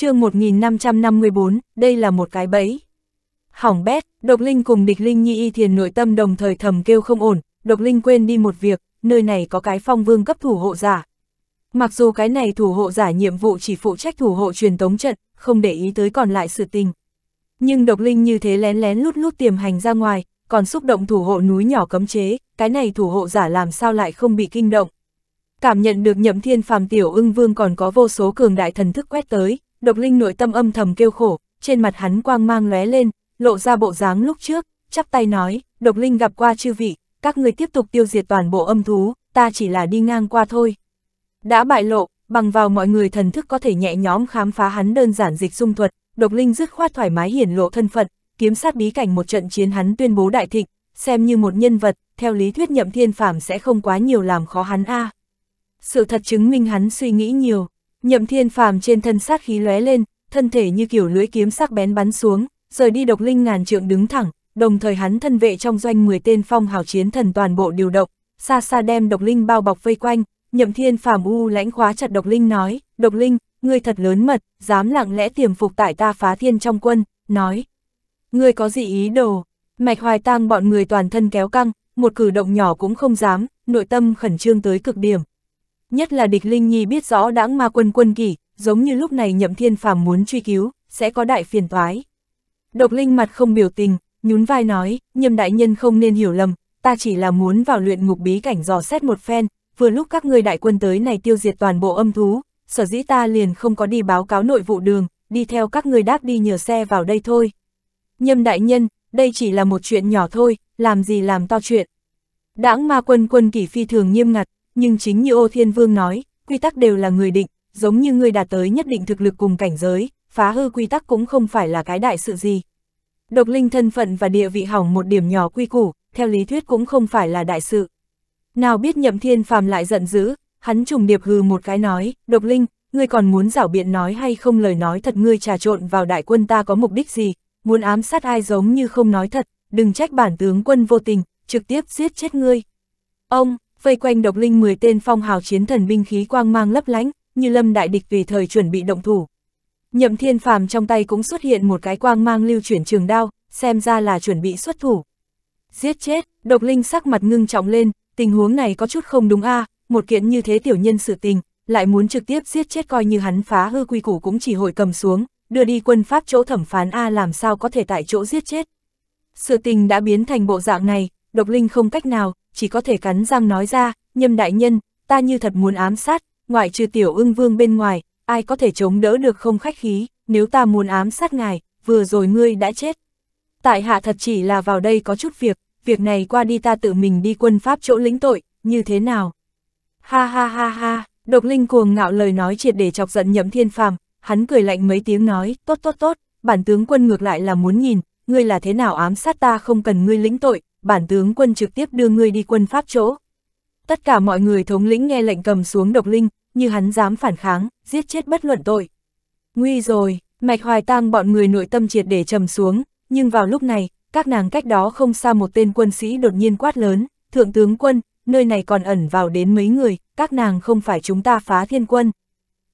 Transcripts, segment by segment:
chương 1554, đây là một cái bẫy. Hỏng bét, độc linh cùng địch linh nhi y thiền nội tâm đồng thời thầm kêu không ổn, độc linh quên đi một việc, nơi này có cái phong vương cấp thủ hộ giả. Mặc dù cái này thủ hộ giả nhiệm vụ chỉ phụ trách thủ hộ truyền tống trận, không để ý tới còn lại sự tình. Nhưng độc linh như thế lén lén lút lút tiềm hành ra ngoài, còn xúc động thủ hộ núi nhỏ cấm chế, cái này thủ hộ giả làm sao lại không bị kinh động. Cảm nhận được nhậm thiên phàm tiểu ưng vương còn có vô số cường đại thần thức quét tới, Độc Linh nội tâm âm thầm kêu khổ, trên mặt hắn quang mang lóe lên, lộ ra bộ dáng lúc trước, chắp tay nói, Độc Linh gặp qua chư vị, các người tiếp tục tiêu diệt toàn bộ âm thú, ta chỉ là đi ngang qua thôi. Đã bại lộ, bằng vào mọi người thần thức có thể nhẹ nhóm khám phá hắn đơn giản dịch dung thuật, Độc Linh dứt khoát thoải mái hiển lộ thân phận, kiếm sát bí cảnh một trận chiến hắn tuyên bố đại thịnh, xem như một nhân vật, theo lý thuyết nhậm thiên phàm sẽ không quá nhiều làm khó hắn a. Sự thật chứng minh hắn suy nghĩ nhiều. Nhậm thiên phàm trên thân sát khí lóe lên, thân thể như kiểu lưỡi kiếm sắc bén bắn xuống, rời đi độc linh ngàn trượng đứng thẳng, đồng thời hắn thân vệ trong doanh 10 tên phong hào chiến thần toàn bộ điều động, xa xa đem độc linh bao bọc vây quanh, nhậm thiên phàm u lãnh khóa chặt độc linh nói, độc linh, ngươi thật lớn mật, dám lặng lẽ tiềm phục tại ta phá thiên trong quân, nói. Ngươi có gì ý đồ, mạch hoài tang bọn người toàn thân kéo căng, một cử động nhỏ cũng không dám, nội tâm khẩn trương tới cực điểm, nhất là địch Linh Nhi biết rõ đãng ma quân quân kỷ, giống như lúc này nhậm thiên phàm muốn truy cứu, sẽ có đại phiền toái. Độc Linh mặt không biểu tình, nhún vai nói, nhậm đại nhân không nên hiểu lầm, ta chỉ là muốn vào luyện ngục bí cảnh dò xét một phen, vừa lúc các ngươi đại quân tới này tiêu diệt toàn bộ âm thú, sở dĩ ta liền không có đi báo cáo nội vụ đường, đi theo các ngươi đáp đi nhờ xe vào đây thôi. Nhâm đại nhân, đây chỉ là một chuyện nhỏ thôi, làm gì làm to chuyện. Đãng ma quân quân kỷ phi thường nghiêm ngặt, nhưng chính như ô thiên vương nói, quy tắc đều là người định, giống như ngươi đạt tới nhất định thực lực cùng cảnh giới, phá hư quy tắc cũng không phải là cái đại sự gì. Độc linh thân phận và địa vị hỏng một điểm nhỏ quy củ, theo lý thuyết cũng không phải là đại sự. Nào biết nhậm thiên phàm lại giận dữ, hắn trùng điệp hừ một cái nói, độc linh, ngươi còn muốn giảo biện nói hay không lời nói thật ngươi trà trộn vào đại quân ta có mục đích gì, muốn ám sát ai giống như không nói thật, đừng trách bản tướng quân vô tình, trực tiếp giết chết ngươi. Ông, vây quanh độc linh 10 tên phong hào chiến thần binh khí quang mang lấp lánh, như lâm đại địch tùy thời chuẩn bị động thủ. Nhậm thiên phàm trong tay cũng xuất hiện một cái quang mang lưu chuyển trường đao, xem ra là chuẩn bị xuất thủ. Giết chết, độc linh sắc mặt ngưng trọng lên, tình huống này có chút không đúng a à, một kiện như thế tiểu nhân sự tình, lại muốn trực tiếp giết chết coi như hắn phá hư quy củ cũng chỉ hội cầm xuống, đưa đi quân pháp chỗ thẩm phán A làm sao có thể tại chỗ giết chết. Sự tình đã biến thành bộ dạng này, độc linh không cách nào, chỉ có thể cắn răng nói ra, nhâm đại nhân, ta như thật muốn ám sát, ngoại trừ tiểu ưng vương bên ngoài, ai có thể chống đỡ được không khách khí, nếu ta muốn ám sát ngài, vừa rồi ngươi đã chết. Tại hạ thật chỉ là vào đây có chút việc, việc này qua đi ta tự mình đi quân pháp chỗ lĩnh tội, như thế nào? Ha ha ha ha, độc linh cuồng ngạo lời nói triệt để chọc giận nhậm thiên phàm, hắn cười lạnh mấy tiếng nói, tốt tốt tốt, bản tướng quân ngược lại là muốn nhìn, ngươi là thế nào ám sát ta không cần ngươi lĩnh tội, bản tướng quân trực tiếp đưa ngươi đi quân Pháp chỗ. Tất cả mọi người thống lĩnh nghe lệnh cầm xuống độc linh, như hắn dám phản kháng, giết chết bất luận tội. Nguy rồi, mạch hoài tang bọn người nội tâm triệt để trầm xuống, nhưng vào lúc này, các nàng cách đó không xa một tên quân sĩ đột nhiên quát lớn, thượng tướng quân, nơi này còn ẩn vào đến mấy người, các nàng không phải chúng ta phá thiên quân.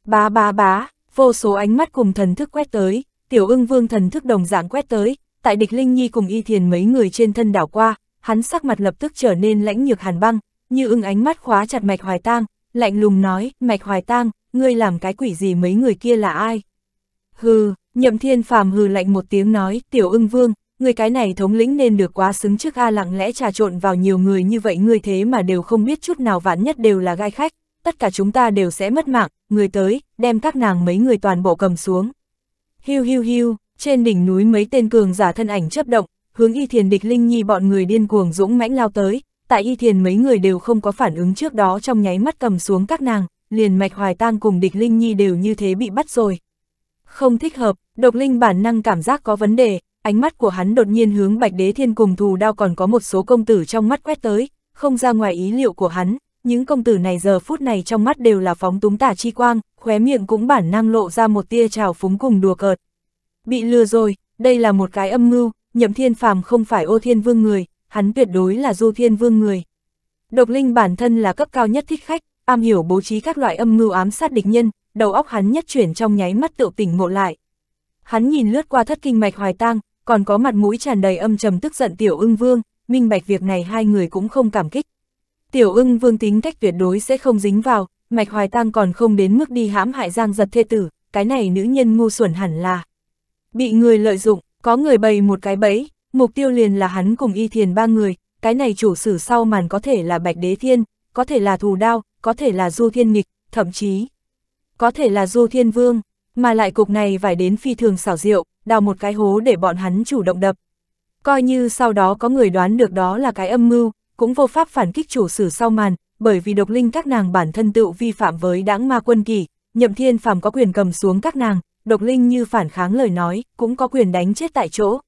Bá bá bá, vô số ánh mắt cùng thần thức quét tới, tiểu ưng vương thần thức đồng dạng quét tới, tại địch Linh Nhi cùng y thiền mấy người trên thân đảo qua, hắn sắc mặt lập tức trở nên lãnh nhược hàn băng, như ưng ánh mắt khóa chặt mạch hoài tang, lạnh lùng nói, mạch hoài tang, ngươi làm cái quỷ gì mấy người kia là ai? Hừ, nhậm thiên phàm hừ lạnh một tiếng nói, tiểu ưng vương, người cái này thống lĩnh nên được quá xứng trước A lặng lẽ trà trộn vào nhiều người như vậy ngươi thế mà đều không biết chút nào vạn nhất đều là gai khách, tất cả chúng ta đều sẽ mất mạng, người tới, đem các nàng mấy người toàn bộ cầm xuống. Hiu hiu hiu, trên đỉnh núi mấy tên cường giả thân ảnh chấp động, hướng y thiền địch linh nhi bọn người điên cuồng dũng mãnh lao tới, tại y thiền mấy người đều không có phản ứng trước đó trong nháy mắt cầm xuống các nàng, liền mạch hoài tang cùng địch linh nhi đều như thế bị bắt rồi. Không thích hợp, độc linh bản năng cảm giác có vấn đề, ánh mắt của hắn đột nhiên hướng bạch đế thiên cùng thù đao còn có một số công tử trong mắt quét tới, không ra ngoài ý liệu của hắn, những công tử này giờ phút này trong mắt đều là phóng túng tả chi quang, khóe miệng cũng bản năng lộ ra một tia trào phúng cùng đùa cợt, bị lừa rồi, đây là một cái âm mưu, nhậm thiên phàm không phải ô thiên vương người, hắn tuyệt đối là du thiên vương người. Độc linh bản thân là cấp cao nhất thích khách, am hiểu bố trí các loại âm mưu ám sát địch nhân, đầu óc hắn nhất chuyển trong nháy mắt tự tỉnh ngộ lại. Hắn nhìn lướt qua thất kinh mạch hoài tang, còn có mặt mũi tràn đầy âm trầm tức giận tiểu ưng vương, minh bạch việc này hai người cũng không cảm kích. Tiểu ưng vương tính cách tuyệt đối sẽ không dính vào, mạch hoài tang còn không đến mức đi hãm hại giang giật thê tử, cái này nữ nhân ngu xuẩn hẳn là. Bị người lợi dụng, có người bày một cái bẫy, mục tiêu liền là hắn cùng y thiền ba người, cái này chủ sử sau màn có thể là Bạch Đế Thiên, có thể là Thù Đao, có thể là Du Thiên Nghịch, thậm chí có thể là Du Thiên Vương, mà lại cục này phải đến phi thường xảo diệu, đào một cái hố để bọn hắn chủ động đập. Coi như sau đó có người đoán được đó là cái âm mưu, cũng vô pháp phản kích chủ sử sau màn, bởi vì độc linh các nàng bản thân tự vi phạm với đãng ma quân kỳ, nhậm thiên phàm có quyền cầm xuống các nàng, độc linh như phản kháng lời nói, cũng có quyền đánh chết tại chỗ.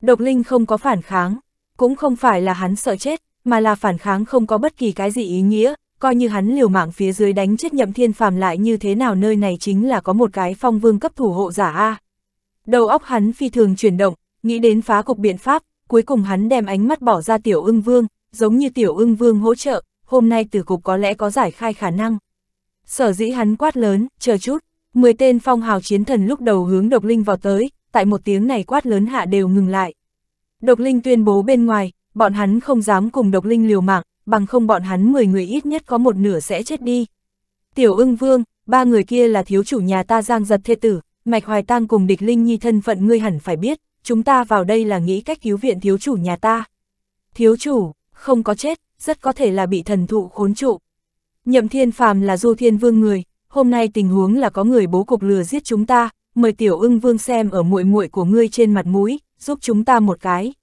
Độc linh không có phản kháng, cũng không phải là hắn sợ chết, mà là phản kháng không có bất kỳ cái gì ý nghĩa, coi như hắn liều mạng phía dưới đánh chết nhậm thiên phàm lại như thế nào nơi này chính là có một cái phong vương cấp thủ hộ giả A. Đầu óc hắn phi thường chuyển động, nghĩ đến phá cục biện pháp, cuối cùng hắn đem ánh mắt bỏ ra tiểu ưng vương, giống như tiểu ưng vương hỗ trợ, hôm nay tử cục có lẽ có giải khai khả năng. Sở dĩ hắn quát lớn, chờ chút, Mười tên phong hào chiến thần lúc đầu hướng độc linh vào tới, tại một tiếng này quát lớn hạ đều ngừng lại. Độc linh tuyên bố bên ngoài, bọn hắn không dám cùng độc linh liều mạng, bằng không bọn hắn 10 người ít nhất có một nửa sẽ chết đi. Tiểu ưng vương, ba người kia là thiếu chủ nhà ta giang giật thê tử, mạch hoài tang cùng địch linh nhi thân phận ngươi hẳn phải biết, chúng ta vào đây là nghĩ cách cứu viện thiếu chủ nhà ta. Thiếu chủ, không có chết, rất có thể là bị thần thụ khốn trụ. Nhậm thiên phàm là du thiên vương người, hôm nay tình huống là có người bố cục lừa giết chúng ta, mời tiểu ưng vương xem ở muội muội của ngươi trên mặt mũi, giúp chúng ta một cái.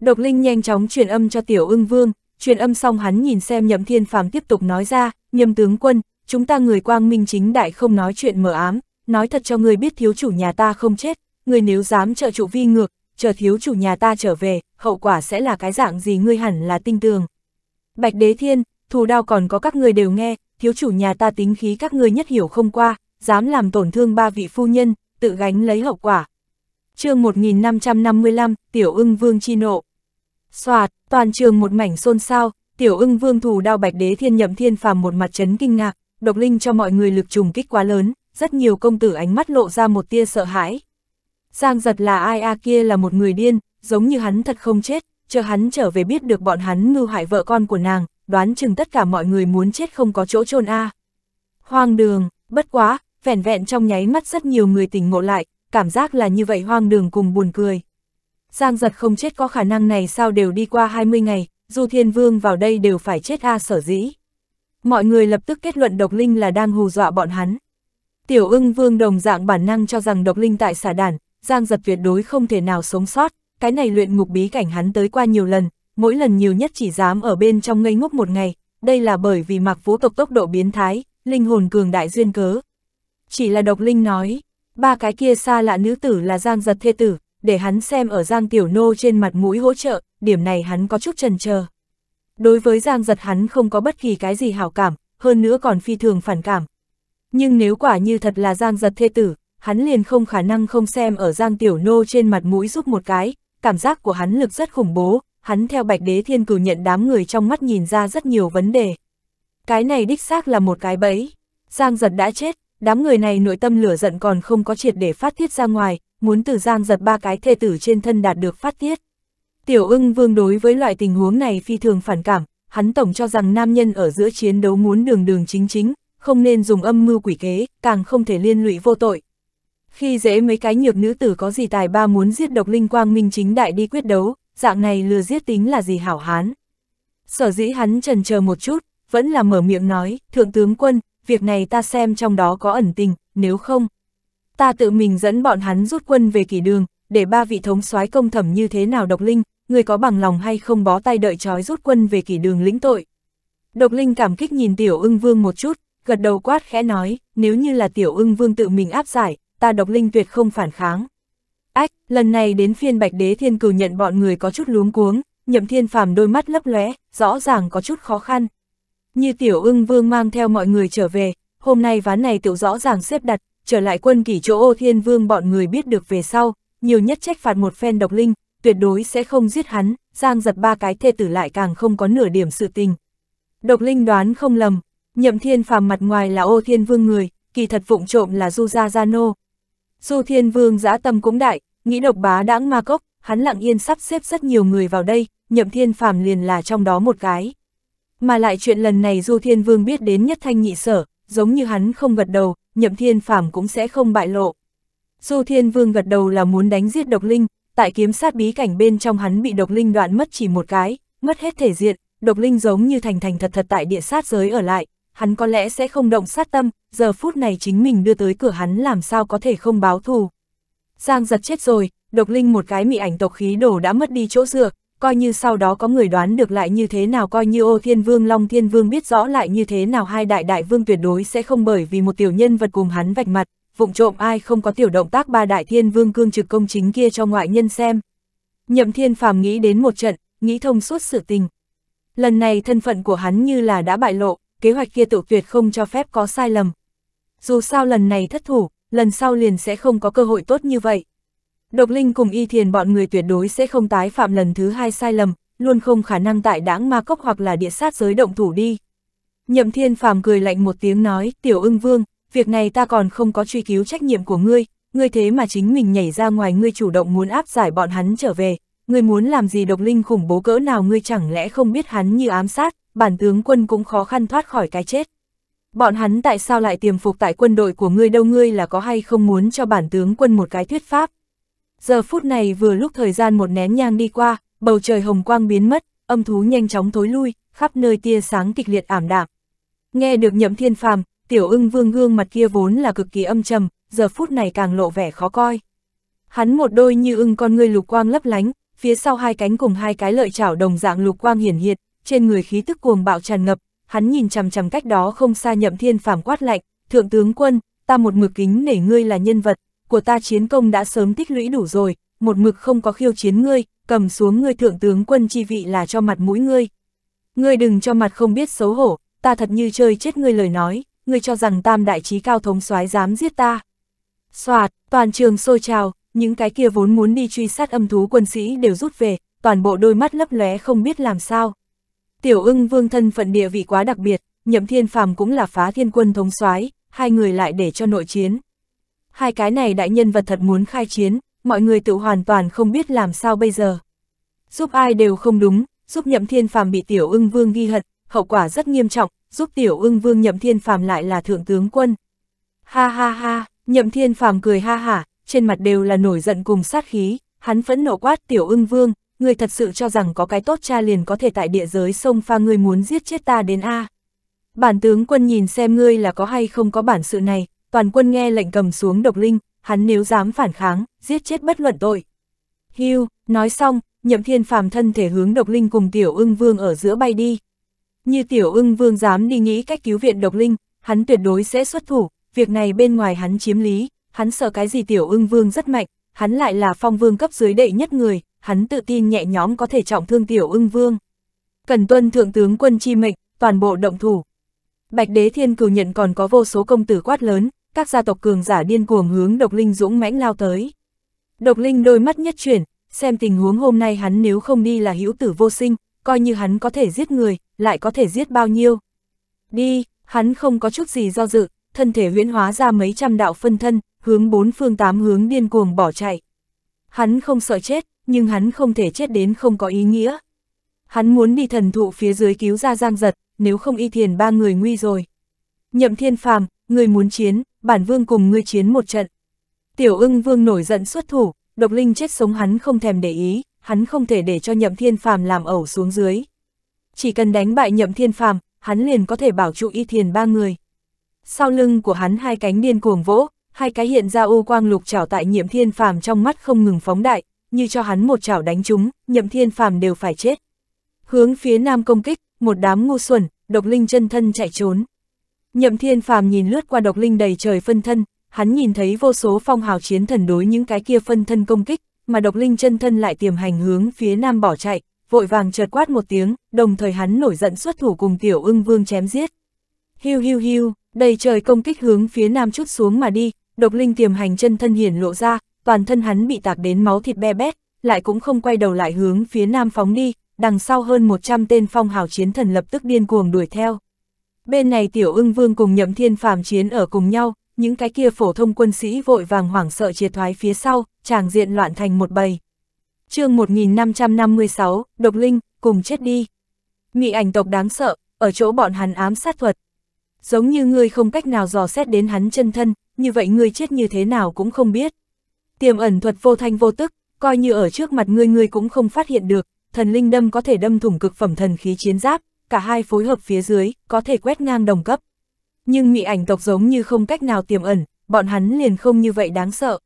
Độc Linh nhanh chóng truyền âm cho tiểu ưng vương, truyền âm xong hắn nhìn xem nhậm thiên phàm tiếp tục nói ra, nhậm tướng quân, chúng ta người quang minh chính đại không nói chuyện mờ ám, nói thật cho người biết thiếu chủ nhà ta không chết, người nếu dám trợ trụ vi ngược, chờ thiếu chủ nhà ta trở về, hậu quả sẽ là cái dạng gì ngươi hẳn là tinh tường. Bạch Đế Thiên, thù đao còn có các người đều nghe, thiếu chủ nhà ta tính khí các ngươi nhất hiểu không qua, dám làm tổn thương ba vị phu nhân, tự gánh lấy hậu quả. chương 1555, Tiểu ưng vương chi nộ. Xoạt, toàn trường một mảnh xôn xao, Tiểu ưng vương thủ đao bạch đế thiên nhậm thiên phàm một mặt chấn kinh ngạc, độc linh cho mọi người lực trùng kích quá lớn, rất nhiều công tử ánh mắt lộ ra một tia sợ hãi. Giang giật là ai a kia là một người điên, giống như hắn thật không chết, chờ hắn trở về biết được bọn hắn ngư hại vợ con của nàng, đoán chừng tất cả mọi người muốn chết không có chỗ chôn a. Hoang đường, bất quá, vẻn vẹn trong nháy mắt rất nhiều người tỉnh ngộ lại, cảm giác là như vậy hoang đường cùng buồn cười. Giang giật không chết có khả năng này sao đều đi qua 20 ngày, dù thiên vương vào đây đều phải chết a sở dĩ. Mọi người lập tức kết luận độc linh là đang hù dọa bọn hắn. Tiểu ưng vương đồng dạng bản năng cho rằng độc linh tại xả đản giang giật tuyệt đối không thể nào sống sót, cái này luyện ngục bí cảnh hắn tới qua nhiều lần, mỗi lần nhiều nhất chỉ dám ở bên trong ngây ngốc một ngày, đây là bởi vì mặc vũ tộc tốc độ biến thái, linh hồn cường đại duyên cớ. Chỉ là độc linh nói, ba cái kia xa lạ nữ tử là giang giật thê tử, để hắn xem ở giang tiểu nô trên mặt mũi hỗ trợ, điểm này hắn có chút trần chờ Đối với giang giật hắn không có bất kỳ cái gì hảo cảm, hơn nữa còn phi thường phản cảm. Nhưng nếu quả như thật là giang giật thê tử, hắn liền không khả năng không xem ở giang tiểu nô trên mặt mũi giúp một cái, cảm giác của hắn lực rất khủng bố, hắn theo bạch đế thiên cử nhận đám người trong mắt nhìn ra rất nhiều vấn đề. Cái này đích xác là một cái bẫy. Giang giật đã chết, đám người này nội tâm lửa giận còn không có triệt để phát tiết ra ngoài, muốn từ giang giật ba cái thê tử trên thân đạt được phát tiết. Tiểu ưng vương đối với loại tình huống này phi thường phản cảm, hắn tổng cho rằng nam nhân ở giữa chiến đấu muốn đường đường chính chính, không nên dùng âm mưu quỷ kế, càng không thể liên lụy vô tội. Khi dễ mấy cái nhược nữ tử có gì tài ba muốn giết độc linh quang minh chính đại đi quyết đấu, dạng này lừa giết tính là gì hảo hán. Sở dĩ hắn trần chờ một chút, vẫn là mở miệng nói, thượng tướng quân, việc này ta xem trong đó có ẩn tình, nếu không. Ta tự mình dẫn bọn hắn rút quân về kỷ đường, để ba vị thống soái công thẩm như thế nào độc linh, người có bằng lòng hay không bó tay đợi trói rút quân về kỷ đường lĩnh tội. Độc linh cảm kích nhìn tiểu ưng vương một chút, gật đầu quát khẽ nói, nếu như là tiểu ưng vương tự mình áp giải, ta độc linh tuyệt không phản kháng. Ách, lần này đến phiên bạch đế thiên cử nhận bọn người có chút luống cuống, nhậm thiên phàm đôi mắt lấp lóe, rõ ràng có chút khó khăn. Như tiểu ưng vương mang theo mọi người trở về, hôm nay ván này tiểu rõ ràng xếp đặt, trở lại quân kỷ chỗ ô thiên vương bọn người biết được về sau, nhiều nhất trách phạt một phen độc linh, tuyệt đối sẽ không giết hắn, giang giật ba cái thê tử lại càng không có nửa điểm sự tình. Độc linh đoán không lầm, nhậm thiên phàm mặt ngoài là ô thiên vương người, kỳ thật vụng trộm là du gia gia nô, Du Thiên Vương dã tâm cũng đại, nghĩ độc bá đãng ma cốc, hắn lặng yên sắp xếp rất nhiều người vào đây, nhậm thiên phàm liền là trong đó một cái. Mà lại chuyện lần này Du Thiên Vương biết đến nhất thanh nhị sở, giống như hắn không gật đầu, nhậm thiên phàm cũng sẽ không bại lộ. Du Thiên Vương gật đầu là muốn đánh giết độc linh, tại kiếm sát bí cảnh bên trong hắn bị độc linh đoạn mất chỉ một cái, mất hết thể diện, độc linh giống như thành thành thật thật tại địa sát giới ở lại, hắn có lẽ sẽ không động sát tâm, giờ phút này chính mình đưa tới cửa hắn làm sao có thể không báo thù. Giang giật chết rồi, độc linh một cái mị ảnh tộc khí đổ đã mất đi chỗ dựa, coi như sau đó có người đoán được lại như thế nào coi như ô thiên vương long thiên vương biết rõ lại như thế nào hai đại đại vương tuyệt đối sẽ không bởi vì một tiểu nhân vật cùng hắn vạch mặt, vụng trộm ai không có tiểu động tác ba đại thiên vương cương trực công chính kia cho ngoại nhân xem. Nhậm thiên phàm nghĩ đến một trận, nghĩ thông suốt sự tình. Lần này thân phận của hắn như là đã bại lộ, kế hoạch kia tự tuyệt không cho phép có sai lầm. Dù sao lần này thất thủ, lần sau liền sẽ không có cơ hội tốt như vậy. Độc Linh cùng Y Thiền bọn người tuyệt đối sẽ không tái phạm lần thứ hai sai lầm, luôn không khả năng tại đãng ma cốc hoặc là địa sát giới động thủ đi. Nhậm Thiên Phàm cười lạnh một tiếng nói, tiểu ưng vương, việc này ta còn không có truy cứu trách nhiệm của ngươi, ngươi thế mà chính mình nhảy ra ngoài ngươi chủ động muốn áp giải bọn hắn trở về, ngươi muốn làm gì độc linh khủng bố cỡ nào ngươi chẳng lẽ không biết hắn như ám sát, bản tướng quân cũng khó khăn thoát khỏi cái chết. Bọn hắn tại sao lại tiềm phục tại quân đội của ngươi đâu ngươi là có hay không muốn cho bản tướng quân một cái thuyết pháp. Giờ phút này vừa lúc thời gian một nén nhang đi qua, bầu trời hồng quang biến mất, âm thú nhanh chóng thối lui, khắp nơi tia sáng kịch liệt ảm đạm. Nghe được nhậm thiên phàm, tiểu ưng vương gương mặt kia vốn là cực kỳ âm trầm, giờ phút này càng lộ vẻ khó coi. Hắn một đôi như ưng con ngươi lục quang lấp lánh, phía sau hai cánh cùng hai cái lợi chảo đồng dạng lục quang hiển hiện trên người khí tức cuồng bạo tràn ngập, hắn nhìn chằm chằm cách đó không xa nhậm thiên phàm quát lạnh, thượng tướng quân, ta một mực kính nể ngươi là nhân vật, của ta chiến công đã sớm tích lũy đủ rồi, một mực không có khiêu chiến ngươi, cầm xuống ngươi thượng tướng quân chi vị là cho mặt mũi ngươi. Ngươi đừng cho mặt không biết xấu hổ, ta thật như chơi chết ngươi lời nói, ngươi cho rằng tam đại trí cao thống soái dám giết ta. Xoạt, toàn trường sôi trào, những cái kia vốn muốn đi truy sát âm thú quân sĩ đều rút về, toàn bộ đôi mắt lấp lóe không biết làm sao. Tiểu ưng vương thân phận địa vị quá đặc biệt, nhậm thiên phàm cũng là phá thiên quân thống soái hai người lại để cho nội chiến. Hai cái này đại nhân vật thật muốn khai chiến, mọi người tự hoàn toàn không biết làm sao bây giờ. Giúp ai đều không đúng, giúp nhậm thiên phàm bị tiểu ưng vương ghi hận, hậu quả rất nghiêm trọng, giúp tiểu ưng vương nhậm thiên phàm lại là thượng tướng quân. Ha ha ha, nhậm thiên phàm cười ha hả, trên mặt đều là nổi giận cùng sát khí, hắn phẫn nộ quát tiểu ưng vương, ngươi thật sự cho rằng có cái tốt cha liền có thể tại địa giới sông pha ngươi muốn giết chết ta đến A. Bản tướng quân nhìn xem ngươi là có hay không có bản sự này, toàn quân nghe lệnh cầm xuống độc linh, hắn nếu dám phản kháng, giết chết bất luận tội. Hưu, nói xong, nhậm thiên phàm thân thể hướng độc linh cùng tiểu ưng vương ở giữa bay đi. Như tiểu ưng vương dám đi nghĩ cách cứu viện độc linh, hắn tuyệt đối sẽ xuất thủ, việc này bên ngoài hắn chiếm lý, hắn sợ cái gì tiểu ưng vương rất mạnh, hắn lại là phong vương cấp dưới đệ nhất người, hắn tự tin nhẹ nhõm có thể trọng thương tiểu ưng vương. Cần tuân thượng tướng quân chi mệnh, toàn bộ động thủ. Bạch đế thiên cửu nhận còn có vô số công tử quát lớn, các gia tộc cường giả điên cuồng hướng độc linh dũng mãnh lao tới. Độc linh đôi mắt nhất chuyển, xem tình huống hôm nay hắn nếu không đi là hữu tử vô sinh, coi như hắn có thể giết người, lại có thể giết bao nhiêu. Đi, hắn không có chút gì do dự, thân thể huyễn hóa ra mấy trăm đạo phân thân, hướng bốn phương tám hướng điên cuồng bỏ chạy. Hắn không sợ chết, nhưng hắn không thể chết đến không có ý nghĩa. Hắn muốn đi thần thụ phía dưới cứu ra giang giật, nếu không y thiền ba người nguy rồi. Nhậm thiên phàm, người muốn chiến, bản vương cùng ngươi chiến một trận. Tiểu ưng vương nổi giận xuất thủ, độc linh chết sống hắn không thèm để ý, hắn không thể để cho nhậm thiên phàm làm ẩu xuống dưới. Chỉ cần đánh bại nhậm thiên phàm, hắn liền có thể bảo trụ y thiền ba người. Sau lưng của hắn hai cánh điên cuồng vỗ, hai cái hiện ra u quang lục trảo tại nhiệm thiên phàm trong mắt không ngừng phóng đại, như cho hắn một chảo đánh chúng, nhậm thiên phàm đều phải chết. Hướng phía nam công kích, một đám ngu xuẩn, độc linh chân thân chạy trốn. Nhậm thiên phàm nhìn lướt qua độc linh đầy trời phân thân, hắn nhìn thấy vô số phong hào chiến thần đối những cái kia phân thân công kích, mà độc linh chân thân lại tiềm hành hướng phía nam bỏ chạy, vội vàng chợt quát một tiếng, đồng thời hắn nổi giận xuất thủ cùng tiểu ưng vương chém giết. Hiu hiu hiu, đầy trời công kích hướng phía nam chút xuống mà đi, độc linh tiềm hành chân thân hiển lộ ra, toàn thân hắn bị tạc đến máu thịt be bét, lại cũng không quay đầu lại hướng phía nam phóng đi, đằng sau hơn 100 tên phong hào chiến thần lập tức điên cuồng đuổi theo. Bên này tiểu ưng vương cùng nhậm thiên phàm chiến ở cùng nhau, những cái kia phổ thông quân sĩ vội vàng hoảng sợ triệt thoái phía sau, tràng diện loạn thành một bầy. chương 1556, Độc Linh, cùng chết đi. Mị ảnh tộc đáng sợ, ở chỗ bọn hắn ám sát thuật. Giống như ngươi không cách nào dò xét đến hắn chân thân, như vậy ngươi chết như thế nào cũng không biết tiềm ẩn thuật vô thanh vô tức, coi như ở trước mặt ngươi ngươi cũng không phát hiện được, thần linh đâm có thể đâm thủng cực phẩm thần khí chiến giáp, cả hai phối hợp phía dưới, có thể quét ngang đồng cấp. Nhưng mị ảnh tộc giống như không cách nào tiềm ẩn, bọn hắn liền không như vậy đáng sợ.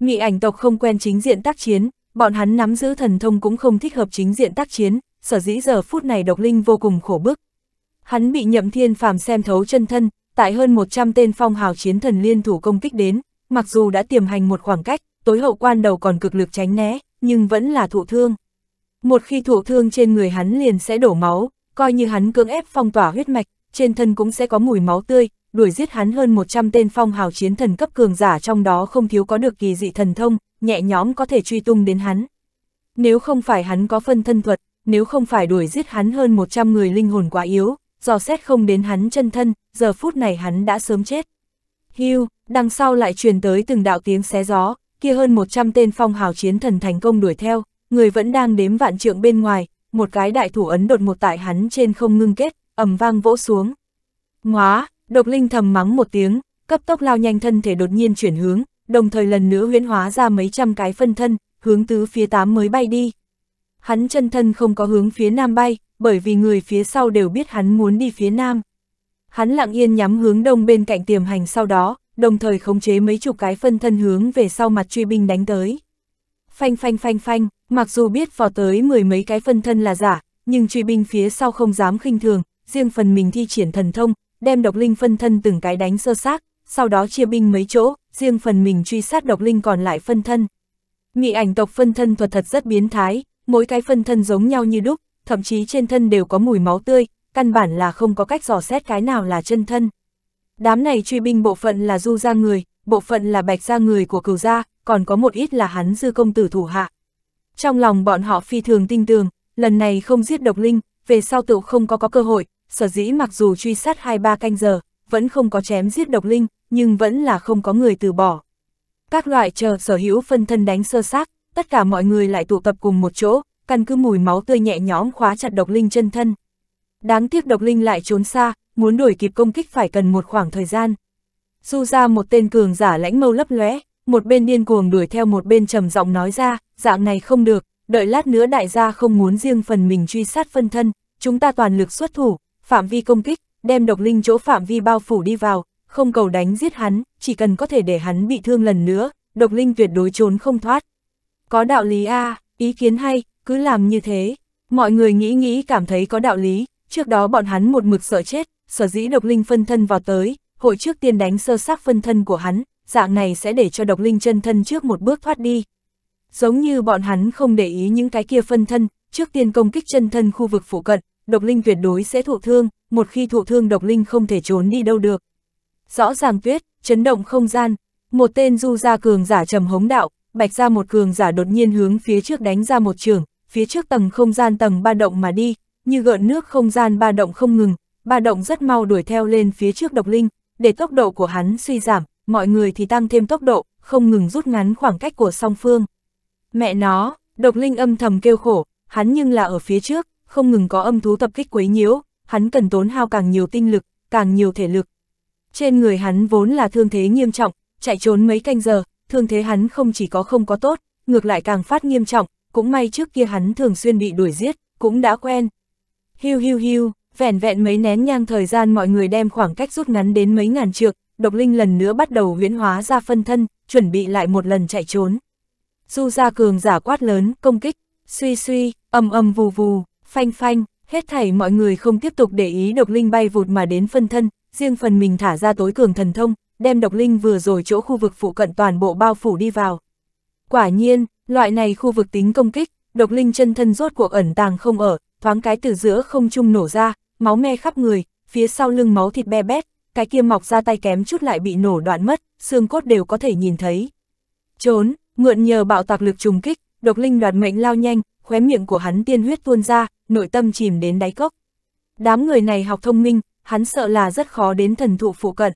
Mị ảnh tộc không quen chính diện tác chiến, bọn hắn nắm giữ thần thông cũng không thích hợp chính diện tác chiến, sở dĩ giờ phút này độc linh vô cùng khổ bức. Hắn bị nhậm thiên phàm xem thấu chân thân, tại hơn 100 tên phong hào chiến thần liên thủ công kích đến, mặc dù đã tiềm hành một khoảng cách, tối hậu quan đầu còn cực lực tránh né, nhưng vẫn là thụ thương. Một khi thụ thương trên người hắn liền sẽ đổ máu, coi như hắn cưỡng ép phong tỏa huyết mạch, trên thân cũng sẽ có mùi máu tươi, đuổi giết hắn hơn 100 tên phong hào chiến thần cấp cường giả trong đó không thiếu có được kỳ dị thần thông, nhẹ nhõm có thể truy tung đến hắn. Nếu không phải hắn có phân thân thuật, nếu không phải đuổi giết hắn hơn 100 người linh hồn quá yếu, dò xét không đến hắn chân thân, giờ phút này hắn đã sớm chết. Hưu, đằng sau lại truyền tới từng đạo tiếng xé gió, kia hơn 100 tên phong hào chiến thần thành công đuổi theo, người vẫn đang đếm vạn trượng bên ngoài, một cái đại thủ ấn đột một tại hắn trên không ngưng kết, ầm vang vỗ xuống. Ngóa, độc linh thầm mắng một tiếng, cấp tốc lao nhanh thân thể đột nhiên chuyển hướng, đồng thời lần nữa huyễn hóa ra mấy trăm cái phân thân, hướng tứ phía tám mới bay đi. Hắn chân thân không có hướng phía nam bay, bởi vì người phía sau đều biết hắn muốn đi phía nam. Hắn lặng yên nhắm hướng đông bên cạnh tiềm hành sau đó, đồng thời khống chế mấy chục cái phân thân hướng về sau mặt truy binh đánh tới. Phanh phanh phanh phanh, mặc dù biết vò tới mười mấy cái phân thân là giả, nhưng truy binh phía sau không dám khinh thường, riêng phần mình thi triển thần thông, đem độc linh phân thân từng cái đánh sơ xác, sau đó chia binh mấy chỗ, riêng phần mình truy sát độc linh còn lại phân thân. Mị ảnh tộc phân thân thuật thật rất biến thái, mỗi cái phân thân giống nhau như đúc, thậm chí trên thân đều có mùi máu tươi, căn bản là không có cách dò xét cái nào là chân thân. Đám này truy binh bộ phận là du gia người, bộ phận là bạch gia người của cửu gia, còn có một ít là hắn dư công tử thủ hạ. Trong lòng bọn họ phi thường tinh tường, lần này không giết độc linh, về sau tựu không có có cơ hội, sở dĩ mặc dù truy sát hai ba canh giờ, vẫn không có chém giết độc linh, nhưng vẫn là không có người từ bỏ. Các loại chờ sở hữu phân thân đánh sơ xác, tất cả mọi người lại tụ tập cùng một chỗ, căn cứ mùi máu tươi nhẹ nhõm khóa chặt độc linh chân thân. Đáng tiếc độc linh lại trốn xa, muốn đuổi kịp công kích phải cần một khoảng thời gian. Du ra một tên cường giả lãnh mâu lấp lóe, một bên điên cuồng đuổi theo một bên trầm giọng nói ra, dạng này không được, đợi lát nữa đại gia không muốn riêng phần mình truy sát phân thân, chúng ta toàn lực xuất thủ, phạm vi công kích, đem độc linh chỗ phạm vi bao phủ đi vào, không cầu đánh giết hắn, chỉ cần có thể để hắn bị thương lần nữa, độc linh tuyệt đối trốn không thoát. Có đạo lý a à, ý kiến hay, cứ làm như thế. Mọi người nghĩ nghĩ cảm thấy có đạo lý, Trước đó bọn hắn một mực sợ chết, sở dĩ độc linh phân thân vào tới, hội trước tiên đánh sơ xác phân thân của hắn, dạng này sẽ để cho độc linh chân thân trước một bước thoát đi. Giống như bọn hắn không để ý những cái kia phân thân, trước tiên công kích chân thân khu vực phụ cận, độc linh tuyệt đối sẽ thụ thương, một khi thụ thương độc linh không thể trốn đi đâu được. Rõ ràng tuyết, chấn động không gian, một tên du gia cường giả trầm hống đạo, bạch ra một cường giả đột nhiên hướng phía trước đánh ra một trường, phía trước tầng không gian tầng ba động mà đi, như gợn nước không gian ba động không ngừng, ba động rất mau đuổi theo lên phía trước độc linh, để tốc độ của hắn suy giảm, mọi người thì tăng thêm tốc độ, không ngừng rút ngắn khoảng cách của song phương. Mẹ nó, độc linh âm thầm kêu khổ, hắn nhưng là ở phía trước, không ngừng có âm thú tập kích quấy nhiễu, hắn cần tốn hao càng nhiều tinh lực, càng nhiều thể lực. Trên người hắn vốn là thương thế nghiêm trọng, chạy trốn mấy canh giờ, thương thế hắn không chỉ có không có tốt, ngược lại càng phát nghiêm trọng, cũng may trước kia hắn thường xuyên bị đuổi giết, cũng đã quen, Hiu hiu hiu, vẻn vẹn mấy nén nhang thời gian mọi người đem khoảng cách rút ngắn đến mấy ngàn trượng, độc linh lần nữa bắt đầu huyễn hóa ra phân thân, chuẩn bị lại một lần chạy trốn. Du gia cường giả quát lớn, công kích, suy suy, âm âm vù vù, phanh phanh, hết thảy mọi người không tiếp tục để ý độc linh bay vụt mà đến phân thân, riêng phần mình thả ra tối cường thần thông, đem độc linh vừa rồi chỗ khu vực phụ cận toàn bộ bao phủ đi vào. Quả nhiên, loại này khu vực tính công kích, độc linh chân thân rốt cuộc ẩn tàng không ở, thoáng cái từ giữa không trung nổ ra, máu me khắp người, phía sau lưng máu thịt be bét, cái kia mọc ra tay kém chút lại bị nổ đoạn mất, xương cốt đều có thể nhìn thấy. Trốn, mượn nhờ bạo tạc lực trùng kích, độc linh đoạt mệnh lao nhanh, khóe miệng của hắn tiên huyết tuôn ra, nội tâm chìm đến đáy cốc. Đám người này học thông minh, hắn sợ là rất khó đến thần thụ phụ cận.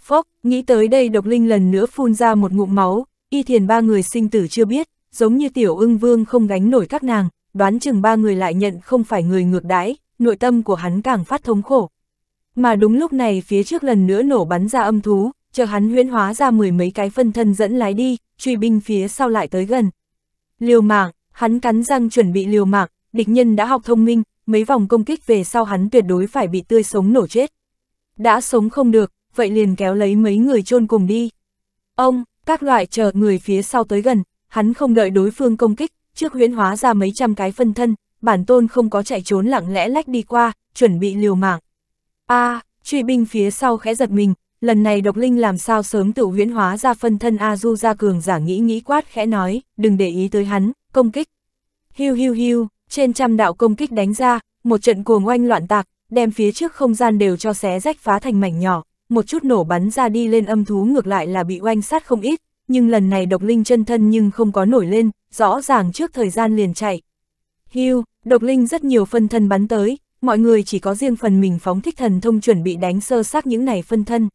Phốc, nghĩ tới đây độc linh lần nữa phun ra một ngụm máu, y thiền ba người sinh tử chưa biết, giống như tiểu ưng vương không gánh nổi các nàng, đoán chừng ba người lại nhận không phải người ngược đãi, nội tâm của hắn càng phát thống khổ. Mà đúng lúc này phía trước lần nữa nổ bắn ra âm thú, chờ hắn huyễn hóa ra mười mấy cái phân thân dẫn lái đi, truy binh phía sau lại tới gần. Liều mạng, hắn cắn răng chuẩn bị liều mạng, địch nhân đã học thông minh, mấy vòng công kích về sau hắn tuyệt đối phải bị tươi sống nổ chết. Đã sống không được, vậy liền kéo lấy mấy người chôn cùng đi. Ông, các loại chờ người phía sau tới gần, hắn không đợi đối phương công kích, trước huyễn hóa ra mấy trăm cái phân thân, bản tôn không có chạy trốn lặng lẽ lách đi qua, chuẩn bị liều mạng. a à, truy binh phía sau khẽ giật mình, lần này độc linh làm sao sớm tự huyễn hóa ra phân thân A Du ra cường giả nghĩ nghĩ quát khẽ nói, đừng để ý tới hắn, công kích. Hiu hiu hiu, trên trăm đạo công kích đánh ra, một trận cuồng oanh loạn tạc, đem phía trước không gian đều cho xé rách phá thành mảnh nhỏ, một chút nổ bắn ra đi lên âm thú ngược lại là bị oanh sát không ít, nhưng lần này độc linh chân thân nhưng không có nổi lên, rõ ràng trước thời gian liền chạy. Hưu, độc linh rất nhiều phân thân bắn tới, mọi người chỉ có riêng phần mình phóng thích thần thông chuẩn bị đánh sơ xác những này phân thân.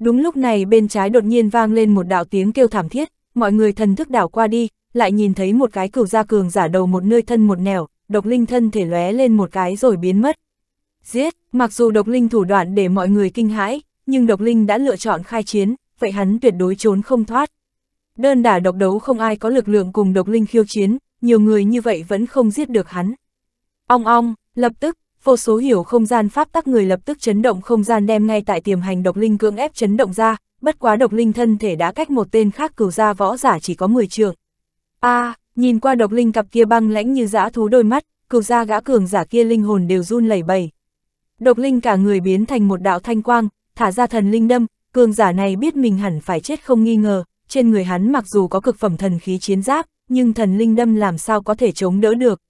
Đúng lúc này bên trái đột nhiên vang lên một đạo tiếng kêu thảm thiết, mọi người thần thức đảo qua đi, lại nhìn thấy một cái cửu gia cường giả đầu một nơi thân một nẻo, độc linh thân thể lóe lên một cái rồi biến mất. Giết, mặc dù độc linh thủ đoạn để mọi người kinh hãi, nhưng độc linh đã lựa chọn khai chiến, vậy hắn tuyệt đối trốn không thoát. Đơn đả độc đấu không ai có lực lượng cùng độc linh khiêu chiến, nhiều người như vậy vẫn không giết được hắn. Ong ong, lập tức, vô số hiểu không gian pháp tắc người lập tức chấn động không gian đem ngay tại tiềm hành độc linh cưỡng ép chấn động ra, bất quá độc linh thân thể đã cách một tên khác cửu ra võ giả chỉ có 10 trường. a à, nhìn qua độc linh cặp kia băng lãnh như dã thú đôi mắt, cửu ra gã cường giả kia linh hồn đều run lẩy bẩy. Độc linh cả người biến thành một đạo thanh quang, thả ra thần linh đâm, cường giả này biết mình hẳn phải chết không nghi ngờ, trên người hắn mặc dù có cực phẩm thần khí chiến giáp, nhưng thần linh đâm làm sao có thể chống đỡ được.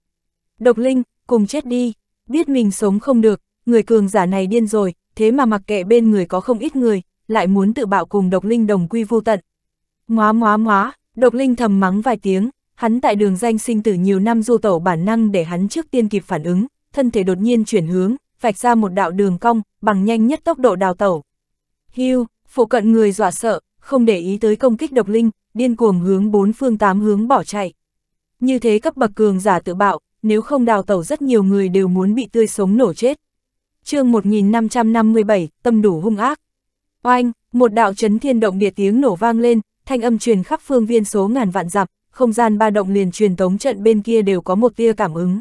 Độc linh, cùng chết đi, biết mình sống không được, người cường giả này điên rồi, thế mà mặc kệ bên người có không ít người, lại muốn tự bạo cùng độc linh đồng quy vô tận. Ngoá ngoá ngoá, độc linh thầm mắng vài tiếng, hắn tại đường danh sinh tử nhiều năm du tẩu bản năng để hắn trước tiên kịp phản ứng, thân thể đột nhiên chuyển hướng, vạch ra một đạo đường cong, bằng nhanh nhất tốc độ đào tẩu. Hưu, Phụ cận người dọa sợ, không để ý tới công kích độc linh, điên cuồng hướng bốn phương tám hướng bỏ chạy. Như thế cấp bậc cường giả tự bạo, nếu không đào tẩu rất nhiều người đều muốn bị tươi sống nổ chết. chương 1557, tâm đủ hung ác. Oanh, một đạo chấn thiên động địa tiếng nổ vang lên, thanh âm truyền khắp phương viên số ngàn vạn dặm, không gian ba động liền truyền tống trận bên kia đều có một tia cảm ứng.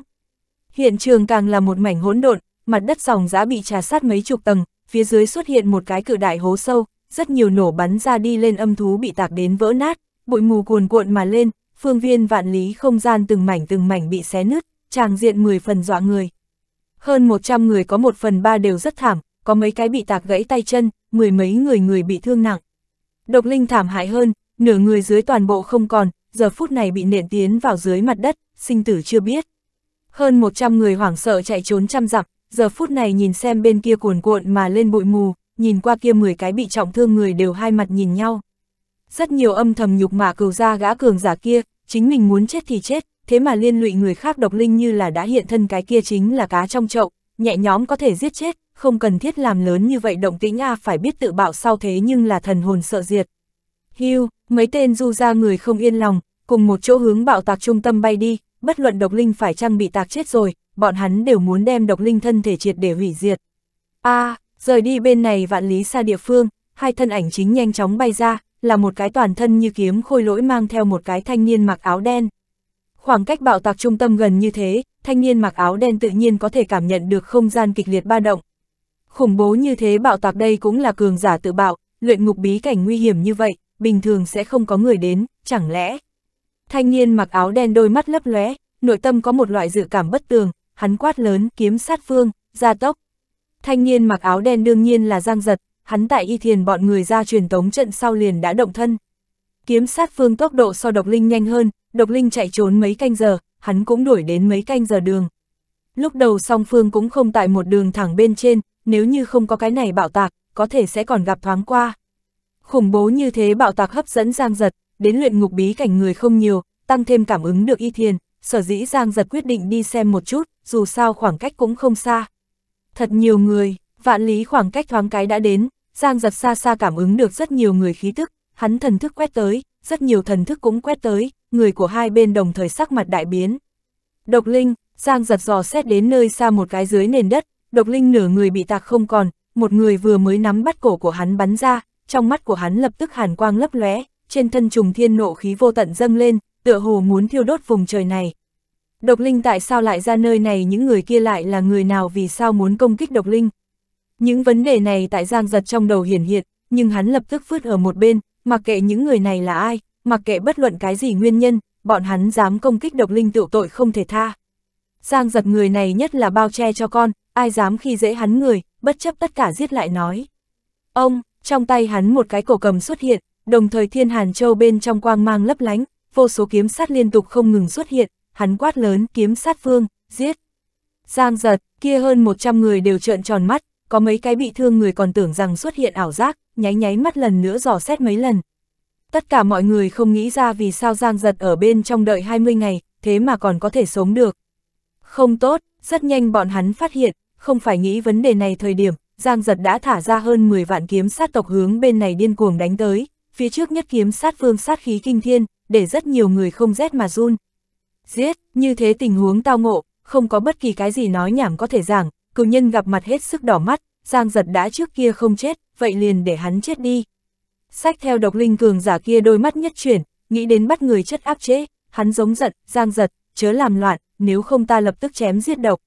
Hiện trường càng là một mảnh hỗn độn, mặt đất sòng giã bị trà sát mấy chục tầng, phía dưới xuất hiện một cái cự đại hố sâu, rất nhiều nổ bắn ra đi lên âm thú bị tạc đến vỡ nát, bụi mù cuồn cuộn mà lên, phương viên vạn lý không gian từng mảnh từng mảnh bị xé nứt, tràng diện 10 phần dọa người. Hơn 100 người có 1 phần 3 đều rất thảm, có mấy cái bị tạc gãy tay chân, mười mấy người người bị thương nặng. Độc linh thảm hại hơn, nửa người dưới toàn bộ không còn, giờ phút này bị nện tiến vào dưới mặt đất, sinh tử chưa biết. Hơn 100 người hoảng sợ chạy trốn trăm dặm, giờ phút này nhìn xem bên kia cuồn cuộn mà lên bụi mù, nhìn qua kia 10 cái bị trọng thương người đều hai mặt nhìn nhau. Rất nhiều âm thầm nhục mạ cừu ra gã cường giả kia, chính mình muốn chết thì chết, thế mà liên lụy người khác độc linh như là đã hiện thân cái kia chính là cá trong chậu, nhẹ nhóm có thể giết chết, không cần thiết làm lớn như vậy động tĩnh a phải biết tự bạo sau thế nhưng là thần hồn sợ diệt. Hưu, mấy tên du ra người không yên lòng, cùng một chỗ hướng bạo tạc trung tâm bay đi, bất luận độc linh phải chăng bị tạc chết rồi, bọn hắn đều muốn đem độc linh thân thể triệt để hủy diệt. A, à, Rời đi bên này vạn lý xa địa phương, hai thân ảnh chính nhanh chóng bay ra, là một cái toàn thân như kiếm khôi lỗi mang theo một cái thanh niên mặc áo đen. Khoảng cách bạo tạc trung tâm gần như thế, thanh niên mặc áo đen tự nhiên có thể cảm nhận được không gian kịch liệt ba động. Khủng bố như thế bạo tạc đây cũng là cường giả tự bạo, luyện ngục bí cảnh nguy hiểm như vậy, bình thường sẽ không có người đến, chẳng lẽ. Thanh niên mặc áo đen đôi mắt lấp lóe, nội tâm có một loại dự cảm bất tường, hắn quát lớn kiếm sát phương, gia tốc. Thanh niên mặc áo đen đương nhiên là Giang Giật, hắn tại y thiền bọn người ra truyền tống trận sau liền đã động thân. Kiếm sát phương tốc độ so độc linh nhanh hơn, độc linh chạy trốn mấy canh giờ, hắn cũng đuổi đến mấy canh giờ đường. Lúc đầu song phương cũng không tại một đường thẳng bên trên, nếu như không có cái này bạo tạc, có thể sẽ còn gặp thoáng qua. Khủng bố như thế bạo tạc hấp dẫn Giang Giật, đến luyện ngục bí cảnh người không nhiều, tăng thêm cảm ứng được y thiền, sở dĩ Giang Giật quyết định đi xem một chút, dù sao khoảng cách cũng không xa thật nhiều người, vạn lý khoảng cách thoáng cái đã đến, Giang giật xa xa cảm ứng được rất nhiều người khí tức, hắn thần thức quét tới, rất nhiều thần thức cũng quét tới, người của hai bên đồng thời sắc mặt đại biến. Độc Linh, Giang giật dò xét đến nơi xa một cái dưới nền đất, Độc Linh nửa người bị tạc không còn, một người vừa mới nắm bắt cổ của hắn bắn ra, trong mắt của hắn lập tức hàn quang lấp lóe, trên thân trùng thiên nộ khí vô tận dâng lên, tựa hồ muốn thiêu đốt vùng trời này, Độc Linh tại sao lại ra nơi này những người kia lại là người nào vì sao muốn công kích Độc Linh? Những vấn đề này tại Giang giật trong đầu hiển hiện, nhưng hắn lập tức phứt ở một bên, mặc kệ những người này là ai, mặc kệ bất luận cái gì nguyên nhân, bọn hắn dám công kích Độc Linh tự tội không thể tha. Giang giật người này nhất là bao che cho con, ai dám khi dễ hắn người, bất chấp tất cả giết lại nói. Ông, trong tay hắn một cái cổ cầm xuất hiện, đồng thời thiên hàn châu bên trong quang mang lấp lánh, vô số kiếm sát liên tục không ngừng xuất hiện, hắn quát lớn kiếm sát vương, giết. Giang giật, kia hơn 100 người đều trợn tròn mắt, có mấy cái bị thương người còn tưởng rằng xuất hiện ảo giác, nháy nháy mắt lần nữa dò xét mấy lần. Tất cả mọi người không nghĩ ra vì sao Giang giật ở bên trong đợi 20 ngày, thế mà còn có thể sống được. Không tốt, rất nhanh bọn hắn phát hiện, không phải nghĩ vấn đề này thời điểm, Giang giật đã thả ra hơn 10 vạn kiếm sát tộc hướng bên này điên cuồng đánh tới, phía trước nhất kiếm sát vương sát khí kinh thiên, để rất nhiều người không rét mà run giết, như thế tình huống tao ngộ, không có bất kỳ cái gì nói nhảm có thể giảng, cửu nhân gặp mặt hết sức đỏ mắt, Giang giật đã trước kia không chết, vậy liền để hắn chết đi. Sách theo độc linh cường giả kia đôi mắt nhất chuyển, nghĩ đến bắt người chất áp chế, hắn giống giận, Giang giật, chớ làm loạn, nếu không ta lập tức chém giết độc.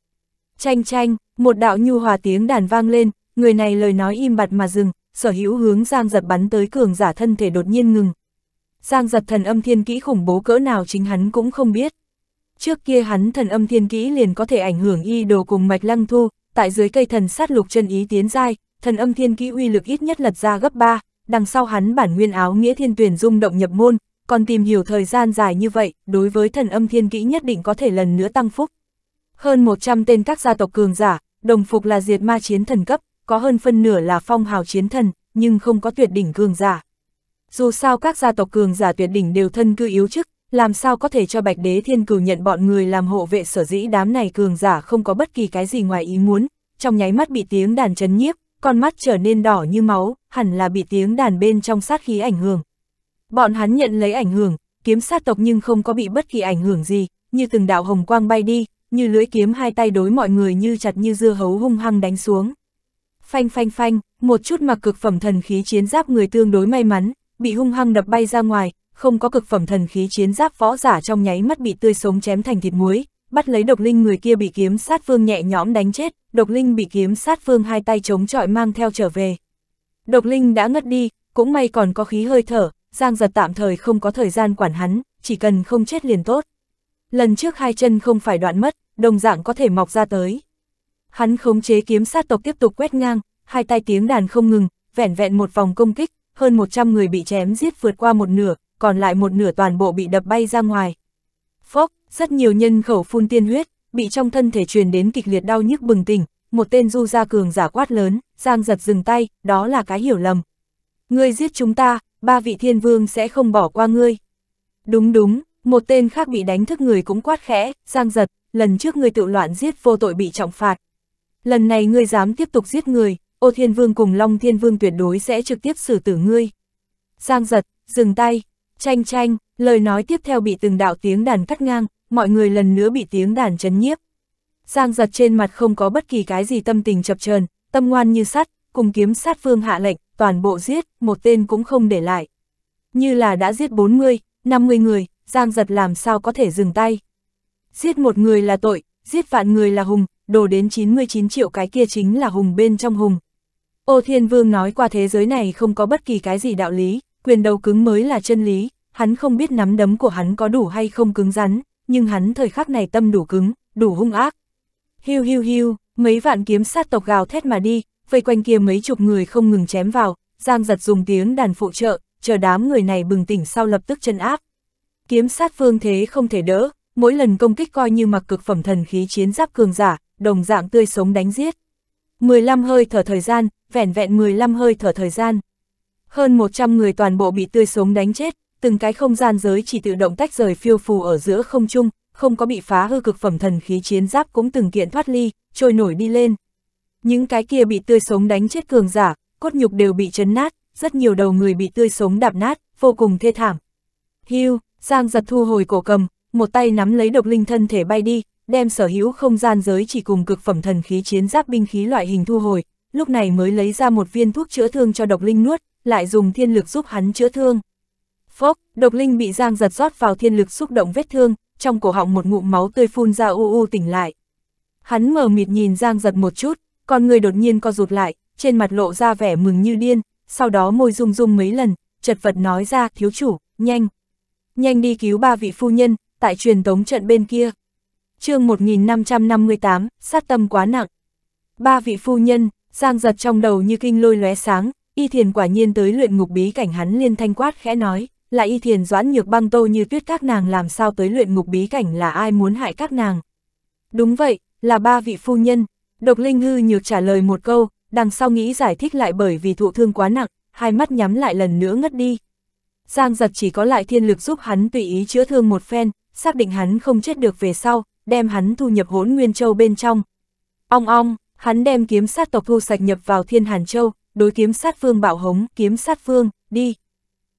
Chanh chanh, một đạo nhu hòa tiếng đàn vang lên, người này lời nói im bặt mà dừng, sở hữu hướng Giang giật bắn tới cường giả thân thể đột nhiên ngừng. Giang giật thần âm thiên kỹ khủng bố cỡ nào chính hắn cũng không biết. Trước kia hắn thần âm thiên kỹ liền có thể ảnh hưởng y đồ cùng mạch lăng thu, tại dưới cây thần sát lục chân ý tiến giai, thần âm thiên kỹ uy lực ít nhất lật ra gấp 3, đằng sau hắn bản nguyên áo nghĩa thiên tuyển rung động nhập môn, còn tìm hiểu thời gian dài như vậy, đối với thần âm thiên kỹ nhất định có thể lần nữa tăng phúc. Hơn 100 tên các gia tộc cường giả, đồng phục là diệt ma chiến thần cấp, có hơn phân nửa là phong hào chiến thần, nhưng không có tuyệt đỉnh cường giả. Dù sao các gia tộc cường giả tuyệt đỉnh đều thân cư yếu chức, làm sao có thể cho Bạch Đế Thiên Cửu nhận bọn người làm hộ vệ sở dĩ đám này cường giả không có bất kỳ cái gì ngoài ý muốn, trong nháy mắt bị tiếng đàn chấn nhiếp, con mắt trở nên đỏ như máu, hẳn là bị tiếng đàn bên trong sát khí ảnh hưởng. Bọn hắn nhận lấy ảnh hưởng, kiếm sát tộc nhưng không có bị bất kỳ ảnh hưởng gì, như từng đạo hồng quang bay đi, như lưỡi kiếm hai tay đối mọi người như chặt như dưa hấu hung hăng đánh xuống. Phanh phanh phanh, một chút mặc cực phẩm thần khí chiến giáp người tương đối may mắn, bị hung hăng đập bay ra ngoài, không có cực phẩm thần khí chiến giáp võ giả trong nháy mắt bị tươi sống chém thành thịt muối, bắt lấy độc linh người kia bị kiếm sát phương nhẹ nhõm đánh chết, độc linh bị kiếm sát phương hai tay chống trọi mang theo trở về. Độc linh đã ngất đi, cũng may còn có khí hơi thở, Giang giật tạm thời không có thời gian quản hắn, chỉ cần không chết liền tốt. Lần trước hai chân không phải đoạn mất, đồng dạng có thể mọc ra tới. Hắn khống chế kiếm sát tộc tiếp tục quét ngang, hai tay tiếng đàn không ngừng, vẻn vẹn một vòng công kích, hơn 100 người bị chém giết vượt qua một nửa, còn lại một nửa toàn bộ bị đập bay ra ngoài. Phốc, rất nhiều nhân khẩu phun tiên huyết, bị trong thân thể truyền đến kịch liệt đau nhức bừng tỉnh, một tên du gia cường giả quát lớn, Giang giật dừng tay, đó là cái hiểu lầm. Ngươi giết chúng ta, ba vị thiên vương sẽ không bỏ qua ngươi. Đúng đúng, một tên khác bị đánh thức người cũng quát khẽ, Giang giật, lần trước ngươi tự loạn giết vô tội bị trọng phạt. Lần này ngươi dám tiếp tục giết người, ô thiên vương cùng long thiên vương tuyệt đối sẽ trực tiếp xử tử ngươi. Giang giật, dừng tay, Chanh chanh, lời nói tiếp theo bị từng đạo tiếng đàn cắt ngang, mọi người lần nữa bị tiếng đàn chấn nhiếp. Giang giật trên mặt không có bất kỳ cái gì tâm tình chập chờn tâm ngoan như sắt, cùng kiếm sát phương hạ lệnh, toàn bộ giết, một tên cũng không để lại. Như là đã giết 40, 50 người, Giang giật làm sao có thể dừng tay. Giết một người là tội, giết vạn người là hùng, đồ đến 99 triệu cái kia chính là hùng bên trong hùng. Ô Thiên Vương nói qua thế giới này không có bất kỳ cái gì đạo lý, quyền đầu cứng mới là chân lý, hắn không biết nắm đấm của hắn có đủ hay không cứng rắn, nhưng hắn thời khắc này tâm đủ cứng, đủ hung ác. Hiu hiu hiu, mấy vạn kiếm sát tộc gào thét mà đi, vây quanh kia mấy chục người không ngừng chém vào, Giang giật dùng tiếng đàn phụ trợ, chờ đám người này bừng tỉnh sau lập tức chân áp. Kiếm sát phương thế không thể đỡ, mỗi lần công kích coi như mặc cực phẩm thần khí chiến giáp cường giả, đồng dạng tươi sống đánh giết. 15 hơi thở thời gian, vẻn vẹn 15 hơi thở thời gian, hơn 100 người toàn bộ bị tươi sống đánh chết, từng cái không gian giới chỉ tự động tách rời phiêu phù ở giữa không trung, không có bị phá hư cực phẩm thần khí chiến giáp cũng từng kiện thoát ly, trôi nổi đi lên. Những cái kia bị tươi sống đánh chết cường giả, cốt nhục đều bị chấn nát, rất nhiều đầu người bị tươi sống đạp nát, vô cùng thê thảm. Hưu, Giang giật thu hồi cổ cầm, một tay nắm lấy độc linh thân thể bay đi, đem sở hữu không gian giới chỉ cùng cực phẩm thần khí chiến giáp binh khí loại hình thu hồi, lúc này mới lấy ra một viên thuốc chữa thương cho độc linh nuốt, lại dùng thiên lực giúp hắn chữa thương. Phốc, độc linh bị giang giật rót vào thiên lực xúc động vết thương, trong cổ họng một ngụm máu tươi phun ra u u tỉnh lại. Hắn mờ mịt nhìn giang giật một chút, con người đột nhiên co rụt lại, trên mặt lộ ra vẻ mừng như điên, sau đó môi rung rung mấy lần, chật vật nói ra thiếu chủ, nhanh. Nhanh đi cứu ba vị phu nhân, tại truyền tống trận bên kia. chương 1558, sát tâm quá nặng. Ba vị phu nhân, giang giật trong đầu như kinh lôi lóe sáng, Y thiền quả nhiên tới luyện ngục bí cảnh hắn liên thanh quát khẽ nói, là y thiền doãn nhược băng tô như tuyết các nàng làm sao tới luyện ngục bí cảnh là ai muốn hại các nàng. Đúng vậy, là ba vị phu nhân, độc linh hư nhược trả lời một câu, đằng sau nghĩ giải thích lại bởi vì thụ thương quá nặng, hai mắt nhắm lại lần nữa ngất đi. Giang giật chỉ có lại thiên lực giúp hắn tùy ý chữa thương một phen, xác định hắn không chết được về sau, đem hắn thu nhập hỗn Nguyên Châu bên trong. Ong ong, hắn đem kiếm sát tộc thu sạch nhập vào Thiên Hàn Châu, đối kiếm sát vương bạo hống, kiếm sát vương, đi.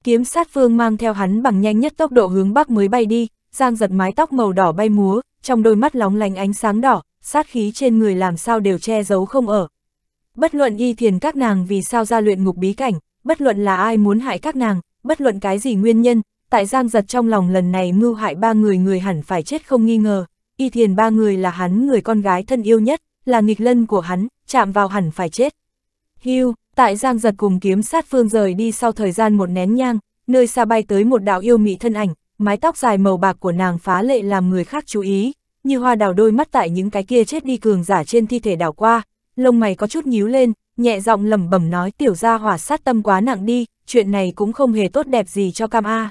Kiếm sát vương mang theo hắn bằng nhanh nhất tốc độ hướng bắc mới bay đi, giang giật mái tóc màu đỏ bay múa, trong đôi mắt lóng lánh ánh sáng đỏ, sát khí trên người làm sao đều che giấu không ở. Bất luận y thiền các nàng vì sao ra luyện ngục bí cảnh, bất luận là ai muốn hại các nàng, bất luận cái gì nguyên nhân, tại giang giật trong lòng lần này mưu hại ba người người hẳn phải chết không nghi ngờ, y thiền ba người là hắn người con gái thân yêu nhất, là nghịch lân của hắn, chạm vào hẳn phải chết. Hưu, tại Giang Giật cùng kiếm sát phương rời đi sau thời gian một nén nhang, nơi xa bay tới một đạo yêu mị thân ảnh, mái tóc dài màu bạc của nàng phá lệ làm người khác chú ý, như hoa đào đôi mắt tại những cái kia chết đi cường giả trên thi thể đảo qua, lông mày có chút nhíu lên, nhẹ giọng lẩm bẩm nói tiểu gia hỏa sát tâm quá nặng đi, chuyện này cũng không hề tốt đẹp gì cho Cam A.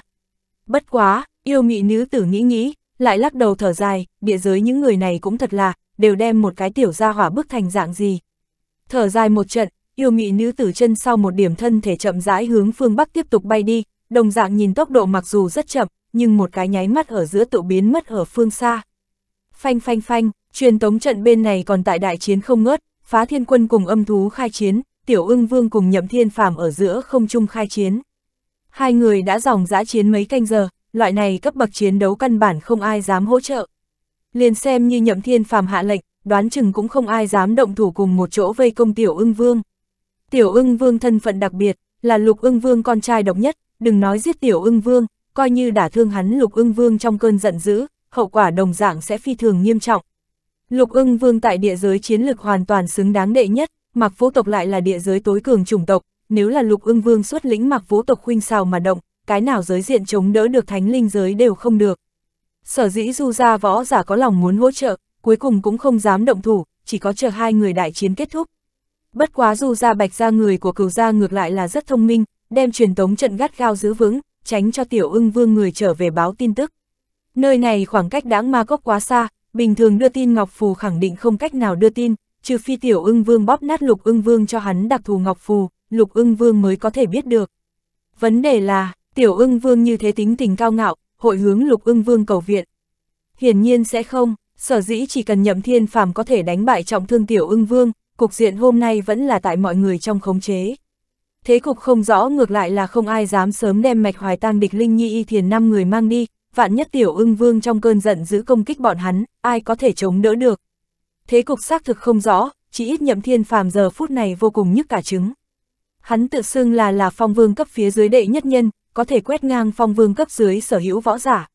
Bất quá, yêu mị nữ tử nghĩ nghĩ, lại lắc đầu thở dài, địa giới những người này cũng thật là, đều đem một cái tiểu gia hỏa bức thành dạng gì. Thở dài một trận, yêu mị nữ tử chân sau một điểm thân thể chậm rãi hướng phương Bắc tiếp tục bay đi, đồng dạng nhìn tốc độ mặc dù rất chậm, nhưng một cái nháy mắt ở giữa tự biến mất ở phương xa. Phanh phanh phanh, truyền tống trận bên này còn tại đại chiến không ngớt, phá thiên quân cùng âm thú khai chiến, tiểu ưng vương cùng nhậm thiên phàm ở giữa không chung khai chiến. Hai người đã dòng dã chiến mấy canh giờ, loại này cấp bậc chiến đấu căn bản không ai dám hỗ trợ. Liền xem như nhậm thiên phàm hạ lệnh, đoán chừng cũng không ai dám động thủ cùng một chỗ vây công tiểu ưng vương. Tiểu ưng vương thân phận đặc biệt, là lục ưng vương con trai độc nhất, đừng nói giết tiểu ưng vương, coi như đả thương hắn lục ưng vương trong cơn giận dữ, hậu quả đồng dạng sẽ phi thường nghiêm trọng. Lục ưng vương tại địa giới chiến lược hoàn toàn xứng đáng đệ nhất, mặc vũ tộc lại là địa giới tối cường chủng tộc, nếu là lục ưng vương xuất lĩnh mặc vũ tộc khuynh xào mà động, cái nào giới diện chống đỡ được thánh linh giới đều không được. Sở dĩ du gia võ giả có lòng muốn hỗ trợ, cuối cùng cũng không dám động thủ, chỉ có chờ hai người đại chiến kết thúc, Bất quá dù ra bạch ra người của cửu gia ngược lại là rất thông minh, đem truyền tống trận gắt gao giữ vững, tránh cho tiểu ưng vương người trở về báo tin tức. Nơi này khoảng cách đáng ma cốc quá xa, bình thường đưa tin Ngọc Phù khẳng định không cách nào đưa tin, trừ phi tiểu ưng vương bóp nát lục ưng vương cho hắn đặc thù Ngọc Phù, lục ưng vương mới có thể biết được. Vấn đề là, tiểu ưng vương như thế tính tình cao ngạo, hội hướng lục ưng vương cầu viện. Hiển nhiên sẽ không, sở dĩ chỉ cần nhậm thiên phàm có thể đánh bại trọng thương tiểu ưng vương, cục diện hôm nay vẫn là tại mọi người trong khống chế. Thế cục không rõ ngược lại là không ai dám sớm đem mạch hoài tang địch linh nhi y thiền năm người mang đi, vạn nhất tiểu ưng vương trong cơn giận giữ công kích bọn hắn, ai có thể chống đỡ được. Thế cục xác thực không rõ, chỉ ít nhậm thiên phàm giờ phút này vô cùng nhức cả trứng. Hắn tự xưng là là phong vương cấp phía dưới đệ nhất nhân, có thể quét ngang phong vương cấp dưới sở hữu võ giả.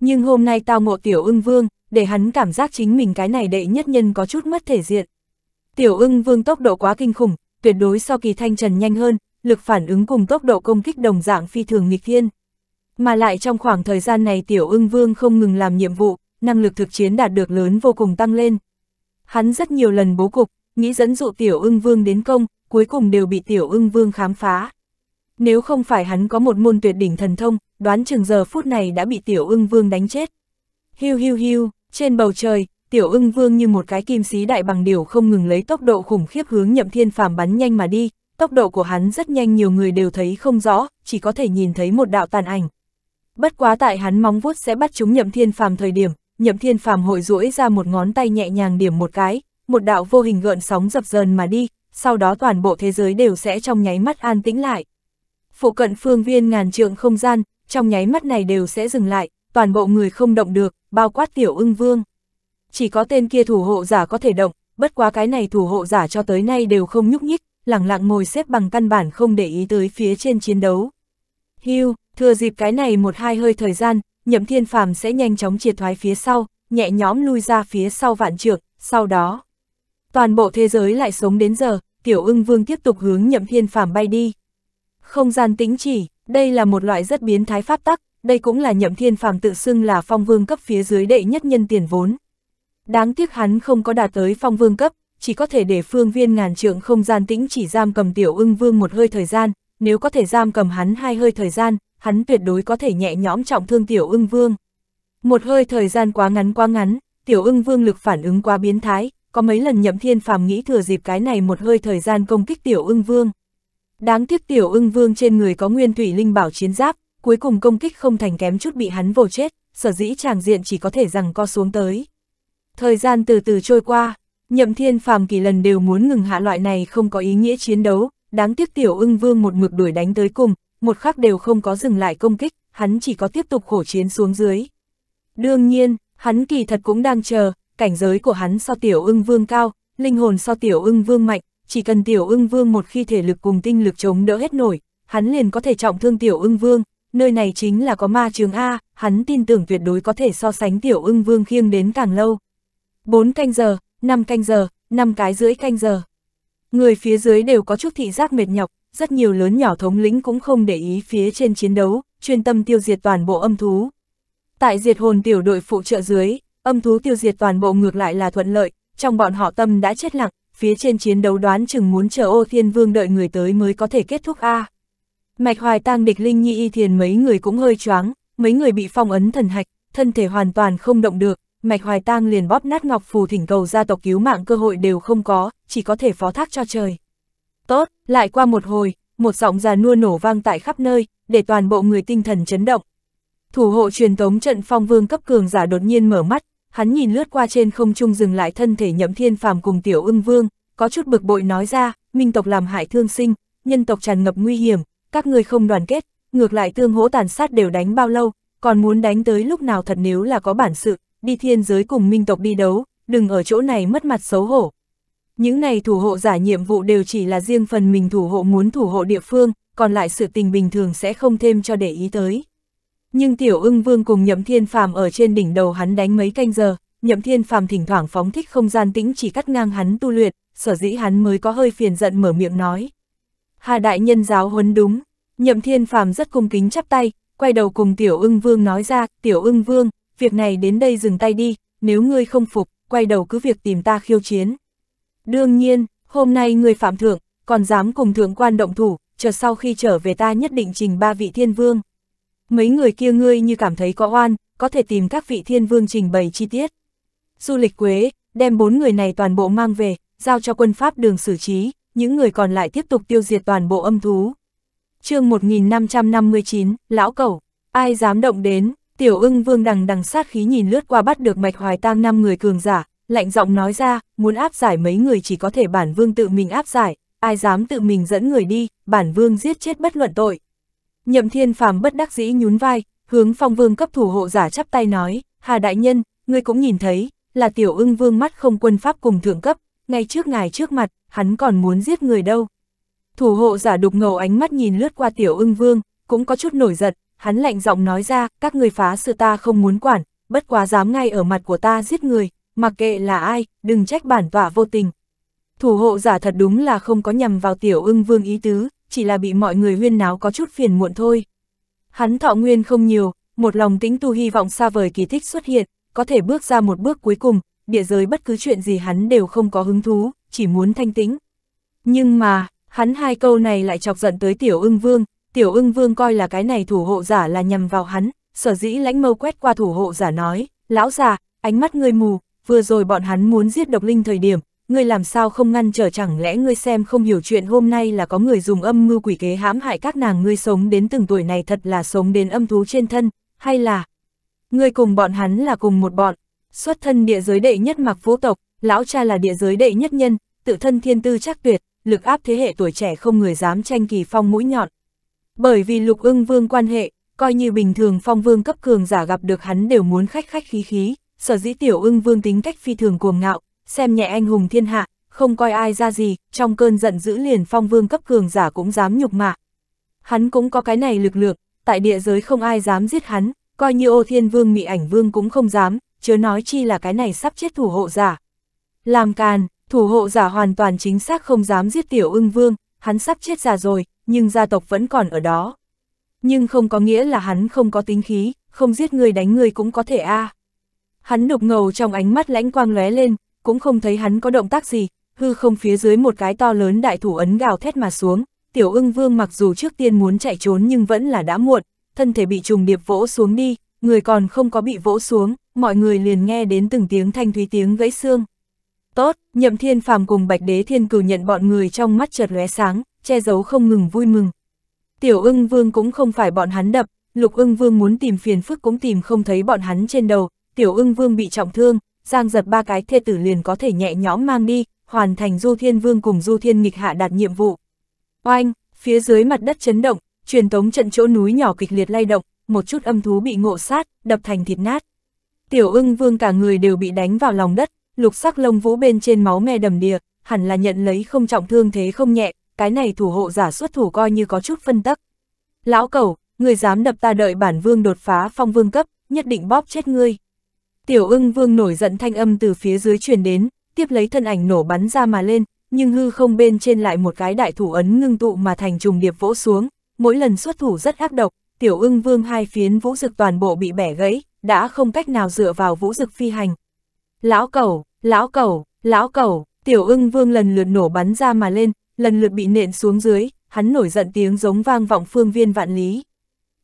Nhưng hôm nay tao ngộ tiểu ưng vương, để hắn cảm giác chính mình cái này đệ nhất nhân có chút mất thể diện. Tiểu ưng vương tốc độ quá kinh khủng, tuyệt đối so kỳ thanh trần nhanh hơn, lực phản ứng cùng tốc độ công kích đồng dạng phi thường nghịch thiên. Mà lại trong khoảng thời gian này tiểu ưng vương không ngừng làm nhiệm vụ, năng lực thực chiến đạt được lớn vô cùng tăng lên. Hắn rất nhiều lần bố cục, nghĩ dẫn dụ tiểu ưng vương đến công, cuối cùng đều bị tiểu ưng vương khám phá. Nếu không phải hắn có một môn tuyệt đỉnh thần thông, đoán chừng giờ phút này đã bị tiểu ưng vương đánh chết. Hiu hiu hiu, trên bầu trời, tiểu ưng vương như một cái kim xí đại bằng điểu không ngừng lấy tốc độ khủng khiếp hướng nhậm thiên phàm bắn nhanh mà đi, tốc độ của hắn rất nhanh nhiều người đều thấy không rõ, chỉ có thể nhìn thấy một đạo tàn ảnh. Bất quá tại hắn móng vuốt sẽ bắt chúng nhậm thiên phàm thời điểm, nhậm thiên phàm hội duỗi ra một ngón tay nhẹ nhàng điểm một cái, một đạo vô hình gợn sóng dập dờn mà đi, sau đó toàn bộ thế giới đều sẽ trong nháy mắt an tĩnh lại. Phụ cận phương viên ngàn trượng không gian, trong nháy mắt này đều sẽ dừng lại, toàn bộ người không động được, bao quát tiểu ưng vương chỉ có tên kia thủ hộ giả có thể động, bất quá cái này thủ hộ giả cho tới nay đều không nhúc nhích, lẳng lặng ngồi xếp bằng căn bản không để ý tới phía trên chiến đấu. Hưu, thừa dịp cái này một hai hơi thời gian, nhậm thiên phàm sẽ nhanh chóng triệt thoái phía sau, nhẹ nhõm lui ra phía sau vạn trượng, sau đó. Toàn bộ thế giới lại sống đến giờ, tiểu ưng vương tiếp tục hướng nhậm thiên phàm bay đi. Không gian tính chỉ, đây là một loại rất biến thái pháp tắc, đây cũng là nhậm thiên phàm tự xưng là phong vương cấp phía dưới đệ nhất nhân tiền vốn, Đáng tiếc hắn không có đạt tới phong vương cấp, chỉ có thể để phương viên ngàn trượng không gian tĩnh chỉ giam cầm tiểu ưng vương một hơi thời gian, nếu có thể giam cầm hắn hai hơi thời gian, hắn tuyệt đối có thể nhẹ nhõm trọng thương tiểu ưng vương. Một hơi thời gian quá ngắn quá ngắn, tiểu ưng vương lực phản ứng quá biến thái, có mấy lần nhậm thiên phàm nghĩ thừa dịp cái này một hơi thời gian công kích tiểu ưng vương. Đáng tiếc tiểu ưng vương trên người có nguyên thủy linh bảo chiến giáp, cuối cùng công kích không thành kém chút bị hắn vồ chết, sở dĩ tràng diện chỉ có thể rằng co xuống tới. Thời gian từ từ trôi qua, nhậm thiên phàm kỳ lần đều muốn ngừng hạ loại này không có ý nghĩa chiến đấu, đáng tiếc tiểu ưng vương một mực đuổi đánh tới cùng, một khắc đều không có dừng lại công kích, hắn chỉ có tiếp tục khổ chiến xuống dưới. Đương nhiên, hắn kỳ thật cũng đang chờ, cảnh giới của hắn so tiểu ưng vương cao, linh hồn so tiểu ưng vương mạnh, chỉ cần tiểu ưng vương một khi thể lực cùng tinh lực chống đỡ hết nổi, hắn liền có thể trọng thương tiểu ưng vương, nơi này chính là có ma trường A, hắn tin tưởng tuyệt đối có thể so sánh tiểu ưng vương khiêng đến càng lâu. 4 canh giờ, 5 canh giờ, 5 cái rưỡi canh giờ. Người phía dưới đều có chút thị giác mệt nhọc, rất nhiều lớn nhỏ thống lĩnh cũng không để ý phía trên chiến đấu, chuyên tâm tiêu diệt toàn bộ âm thú. Tại diệt hồn tiểu đội phụ trợ dưới, âm thú tiêu diệt toàn bộ ngược lại là thuận lợi, trong bọn họ tâm đã chết lặng, phía trên chiến đấu đoán chừng muốn chờ ô thiên vương đợi người tới mới có thể kết thúc A. Mạch hoài tang địch linh nhi y thiền mấy người cũng hơi choáng, mấy người bị phong ấn thần hạch, thân thể hoàn toàn không động được, Mạch Hoài Tang liền bóp nát ngọc phù thỉnh cầu gia tộc cứu mạng cơ hội đều không có, chỉ có thể phó thác cho trời. Tốt, lại qua một hồi, một giọng già nua nổ vang tại khắp nơi, để toàn bộ người tinh thần chấn động. Thủ hộ truyền tống trận phong vương cấp cường giả đột nhiên mở mắt, hắn nhìn lướt qua trên không trung dừng lại thân thể nhậm thiên phàm cùng tiểu ưng vương, có chút bực bội nói ra, minh tộc làm hại thương sinh, nhân tộc tràn ngập nguy hiểm, các người không đoàn kết, ngược lại tương hỗ tàn sát đều đánh bao lâu, còn muốn đánh tới lúc nào thật nếu là có bản sự, đi thiên giới cùng minh tộc đi đấu, đừng ở chỗ này mất mặt xấu hổ. Những này thủ hộ giả nhiệm vụ đều chỉ là riêng phần mình thủ hộ muốn thủ hộ địa phương, còn lại sự tình bình thường sẽ không thêm cho để ý tới. Nhưng tiểu ưng vương cùng nhậm thiên phàm ở trên đỉnh đầu hắn đánh mấy canh giờ, nhậm thiên phàm thỉnh thoảng phóng thích không gian tĩnh chỉ cắt ngang hắn tu luyện, sở dĩ hắn mới có hơi phiền giận mở miệng nói. Hà đại nhân giáo huấn đúng, nhậm thiên phàm rất cung kính chắp tay, quay đầu cùng tiểu ưng vương nói ra, tiểu ưng vương, việc này đến đây dừng tay đi, nếu ngươi không phục, quay đầu cứ việc tìm ta khiêu chiến. Đương nhiên, hôm nay ngươi phạm thượng, còn dám cùng thượng quan động thủ, chờ sau khi trở về ta nhất định trình ba vị thiên vương. Mấy người kia ngươi như cảm thấy có oan, có thể tìm các vị thiên vương trình bày chi tiết. Du lịch Quế, đem bốn người này toàn bộ mang về, giao cho quân Pháp đường xử trí, những người còn lại tiếp tục tiêu diệt toàn bộ âm thú. chương 1559, Lão Cẩu, ai dám động đến, Tiểu ưng vương đằng đằng sát khí nhìn lướt qua bắt được mạch hoài tang năm người cường giả, lạnh giọng nói ra, muốn áp giải mấy người chỉ có thể bản vương tự mình áp giải, ai dám tự mình dẫn người đi, bản vương giết chết bất luận tội. Nhậm thiên phàm bất đắc dĩ nhún vai, hướng phong vương cấp thủ hộ giả chắp tay nói, hà đại nhân, ngươi cũng nhìn thấy, là tiểu ưng vương mắt không quân pháp cùng thượng cấp, ngay trước ngài trước mặt, hắn còn muốn giết người đâu. Thủ hộ giả đục ngầu ánh mắt nhìn lướt qua tiểu ưng vương, cũng có chút nổi giật, hắn lạnh giọng nói ra, các người phá sự ta không muốn quản, bất quá dám ngay ở mặt của ta giết người, mặc kệ là ai, đừng trách bản tọa vô tình. Thủ hộ giả thật đúng là không có nhầm vào tiểu ưng vương ý tứ, chỉ là bị mọi người huyên náo có chút phiền muộn thôi. Hắn thọ nguyên không nhiều, một lòng tính tu hy vọng xa vời kỳ thích xuất hiện, có thể bước ra một bước cuối cùng, địa giới bất cứ chuyện gì hắn đều không có hứng thú, chỉ muốn thanh tĩnh. Nhưng mà, hắn hai câu này lại chọc giận tới tiểu ưng vương, tiểu ưng vương coi là cái này thủ hộ giả là nhằm vào hắn, sở dĩ lãnh mâu quét qua thủ hộ giả nói, lão già, ánh mắt ngươi mù, vừa rồi bọn hắn muốn giết độc linh thời điểm, ngươi làm sao không ngăn trở chẳng lẽ ngươi xem không hiểu chuyện hôm nay là có người dùng âm mưu quỷ kế hãm hại các nàng ngươi sống đến từng tuổi này thật là sống đến âm thú trên thân, hay là ngươi cùng bọn hắn là cùng một bọn, xuất thân địa giới đệ nhất mặc phú tộc, lão cha là địa giới đệ nhất nhân, tự thân thiên tư chắc tuyệt, lực áp thế hệ tuổi trẻ không người dám tranh kỳ phong mũi nhọn, bởi vì lục ưng vương quan hệ, coi như bình thường phong vương cấp cường giả gặp được hắn đều muốn khách khách khí khí, sở dĩ tiểu ưng vương tính cách phi thường cuồng ngạo, xem nhẹ anh hùng thiên hạ, không coi ai ra gì, trong cơn giận dữ liền phong vương cấp cường giả cũng dám nhục mạ. Hắn cũng có cái này lực lượng, tại địa giới không ai dám giết hắn, coi như ô thiên vương mị ảnh vương cũng không dám, chớ nói chi là cái này sắp chết thủ hộ giả. Làm càn, thủ hộ giả hoàn toàn chính xác không dám giết tiểu ưng vương, hắn sắp chết già rồi, nhưng gia tộc vẫn còn ở đó. Nhưng không có nghĩa là hắn không có tính khí, không giết người đánh người cũng có thể a. À. Hắn đục ngầu trong ánh mắt lãnh quang lóe lên, cũng không thấy hắn có động tác gì, hư không phía dưới một cái to lớn đại thủ ấn gào thét mà xuống, tiểu ưng vương mặc dù trước tiên muốn chạy trốn nhưng vẫn là đã muộn, thân thể bị trùng điệp vỗ xuống đi, người còn không có bị vỗ xuống, mọi người liền nghe đến từng tiếng thanh thúy tiếng gãy xương. Tốt, nhậm thiên phàm cùng bạch đế thiên cử nhận bọn người trong mắt chợt lóe sáng, che giấu không ngừng vui mừng. Tiểu ưng vương cũng không phải bọn hắn đập, lục ưng vương muốn tìm phiền phức cũng tìm không thấy bọn hắn trên đầu, tiểu ưng vương bị trọng thương, giang giật ba cái thê tử liền có thể nhẹ nhõm mang đi, hoàn thành du thiên vương cùng du thiên nghịch hạ đạt nhiệm vụ. Oanh, phía dưới mặt đất chấn động, truyền tống trận chỗ núi nhỏ kịch liệt lay động, một chút âm thú bị ngộ sát, đập thành thịt nát. Tiểu ưng vương cả người đều bị đánh vào lòng đất, lục sắc lông vũ bên trên máu me đầm đìa, hẳn là nhận lấy không trọng thương thế không nhẹ, cái này thủ hộ giả xuất thủ coi như có chút phân tắc. Lão cầu người dám đập ta đợi bản vương đột phá phong vương cấp, nhất định bóp chết ngươi. Tiểu ưng vương nổi giận thanh âm từ phía dưới truyền đến, tiếp lấy thân ảnh nổ bắn ra mà lên, nhưng hư không bên trên lại một cái đại thủ ấn ngưng tụ mà thành trùng điệp vỗ xuống, mỗi lần xuất thủ rất ác độc, tiểu ưng vương hai phiến vũ dực toàn bộ bị bẻ gãy, đã không cách nào dựa vào vũ dực phi hành. Lão cầu lão cầu lão cầu tiểu ưng vương lần lượt nổ bắn ra mà lên, lần lượt bị nện xuống dưới, hắn nổi giận tiếng giống vang vọng phương viên vạn lý.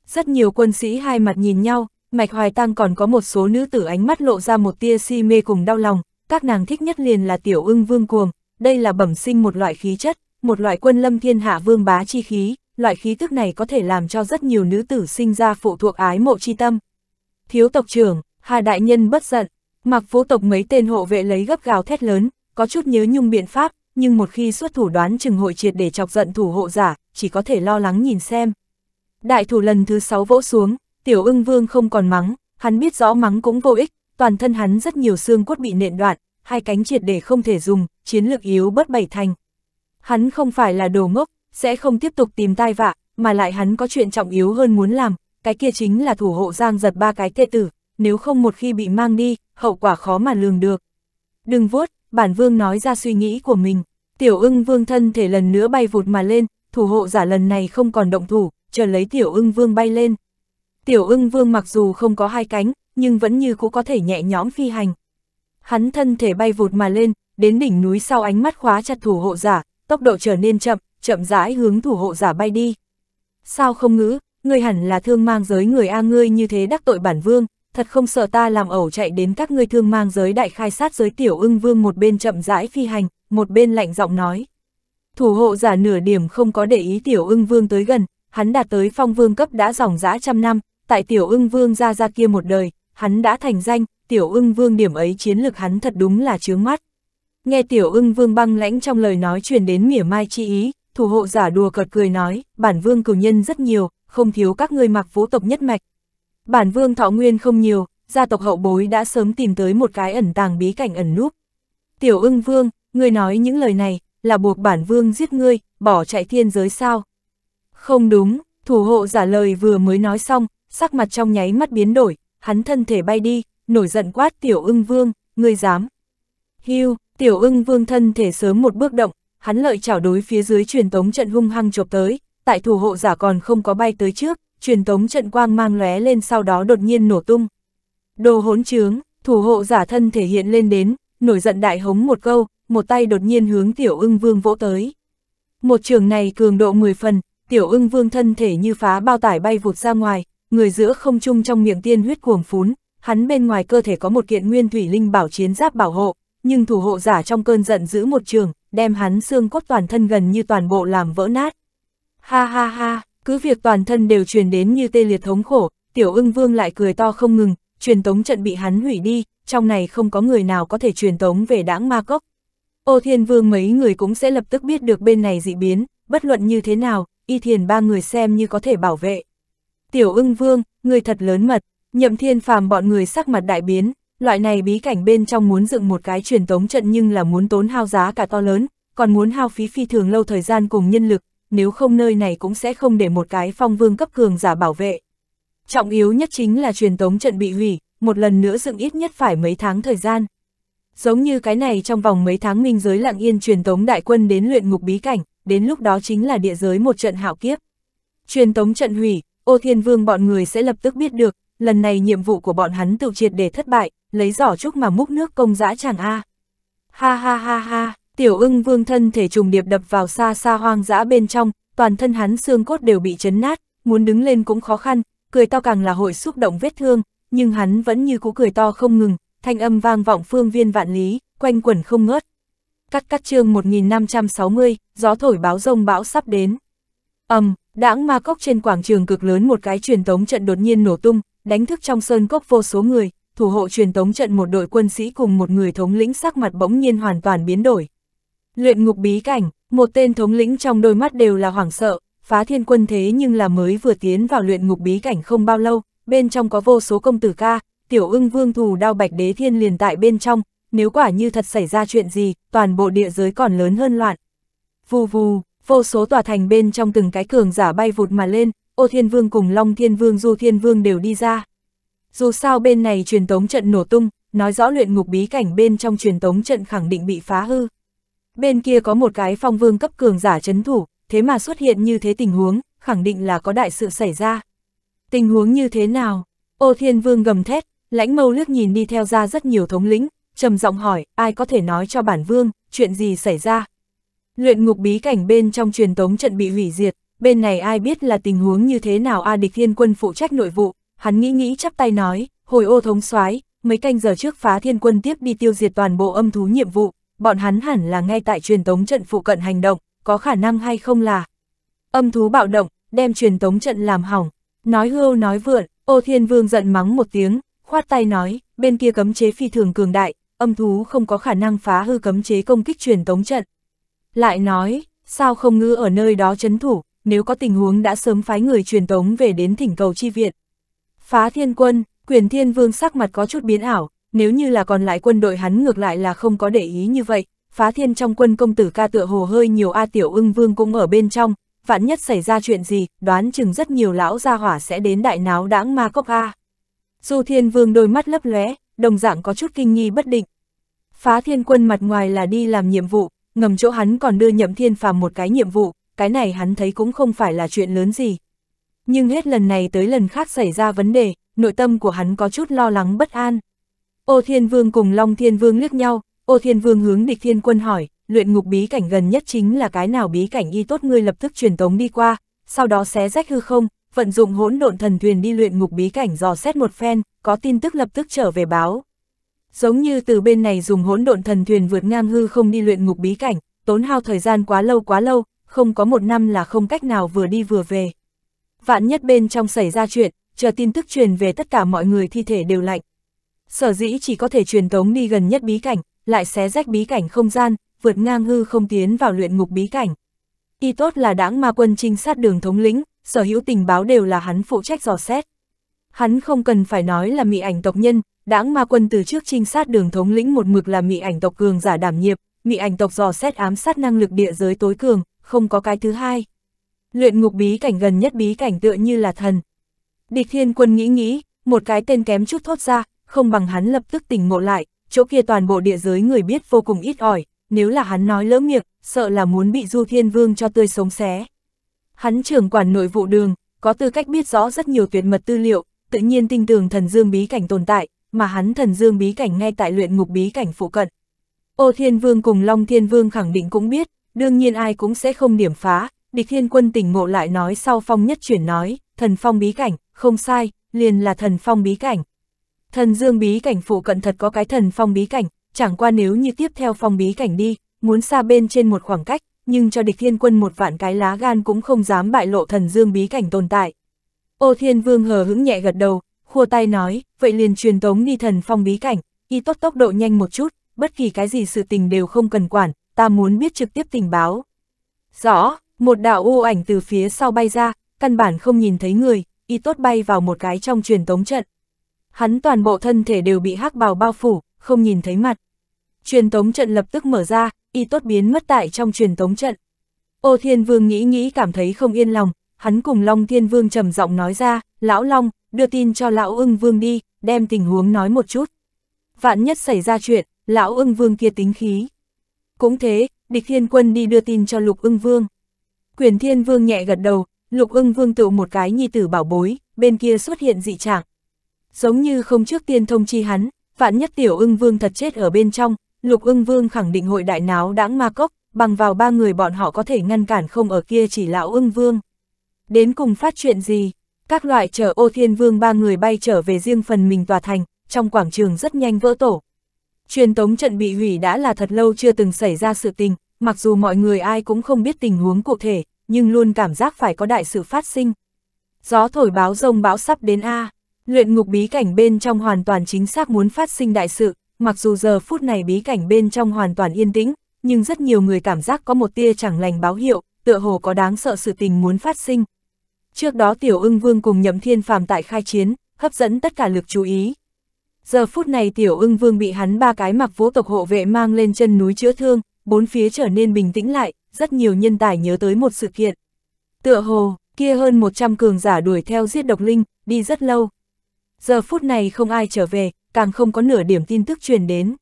Rất nhiều quân sĩ hai mặt nhìn nhau, Mạch Hoài Tăng còn có một số nữ tử ánh mắt lộ ra một tia si mê cùng đau lòng, các nàng thích nhất liền là tiểu ưng vương cuồng, đây là bẩm sinh một loại khí chất, một loại quân lâm thiên hạ vương bá chi khí, loại khí tức này có thể làm cho rất nhiều nữ tử sinh ra phụ thuộc ái mộ chi tâm. Thiếu tộc trưởng, Hà Đại Nhân bất giận, mặc phố tộc mấy tên hộ vệ lấy gấp gào thét lớn, có chút nhớ nhung biện pháp, nhưng một khi xuất thủ đoán chừng hội triệt để chọc giận thủ hộ giả, chỉ có thể lo lắng nhìn xem. Đại thủ lần thứ sáu vỗ xuống, tiểu ưng vương không còn mắng, hắn biết rõ mắng cũng vô ích, toàn thân hắn rất nhiều xương cốt bị nện đoạn, hai cánh triệt để không thể dùng, chiến lược yếu bất bảy thành. Hắn không phải là đồ ngốc, sẽ không tiếp tục tìm tai vạ, mà lại hắn có chuyện trọng yếu hơn muốn làm, cái kia chính là thủ hộ giang giật ba cái tệ tử, nếu không một khi bị mang đi, hậu quả khó mà lường được. Đừng vuốt, bản vương nói ra suy nghĩ của mình, tiểu ưng vương thân thể lần nữa bay vụt mà lên, thủ hộ giả lần này không còn động thủ, chờ lấy tiểu ưng vương bay lên. Tiểu ưng vương mặc dù không có hai cánh, nhưng vẫn như cũ có thể nhẹ nhõm phi hành. Hắn thân thể bay vụt mà lên, đến đỉnh núi sau ánh mắt khóa chặt thủ hộ giả, tốc độ trở nên chậm, chậm rãi hướng thủ hộ giả bay đi. Sao không ngữ, ngươi hẳn là thương mang giới người A ngươi như thế đắc tội bản vương, thật không sợ ta làm ẩu chạy đến các ngươi thương mang giới đại khai sát giới tiểu ưng vương một bên chậm rãi phi hành, một bên lạnh giọng nói. Thủ hộ giả nửa điểm không có để ý tiểu ưng vương tới gần, hắn đạt tới phong vương cấp đã dòng dã trăm năm, tại tiểu ưng vương ra ra kia một đời, hắn đã thành danh, tiểu ưng vương điểm ấy chiến lực hắn thật đúng là chướng mắt. Nghe tiểu ưng vương băng lãnh trong lời nói truyền đến mỉa mai chi ý, thủ hộ giả đùa cợt cười nói, bản vương cửu nhân rất nhiều, không thiếu các ngươi mặc vũ tộc nhất mạch, Bản vương thọ nguyên không nhiều, gia tộc hậu bối đã sớm tìm tới một cái ẩn tàng bí cảnh ẩn núp. Tiểu ưng vương, ngươi nói những lời này, là buộc bản vương giết ngươi, bỏ chạy thiên giới sao? Không đúng, thủ hộ giả lời vừa mới nói xong, sắc mặt trong nháy mắt biến đổi, hắn thân thể bay đi, nổi giận quát tiểu ưng vương, ngươi dám. hưu tiểu ưng vương thân thể sớm một bước động, hắn lợi chảo đối phía dưới truyền tống trận hung hăng chộp tới, tại thủ hộ giả còn không có bay tới trước, truyền tống trận quang mang lóe lên sau đó đột nhiên nổ tung. Đồ hỗn trướng, thủ hộ giả thân thể hiện lên đến, nổi giận đại hống một câu, một tay đột nhiên hướng tiểu ưng vương vỗ tới. Một trường này cường độ 10 phần, tiểu ưng vương thân thể như phá bao tải bay vụt ra ngoài, người giữa không trung trong miệng tiên huyết cuồng phún, hắn bên ngoài cơ thể có một kiện nguyên thủy linh bảo chiến giáp bảo hộ, nhưng thủ hộ giả trong cơn giận giữ một trường, đem hắn xương cốt toàn thân gần như toàn bộ làm vỡ nát. Ha ha ha! Cứ việc toàn thân đều truyền đến như tê liệt thống khổ, tiểu ưng vương lại cười to không ngừng, truyền tống trận bị hắn hủy đi, trong này không có người nào có thể truyền tống về đãng ma cốc. Ô thiên vương mấy người cũng sẽ lập tức biết được bên này dị biến, bất luận như thế nào, y thiền ba người xem như có thể bảo vệ. Tiểu ưng vương, người thật lớn mật, nhậm thiên phàm bọn người sắc mặt đại biến, loại này bí cảnh bên trong muốn dựng một cái truyền tống trận nhưng là muốn tốn hao giá cả to lớn, còn muốn hao phí phi thường lâu thời gian cùng nhân lực, nếu không nơi này cũng sẽ không để một cái phong vương cấp cường giả bảo vệ. Trọng yếu nhất chính là truyền tống trận bị hủy, một lần nữa dựng ít nhất phải mấy tháng thời gian. Giống như cái này trong vòng mấy tháng minh giới lặng yên truyền tống đại quân đến luyện ngục bí cảnh, đến lúc đó chính là địa giới một trận hạo kiếp. Truyền tống trận hủy, ô thiên vương bọn người sẽ lập tức biết được, lần này nhiệm vụ của bọn hắn tự triệt để thất bại, lấy giỏ trúc mà múc nước công dã chàng A. Ha ha ha ha. Tiểu ưng vương thân thể trùng điệp đập vào xa xa hoang dã bên trong, toàn thân hắn xương cốt đều bị chấn nát, muốn đứng lên cũng khó khăn, cười to càng là hội xúc động vết thương, nhưng hắn vẫn như cũ cười to không ngừng, thanh âm vang vọng phương viên vạn lý, quanh quẩn không ngớt. Cắt cắt chương 1560, gió thổi báo rông bão sắp đến. ầm, um, đãng ma cốc trên quảng trường cực lớn một cái truyền tống trận đột nhiên nổ tung, đánh thức trong sơn cốc vô số người, thủ hộ truyền tống trận một đội quân sĩ cùng một người thống lĩnh sắc mặt bỗng nhiên hoàn toàn biến đổi. Luyện ngục bí cảnh, một tên thống lĩnh trong đôi mắt đều là hoảng sợ, phá thiên quân thế nhưng là mới vừa tiến vào luyện ngục bí cảnh không bao lâu, bên trong có vô số công tử ca, tiểu ưng vương thù đao bạch đế thiên liền tại bên trong, nếu quả như thật xảy ra chuyện gì, toàn bộ địa giới còn lớn hơn loạn. Vù vù, vô số tòa thành bên trong từng cái cường giả bay vụt mà lên, ô thiên vương cùng long thiên vương du thiên vương đều đi ra. Dù sao bên này truyền tống trận nổ tung, nói rõ luyện ngục bí cảnh bên trong truyền tống trận khẳng định bị phá hư. Bên kia có một cái phong vương cấp cường giả chấn thủ, thế mà xuất hiện như thế tình huống, khẳng định là có đại sự xảy ra. Tình huống như thế nào? Ô Thiên Vương gầm thét, lãnh mâu lướt nhìn đi theo ra rất nhiều thống lĩnh, trầm giọng hỏi, ai có thể nói cho bản vương, chuyện gì xảy ra? Luyện ngục bí cảnh bên trong truyền tống trận bị hủy diệt, bên này ai biết là tình huống như thế nào A Địch Thiên Quân phụ trách nội vụ, hắn nghĩ nghĩ chắp tay nói, hồi ô thống soái mấy canh giờ trước phá thiên quân tiếp đi tiêu diệt toàn bộ âm thú nhiệm vụ, bọn hắn hẳn là ngay tại truyền tống trận phụ cận hành động, có khả năng hay không là. Âm thú bạo động, đem truyền tống trận làm hỏng, nói hưu nói vượn, ô thiên vương giận mắng một tiếng, khoát tay nói, bên kia cấm chế phi thường cường đại, âm thú không có khả năng phá hư cấm chế công kích truyền tống trận. Lại nói, sao không ngư ở nơi đó chấn thủ, nếu có tình huống đã sớm phái người truyền tống về đến thỉnh cầu chi viện. Phá thiên quân, quyền thiên vương sắc mặt có chút biến ảo, nếu như là còn lại quân đội hắn ngược lại là không có để ý như vậy, phá thiên trong quân công tử ca tựa hồ hơi nhiều A Tiểu ưng vương cũng ở bên trong, vạn nhất xảy ra chuyện gì, đoán chừng rất nhiều lão gia hỏa sẽ đến đại náo đãng ma cốc A. Du thiên vương đôi mắt lấp lóe, đồng dạng có chút kinh nghi bất định. Phá thiên quân mặt ngoài là đi làm nhiệm vụ, ngầm chỗ hắn còn đưa nhậm thiên phàm một cái nhiệm vụ, cái này hắn thấy cũng không phải là chuyện lớn gì. Nhưng hết lần này tới lần khác xảy ra vấn đề, nội tâm của hắn có chút lo lắng bất an. Ô Thiên Vương cùng Long Thiên Vương liếc nhau, Ô Thiên Vương hướng địch thiên quân hỏi, luyện ngục bí cảnh gần nhất chính là cái nào bí cảnh y tốt ngươi lập tức truyền tống đi qua, sau đó xé rách hư không, vận dụng hỗn độn thần thuyền đi luyện ngục bí cảnh dò xét một phen, có tin tức lập tức trở về báo. Giống như từ bên này dùng hỗn độn thần thuyền vượt ngang hư không đi luyện ngục bí cảnh, tốn hao thời gian quá lâu quá lâu, không có một năm là không cách nào vừa đi vừa về. Vạn nhất bên trong xảy ra chuyện, chờ tin tức truyền về tất cả mọi người thi thể đều lạnh, Sở dĩ chỉ có thể truyền tống đi gần nhất bí cảnh, lại xé rách bí cảnh không gian, vượt ngang hư không tiến vào luyện ngục bí cảnh. Y tốt là đảng ma quân trinh sát đường thống lĩnh, sở hữu tình báo đều là hắn phụ trách dò xét. Hắn không cần phải nói là mị ảnh tộc nhân, đảng ma quân từ trước trinh sát đường thống lĩnh một mực là mị ảnh tộc cường giả đảm nhiệm, mị ảnh tộc dò xét ám sát năng lực địa giới tối cường, không có cái thứ hai. Luyện ngục bí cảnh gần nhất bí cảnh tựa như là thần. Địch thiên quân nghĩ nghĩ, một cái tên kém chút thốt ra, không bằng hắn lập tức tỉnh ngộ lại, chỗ kia toàn bộ địa giới người biết vô cùng ít ỏi, nếu là hắn nói lỡ miệng, sợ là muốn bị Du Thiên Vương cho tươi sống xé. Hắn trưởng quản nội vụ đường, có tư cách biết rõ rất nhiều tuyệt mật tư liệu, tự nhiên tinh tường thần dương bí cảnh tồn tại, mà hắn thần dương bí cảnh ngay tại luyện ngục bí cảnh phụ cận. Ô Thiên Vương cùng Long Thiên Vương khẳng định cũng biết, đương nhiên ai cũng sẽ không điểm phá, địch thiên quân tỉnh ngộ lại nói sau phong nhất chuyển nói, thần phong bí cảnh, không sai, liền là thần phong bí cảnh. Thần dương bí cảnh phụ cận thật có cái thần phong bí cảnh, chẳng qua nếu như tiếp theo phong bí cảnh đi, muốn xa bên trên một khoảng cách, nhưng cho địch thiên quân một vạn cái lá gan cũng không dám bại lộ thần dương bí cảnh tồn tại. Ô thiên vương hờ hững nhẹ gật đầu, khua tay nói, vậy liền truyền tống đi thần phong bí cảnh, y tốt tốc độ nhanh một chút, bất kỳ cái gì sự tình đều không cần quản, ta muốn biết trực tiếp tình báo. Rõ, một đạo u ảnh từ phía sau bay ra, căn bản không nhìn thấy người, y tốt bay vào một cái trong truyền tống trận hắn toàn bộ thân thể đều bị hắc bào bao phủ, không nhìn thấy mặt. Truyền tống trận lập tức mở ra, y tốt biến mất tại trong truyền tống trận. Ô Thiên Vương nghĩ nghĩ cảm thấy không yên lòng, hắn cùng Long Thiên Vương trầm giọng nói ra, Lão Long, đưa tin cho Lão ưng Vương đi, đem tình huống nói một chút. Vạn nhất xảy ra chuyện, Lão ưng Vương kia tính khí. Cũng thế, địch thiên quân đi đưa tin cho Lục ưng Vương. Quyền Thiên Vương nhẹ gật đầu, Lục ưng Vương tự một cái nhi tử bảo bối, bên kia xuất hiện dị trạng giống như không trước tiên thông chi hắn, vạn nhất tiểu ưng vương thật chết ở bên trong, lục ưng vương khẳng định hội đại náo đãng ma cốc, bằng vào ba người bọn họ có thể ngăn cản không ở kia chỉ lão ưng vương. Đến cùng phát chuyện gì, các loại chở ô thiên vương ba người bay trở về riêng phần mình tòa thành, trong quảng trường rất nhanh vỡ tổ. Truyền tống trận bị hủy đã là thật lâu chưa từng xảy ra sự tình, mặc dù mọi người ai cũng không biết tình huống cụ thể, nhưng luôn cảm giác phải có đại sự phát sinh. Gió thổi báo rông bão sắp đến A, Luyện ngục bí cảnh bên trong hoàn toàn chính xác muốn phát sinh đại sự, mặc dù giờ phút này bí cảnh bên trong hoàn toàn yên tĩnh, nhưng rất nhiều người cảm giác có một tia chẳng lành báo hiệu, tựa hồ có đáng sợ sự tình muốn phát sinh. Trước đó Tiểu ưng vương cùng Nhậm Thiên Phàm tại khai chiến, hấp dẫn tất cả lực chú ý. Giờ phút này Tiểu ưng vương bị hắn ba cái mặc vũ tộc hộ vệ mang lên chân núi chữa thương, bốn phía trở nên bình tĩnh lại, rất nhiều nhân tài nhớ tới một sự kiện. Tựa hồ, kia hơn 100 cường giả đuổi theo giết độc linh, đi rất lâu, giờ phút này không ai trở về, càng không có nửa điểm tin tức truyền đến.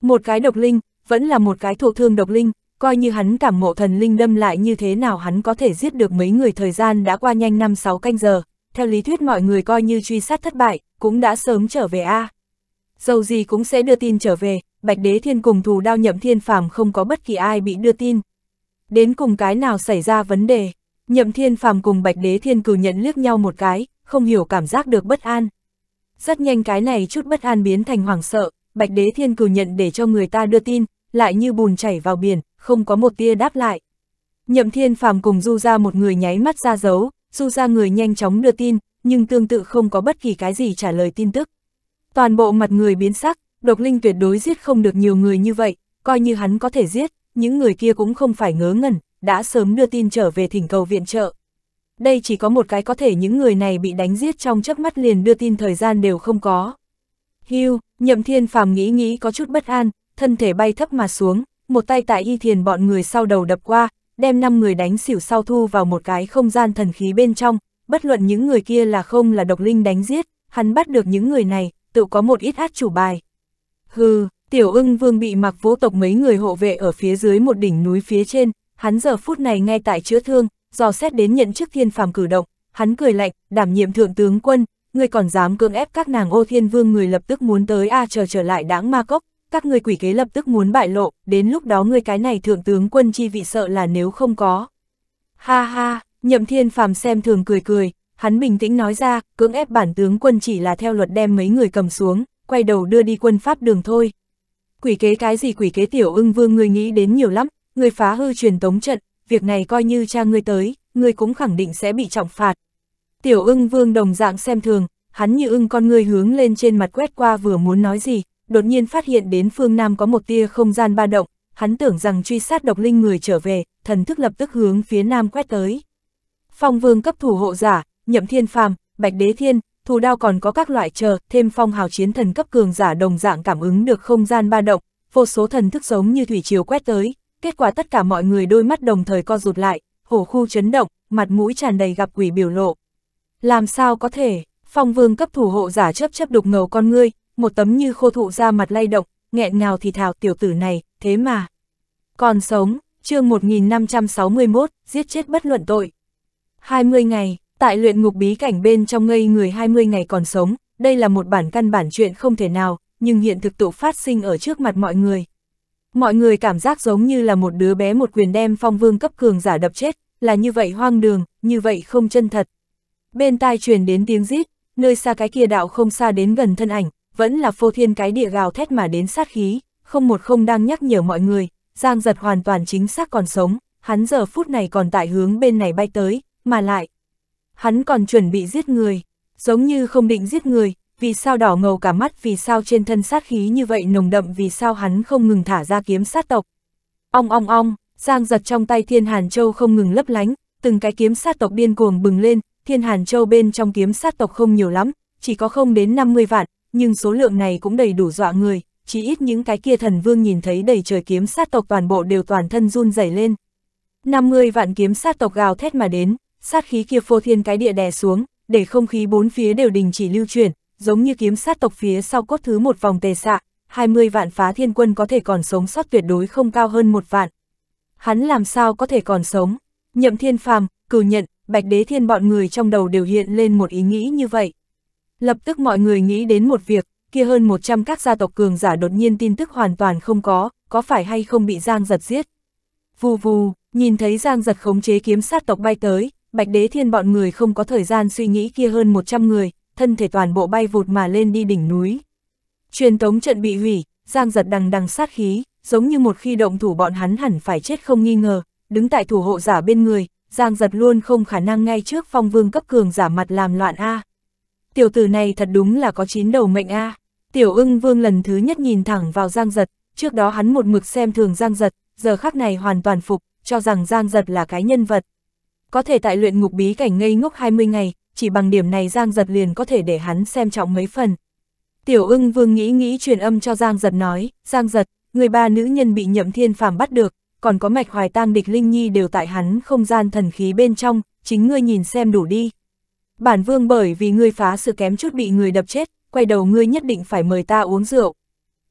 Một cái độc linh, vẫn là một cái thuộc thương độc linh, coi như hắn cảm mộ thần linh đâm lại như thế nào hắn có thể giết được mấy người thời gian đã qua nhanh 5-6 canh giờ, theo lý thuyết mọi người coi như truy sát thất bại, cũng đã sớm trở về a. À. Dầu gì cũng sẽ đưa tin trở về, Bạch Đế Thiên cùng thù đao nhậm thiên phàm không có bất kỳ ai bị đưa tin. Đến cùng cái nào xảy ra vấn đề, nhậm thiên phàm cùng Bạch Đế Thiên cử nhận liếc nhau một cái, không hiểu cảm giác được bất an. Rất nhanh cái này chút bất an biến thành hoảng sợ, Bạch Đế Thiên cử nhận để cho người ta đưa tin, lại như bùn chảy vào biển, không có một tia đáp lại. Nhậm Thiên Phàm cùng Du ra một người nháy mắt ra dấu, Du ra người nhanh chóng đưa tin, nhưng tương tự không có bất kỳ cái gì trả lời tin tức. Toàn bộ mặt người biến sắc, độc linh tuyệt đối giết không được nhiều người như vậy, coi như hắn có thể giết, những người kia cũng không phải ngớ ngẩn, đã sớm đưa tin trở về thỉnh cầu viện trợ đây chỉ có một cái có thể những người này bị đánh giết trong chớp mắt liền đưa tin thời gian đều không có. Hưu, nhậm thiên phàm nghĩ nghĩ có chút bất an, thân thể bay thấp mà xuống, một tay tại y thiền bọn người sau đầu đập qua, đem 5 người đánh xỉu sau thu vào một cái không gian thần khí bên trong, bất luận những người kia là không là độc linh đánh giết, hắn bắt được những người này, tự có một ít át chủ bài. Hừ, tiểu ưng vương bị mặc vô tộc mấy người hộ vệ ở phía dưới một đỉnh núi phía trên, hắn giờ phút này ngay tại chữa thương, dò xét đến nhận chức thiên phàm cử động, hắn cười lạnh, đảm nhiệm thượng tướng quân, người còn dám cưỡng ép các nàng ô thiên vương người lập tức muốn tới a chờ trở lại đáng ma cốc, các người quỷ kế lập tức muốn bại lộ, đến lúc đó ngươi cái này thượng tướng quân chi vị sợ là nếu không có. Ha ha, nhậm thiên phàm xem thường cười cười, hắn bình tĩnh nói ra, cưỡng ép bản tướng quân chỉ là theo luật đem mấy người cầm xuống, quay đầu đưa đi quân pháp đường thôi. Quỷ kế cái gì quỷ kế tiểu ưng vương người nghĩ đến nhiều lắm, người phá hư truyền tống trận, việc này coi như cha ngươi tới, ngươi cũng khẳng định sẽ bị trọng phạt. Tiểu ưng vương đồng dạng xem thường, hắn như ưng con ngươi hướng lên trên mặt quét qua vừa muốn nói gì, đột nhiên phát hiện đến phương Nam có một tia không gian ba động, hắn tưởng rằng truy sát độc linh người trở về, thần thức lập tức hướng phía Nam quét tới. Phong vương cấp thủ hộ giả, nhậm thiên phàm, bạch đế thiên, thù đao còn có các loại chờ, thêm phong hào chiến thần cấp cường giả đồng dạng cảm ứng được không gian ba động, vô số thần thức giống như thủy triều quét tới, kết quả tất cả mọi người đôi mắt đồng thời co rụt lại, hổ khu chấn động, mặt mũi tràn đầy gặp quỷ biểu lộ. Làm sao có thể, phong vương cấp thủ hộ giả chấp chấp đục ngầu con ngươi, một tấm như khô thụ ra mặt lay động, nghẹn ngào thì thào tiểu tử này, thế mà. Còn sống, chương 1561, giết chết bất luận tội. 20 ngày, tại luyện ngục bí cảnh bên trong ngây người 20 ngày còn sống, đây là một bản căn bản chuyện không thể nào, nhưng hiện thực tụ phát sinh ở trước mặt mọi người. Mọi người cảm giác giống như là một đứa bé một quyền đem phong vương cấp cường giả đập chết, là như vậy hoang đường, như vậy không chân thật. Bên tai truyền đến tiếng rít, nơi xa cái kia đạo không xa đến gần thân ảnh, vẫn là phô thiên cái địa gào thét mà đến sát khí, không một không đang nhắc nhở mọi người, Giang giật hoàn toàn chính xác còn sống, hắn giờ phút này còn tại hướng bên này bay tới, mà lại. Hắn còn chuẩn bị giết người, giống như không định giết người, vì sao đỏ ngầu cả mắt, vì sao trên thân sát khí như vậy nồng đậm, vì sao hắn không ngừng thả ra kiếm sát tộc. Ong ong ong, giang giật trong tay thiên hàn châu không ngừng lấp lánh, từng cái kiếm sát tộc điên cuồng bừng lên, thiên hàn châu bên trong kiếm sát tộc không nhiều lắm, chỉ có không đến 50 vạn, nhưng số lượng này cũng đầy đủ dọa người, chỉ ít những cái kia thần vương nhìn thấy đầy trời kiếm sát tộc toàn bộ đều toàn thân run rẩy lên. 50 vạn kiếm sát tộc gào thét mà đến, sát khí kia phô thiên cái địa đè xuống, để không khí bốn phía đều đình chỉ lưu chuyển, giống như kiếm sát tộc phía sau cốt thứ một vòng tề xạ, 20 vạn phá thiên quân có thể còn sống sót tuyệt đối không cao hơn một vạn. Hắn làm sao có thể còn sống? Nhậm thiên phàm, cử nhận, bạch đế thiên bọn người trong đầu đều hiện lên một ý nghĩ như vậy. Lập tức mọi người nghĩ đến một việc, kia hơn 100 các gia tộc cường giả đột nhiên tin tức hoàn toàn không có, có phải hay không bị Giang giật giết. Vù vù, nhìn thấy Giang giật khống chế kiếm sát tộc bay tới, Bạch Đế Thiên bọn người không có thời gian suy nghĩ kia hơn 100 người, thân thể toàn bộ bay vụt mà lên đi đỉnh núi. Truyền tống trận bị hủy, Giang giật đằng đằng sát khí, giống như một khi động thủ bọn hắn hẳn phải chết không nghi ngờ, đứng tại thủ hộ giả bên người, Giang giật luôn không khả năng ngay trước phong vương cấp cường giả mặt làm loạn A. Tiểu tử này thật đúng là có chín đầu mệnh A. Tiểu ưng vương lần thứ nhất nhìn thẳng vào Giang giật, trước đó hắn một mực xem thường Giang giật, giờ khắc này hoàn toàn phục, cho rằng Giang giật là cái nhân vật. Có thể tại luyện ngục bí cảnh ngây ngốc 20 ngày, chỉ bằng điểm này Giang Giật liền có thể để hắn xem trọng mấy phần. Tiểu ưng vương nghĩ nghĩ truyền âm cho Giang Giật nói, Giang Giật, người ba nữ nhân bị nhậm thiên phàm bắt được, còn có mạch hoài tang địch Linh Nhi đều tại hắn không gian thần khí bên trong, chính ngươi nhìn xem đủ đi. Bản vương bởi vì ngươi phá sự kém chút bị người đập chết, quay đầu ngươi nhất định phải mời ta uống rượu.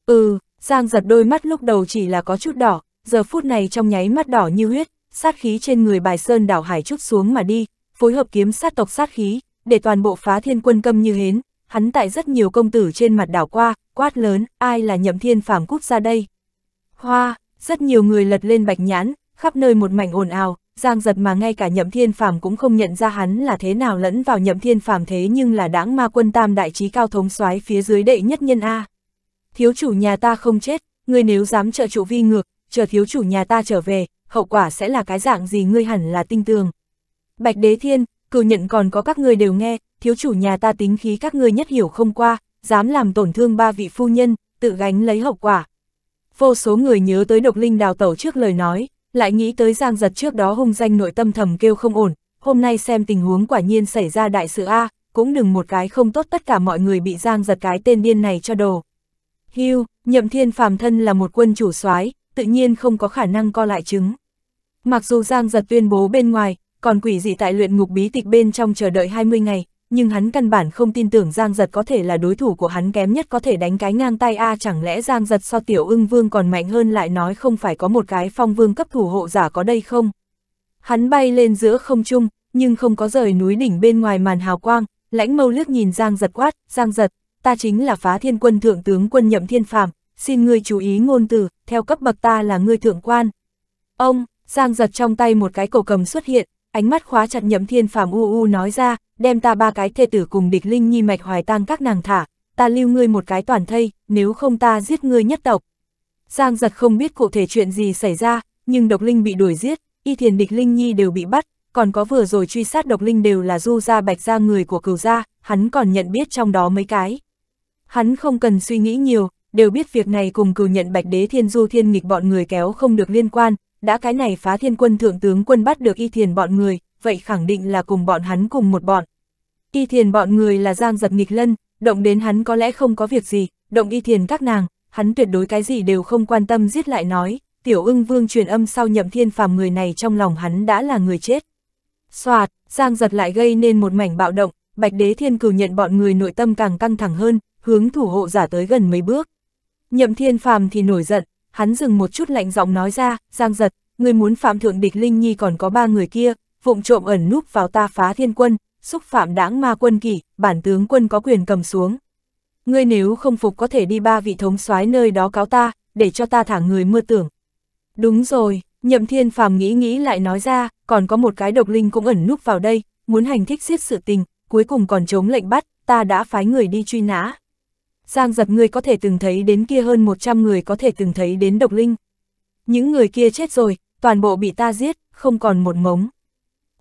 Ừ, Giang giật đôi mắt lúc đầu chỉ là có chút đỏ, giờ phút này trong nháy mắt đỏ như huyết, sát khí trên người bài sơn đảo hải chút xuống mà đi, phối hợp kiếm sát tộc sát khí, để toàn bộ phá thiên quân câm như hến, hắn tại rất nhiều công tử trên mặt đảo qua, quát lớn, ai là nhậm thiên phàm cút ra đây. Hoa, rất nhiều người lật lên bạch nhãn, khắp nơi một mảnh ồn ào, giang giật mà ngay cả nhậm thiên phàm cũng không nhận ra hắn là thế nào lẫn vào nhậm thiên phàm thế nhưng là đáng ma quân tam đại trí cao thống soái phía dưới đệ nhất nhân A. Thiếu chủ nhà ta không chết, ngươi nếu dám trợ trụ vi ngược, chờ thiếu chủ nhà ta trở về, hậu quả sẽ là cái dạng gì ngươi hẳn là tinh tường. Bạch Đế Thiên, cử nhận còn có các người đều nghe, thiếu chủ nhà ta tính khí các người nhất hiểu không qua, dám làm tổn thương ba vị phu nhân, tự gánh lấy hậu quả. Vô số người nhớ tới độc linh đào tẩu trước lời nói, lại nghĩ tới giang giật trước đó hung danh nội tâm thầm kêu không ổn, hôm nay xem tình huống quả nhiên xảy ra đại sự A, cũng đừng một cái không tốt tất cả mọi người bị giang giật cái tên điên này cho đồ. Hưu, nhậm thiên phàm thân là một quân chủ soái tự nhiên không có khả năng co lại chứng. Mặc dù giang giật tuyên bố bên ngoài, còn quỷ dị tại luyện ngục bí tịch bên trong chờ đợi 20 ngày, nhưng hắn căn bản không tin tưởng Giang Giật có thể là đối thủ của hắn kém nhất có thể đánh cái ngang tay A chẳng lẽ Giang Giật so tiểu ưng vương còn mạnh hơn lại nói không phải có một cái phong vương cấp thủ hộ giả có đây không. Hắn bay lên giữa không trung, nhưng không có rời núi đỉnh bên ngoài màn hào quang, lãnh mâu liếc nhìn Giang Giật quát, Giang Giật, ta chính là phá thiên quân thượng tướng quân nhậm thiên phàm, xin ngươi chú ý ngôn từ, theo cấp bậc ta là ngươi thượng quan. Ông, Giang Giật trong tay một cái cổ cầm xuất hiện, ánh mắt khóa chặt nhậm thiên phàm u u nói ra, đem ta ba cái thê tử cùng địch linh nhi mạch hoài tang các nàng thả, ta lưu ngươi một cái toàn thây, nếu không ta giết ngươi nhất tộc. Giang giật không biết cụ thể chuyện gì xảy ra, nhưng độc linh bị đuổi giết, y thiền địch linh nhi đều bị bắt, còn có vừa rồi truy sát độc linh đều là du gia bạch gia người của cửu gia, hắn còn nhận biết trong đó mấy cái. Hắn không cần suy nghĩ nhiều, đều biết việc này cùng cửu nhận bạch đế thiên du thiên nghịch bọn người kéo không được liên quan, đã cái này phá thiên quân thượng tướng quân bắt được y thiền bọn người, vậy khẳng định là cùng bọn hắn cùng một bọn. Y thiền bọn người là giang giật nghịch lân, động đến hắn có lẽ không có việc gì, động y thiền các nàng, hắn tuyệt đối cái gì đều không quan tâm giết lại nói, tiểu ưng vương truyền âm sau nhậm thiên phàm người này trong lòng hắn đã là người chết. Xoạt, giang giật lại gây nên một mảnh bạo động, bạch đế thiên cửu nhận bọn người nội tâm càng căng thẳng hơn, hướng thủ hộ giả tới gần mấy bước. Nhậm thiên phàm thì nổi giận, hắn dừng một chút lạnh giọng nói ra, Giang giật, người muốn phạm thượng địch Linh Nhi còn có ba người kia, vụng trộm ẩn núp vào ta phá thiên quân, xúc phạm đãng ma quân kỷ, bản tướng quân có quyền cầm xuống. Ngươi nếu không phục có thể đi ba vị thống soái nơi đó cáo ta, để cho ta thả người mưa tưởng. Đúng rồi, nhậm thiên phàm nghĩ nghĩ lại nói ra, còn có một cái độc linh cũng ẩn núp vào đây, muốn hành thích giết sự tình, cuối cùng còn chống lệnh bắt, ta đã phái người đi truy nã. Giang giật người có thể từng thấy đến kia hơn 100 người có thể từng thấy đến độc linh. Những người kia chết rồi, toàn bộ bị ta giết, không còn một mống.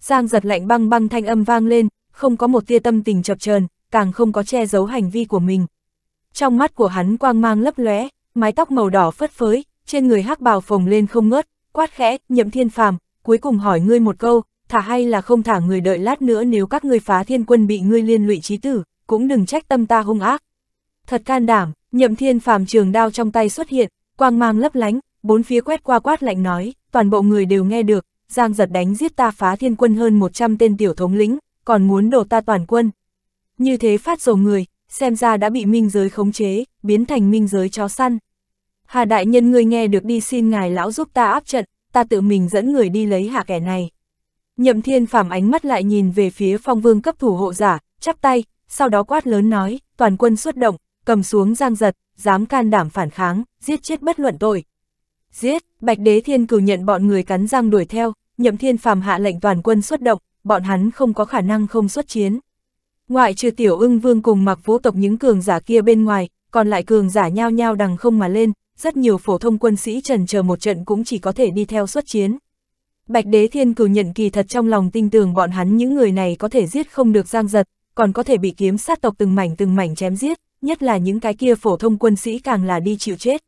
Giang giật lạnh băng băng thanh âm vang lên, không có một tia tâm tình chập chờn càng không có che giấu hành vi của mình. Trong mắt của hắn quang mang lấp lóe, mái tóc màu đỏ phất phới, trên người hắc bào phồng lên không ngớt, quát khẽ, nhậm thiên phàm, cuối cùng hỏi ngươi một câu, thả hay là không thả người đợi lát nữa nếu các ngươi phá thiên quân bị ngươi liên lụy trí tử, cũng đừng trách tâm ta hung ác thật can đảm, nhậm thiên phàm trường đao trong tay xuất hiện, quang mang lấp lánh, bốn phía quét qua quát lạnh nói, toàn bộ người đều nghe được, giang giật đánh giết ta phá thiên quân hơn 100 tên tiểu thống lĩnh, còn muốn đổ ta toàn quân. Như thế phát dầu người, xem ra đã bị minh giới khống chế, biến thành minh giới chó săn. Hà đại nhân ngươi nghe được đi xin ngài lão giúp ta áp trận, ta tự mình dẫn người đi lấy hạ kẻ này. Nhậm thiên phàm ánh mắt lại nhìn về phía phong vương cấp thủ hộ giả, chắp tay, sau đó quát lớn nói, toàn quân xuất động, cầm xuống giang giật, dám can đảm phản kháng, giết chết bất luận tội. Giết, Bạch Đế Thiên cửu nhận bọn người cắn răng đuổi theo, Nhậm Thiên Phàm hạ lệnh toàn quân xuất động, bọn hắn không có khả năng không xuất chiến. Ngoại trừ Tiểu Ưng Vương cùng Mặc Vũ tộc những cường giả kia bên ngoài, còn lại cường giả nhao nhao đằng không mà lên, rất nhiều phổ thông quân sĩ trần chờ một trận cũng chỉ có thể đi theo xuất chiến. Bạch Đế Thiên cửu nhận kỳ thật trong lòng tin tưởng bọn hắn những người này có thể giết không được giang giật, còn có thể bị kiếm sát tộc từng mảnh từng mảnh chém giết, nhất là những cái kia phổ thông quân sĩ càng là đi chịu chết.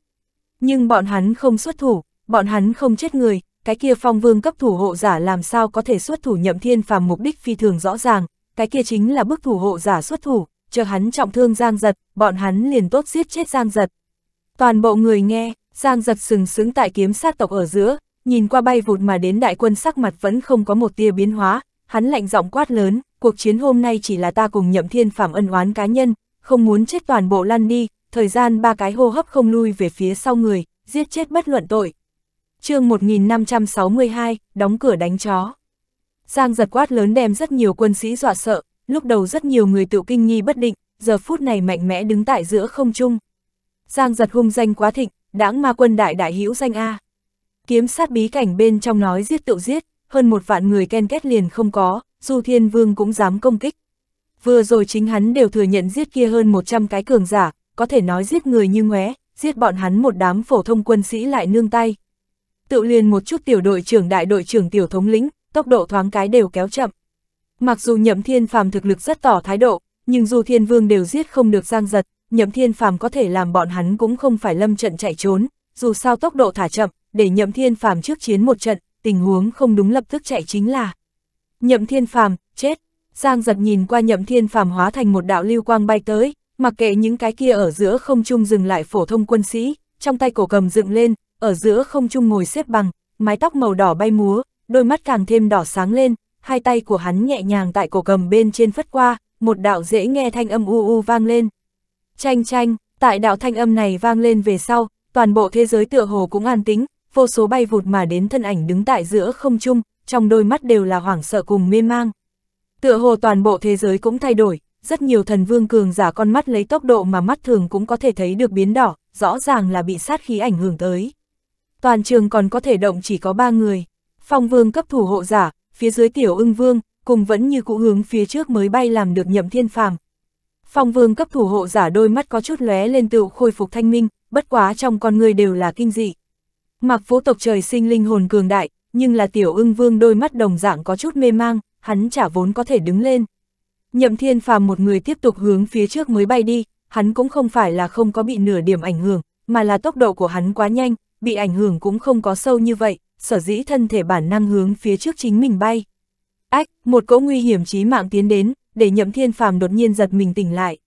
Nhưng bọn hắn không xuất thủ, bọn hắn không chết người, cái kia phong vương cấp thủ hộ giả làm sao có thể xuất thủ nhậm thiên phàm mục đích phi thường rõ ràng, cái kia chính là bức thủ hộ giả xuất thủ, chờ hắn trọng thương giang giật, bọn hắn liền tốt giết chết giang giật. Toàn bộ người nghe, giang giật sừng sững tại kiếm sát tộc ở giữa, nhìn qua bay vụt mà đến đại quân sắc mặt vẫn không có một tia biến hóa, hắn lạnh giọng quát lớn, cuộc chiến hôm nay chỉ là ta cùng nhậm thiên phàm ân oán cá nhân, không muốn chết toàn bộ lăn đi, thời gian ba cái hô hấp không lui về phía sau người, giết chết bất luận tội. chương 1562, đóng cửa đánh chó. Giang giật quát lớn đem rất nhiều quân sĩ dọa sợ, lúc đầu rất nhiều người tự kinh nghi bất định, giờ phút này mạnh mẽ đứng tại giữa không trung. Giang giật hung danh quá thịnh, đãng ma quân đại đại hữu danh A. Kiếm sát bí cảnh bên trong nói giết tự giết, hơn một vạn người ken kết liền không có, Du thiên vương cũng dám công kích, Vừa rồi chính hắn đều thừa nhận giết kia hơn 100 cái cường giả, có thể nói giết người như ngóe, giết bọn hắn một đám phổ thông quân sĩ lại nương tay. Tự liền một chút tiểu đội trưởng đại đội trưởng tiểu thống lĩnh, tốc độ thoáng cái đều kéo chậm. Mặc dù Nhậm Thiên Phàm thực lực rất tỏ thái độ, nhưng dù Thiên Vương đều giết không được giang giật, Nhậm Thiên Phàm có thể làm bọn hắn cũng không phải lâm trận chạy trốn, dù sao tốc độ thả chậm, để Nhậm Thiên Phàm trước chiến một trận, tình huống không đúng lập tức chạy chính là. Nhậm Thiên Phàm, chết, Giang giật nhìn qua nhậm thiên phàm hóa thành một đạo lưu quang bay tới, mặc kệ những cái kia ở giữa không trung dừng lại phổ thông quân sĩ, trong tay cổ cầm dựng lên, ở giữa không trung ngồi xếp bằng, mái tóc màu đỏ bay múa, đôi mắt càng thêm đỏ sáng lên, hai tay của hắn nhẹ nhàng tại cổ cầm bên trên phất qua, một đạo dễ nghe thanh âm u u vang lên. Chanh chanh, tại đạo thanh âm này vang lên về sau, toàn bộ thế giới tựa hồ cũng an tính, vô số bay vụt mà đến thân ảnh đứng tại giữa không trung, trong đôi mắt đều là hoảng sợ cùng mê mang. Tựa hồ toàn bộ thế giới cũng thay đổi, rất nhiều thần vương cường giả con mắt lấy tốc độ mà mắt thường cũng có thể thấy được biến đỏ, rõ ràng là bị sát khí ảnh hưởng tới. Toàn trường còn có thể động chỉ có ba người, phong vương cấp thủ hộ giả, phía dưới tiểu ưng vương, cùng vẫn như cũ hướng phía trước mới bay làm được nhậm thiên phàm. Phong vương cấp thủ hộ giả đôi mắt có chút lóe lên tựu khôi phục thanh minh, bất quá trong con người đều là kinh dị. Mặc vũ tộc trời sinh linh hồn cường đại, nhưng là tiểu ưng vương đôi mắt đồng dạng có chút mê mang, hắn chả vốn có thể đứng lên. Nhậm thiên phàm một người tiếp tục hướng phía trước mới bay đi, hắn cũng không phải là không có bị nửa điểm ảnh hưởng, mà là tốc độ của hắn quá nhanh, bị ảnh hưởng cũng không có sâu như vậy, sở dĩ thân thể bản năng hướng phía trước chính mình bay. Ách, một cỗ nguy hiểm chí mạng tiến đến, để nhậm thiên phàm đột nhiên giật mình tỉnh lại.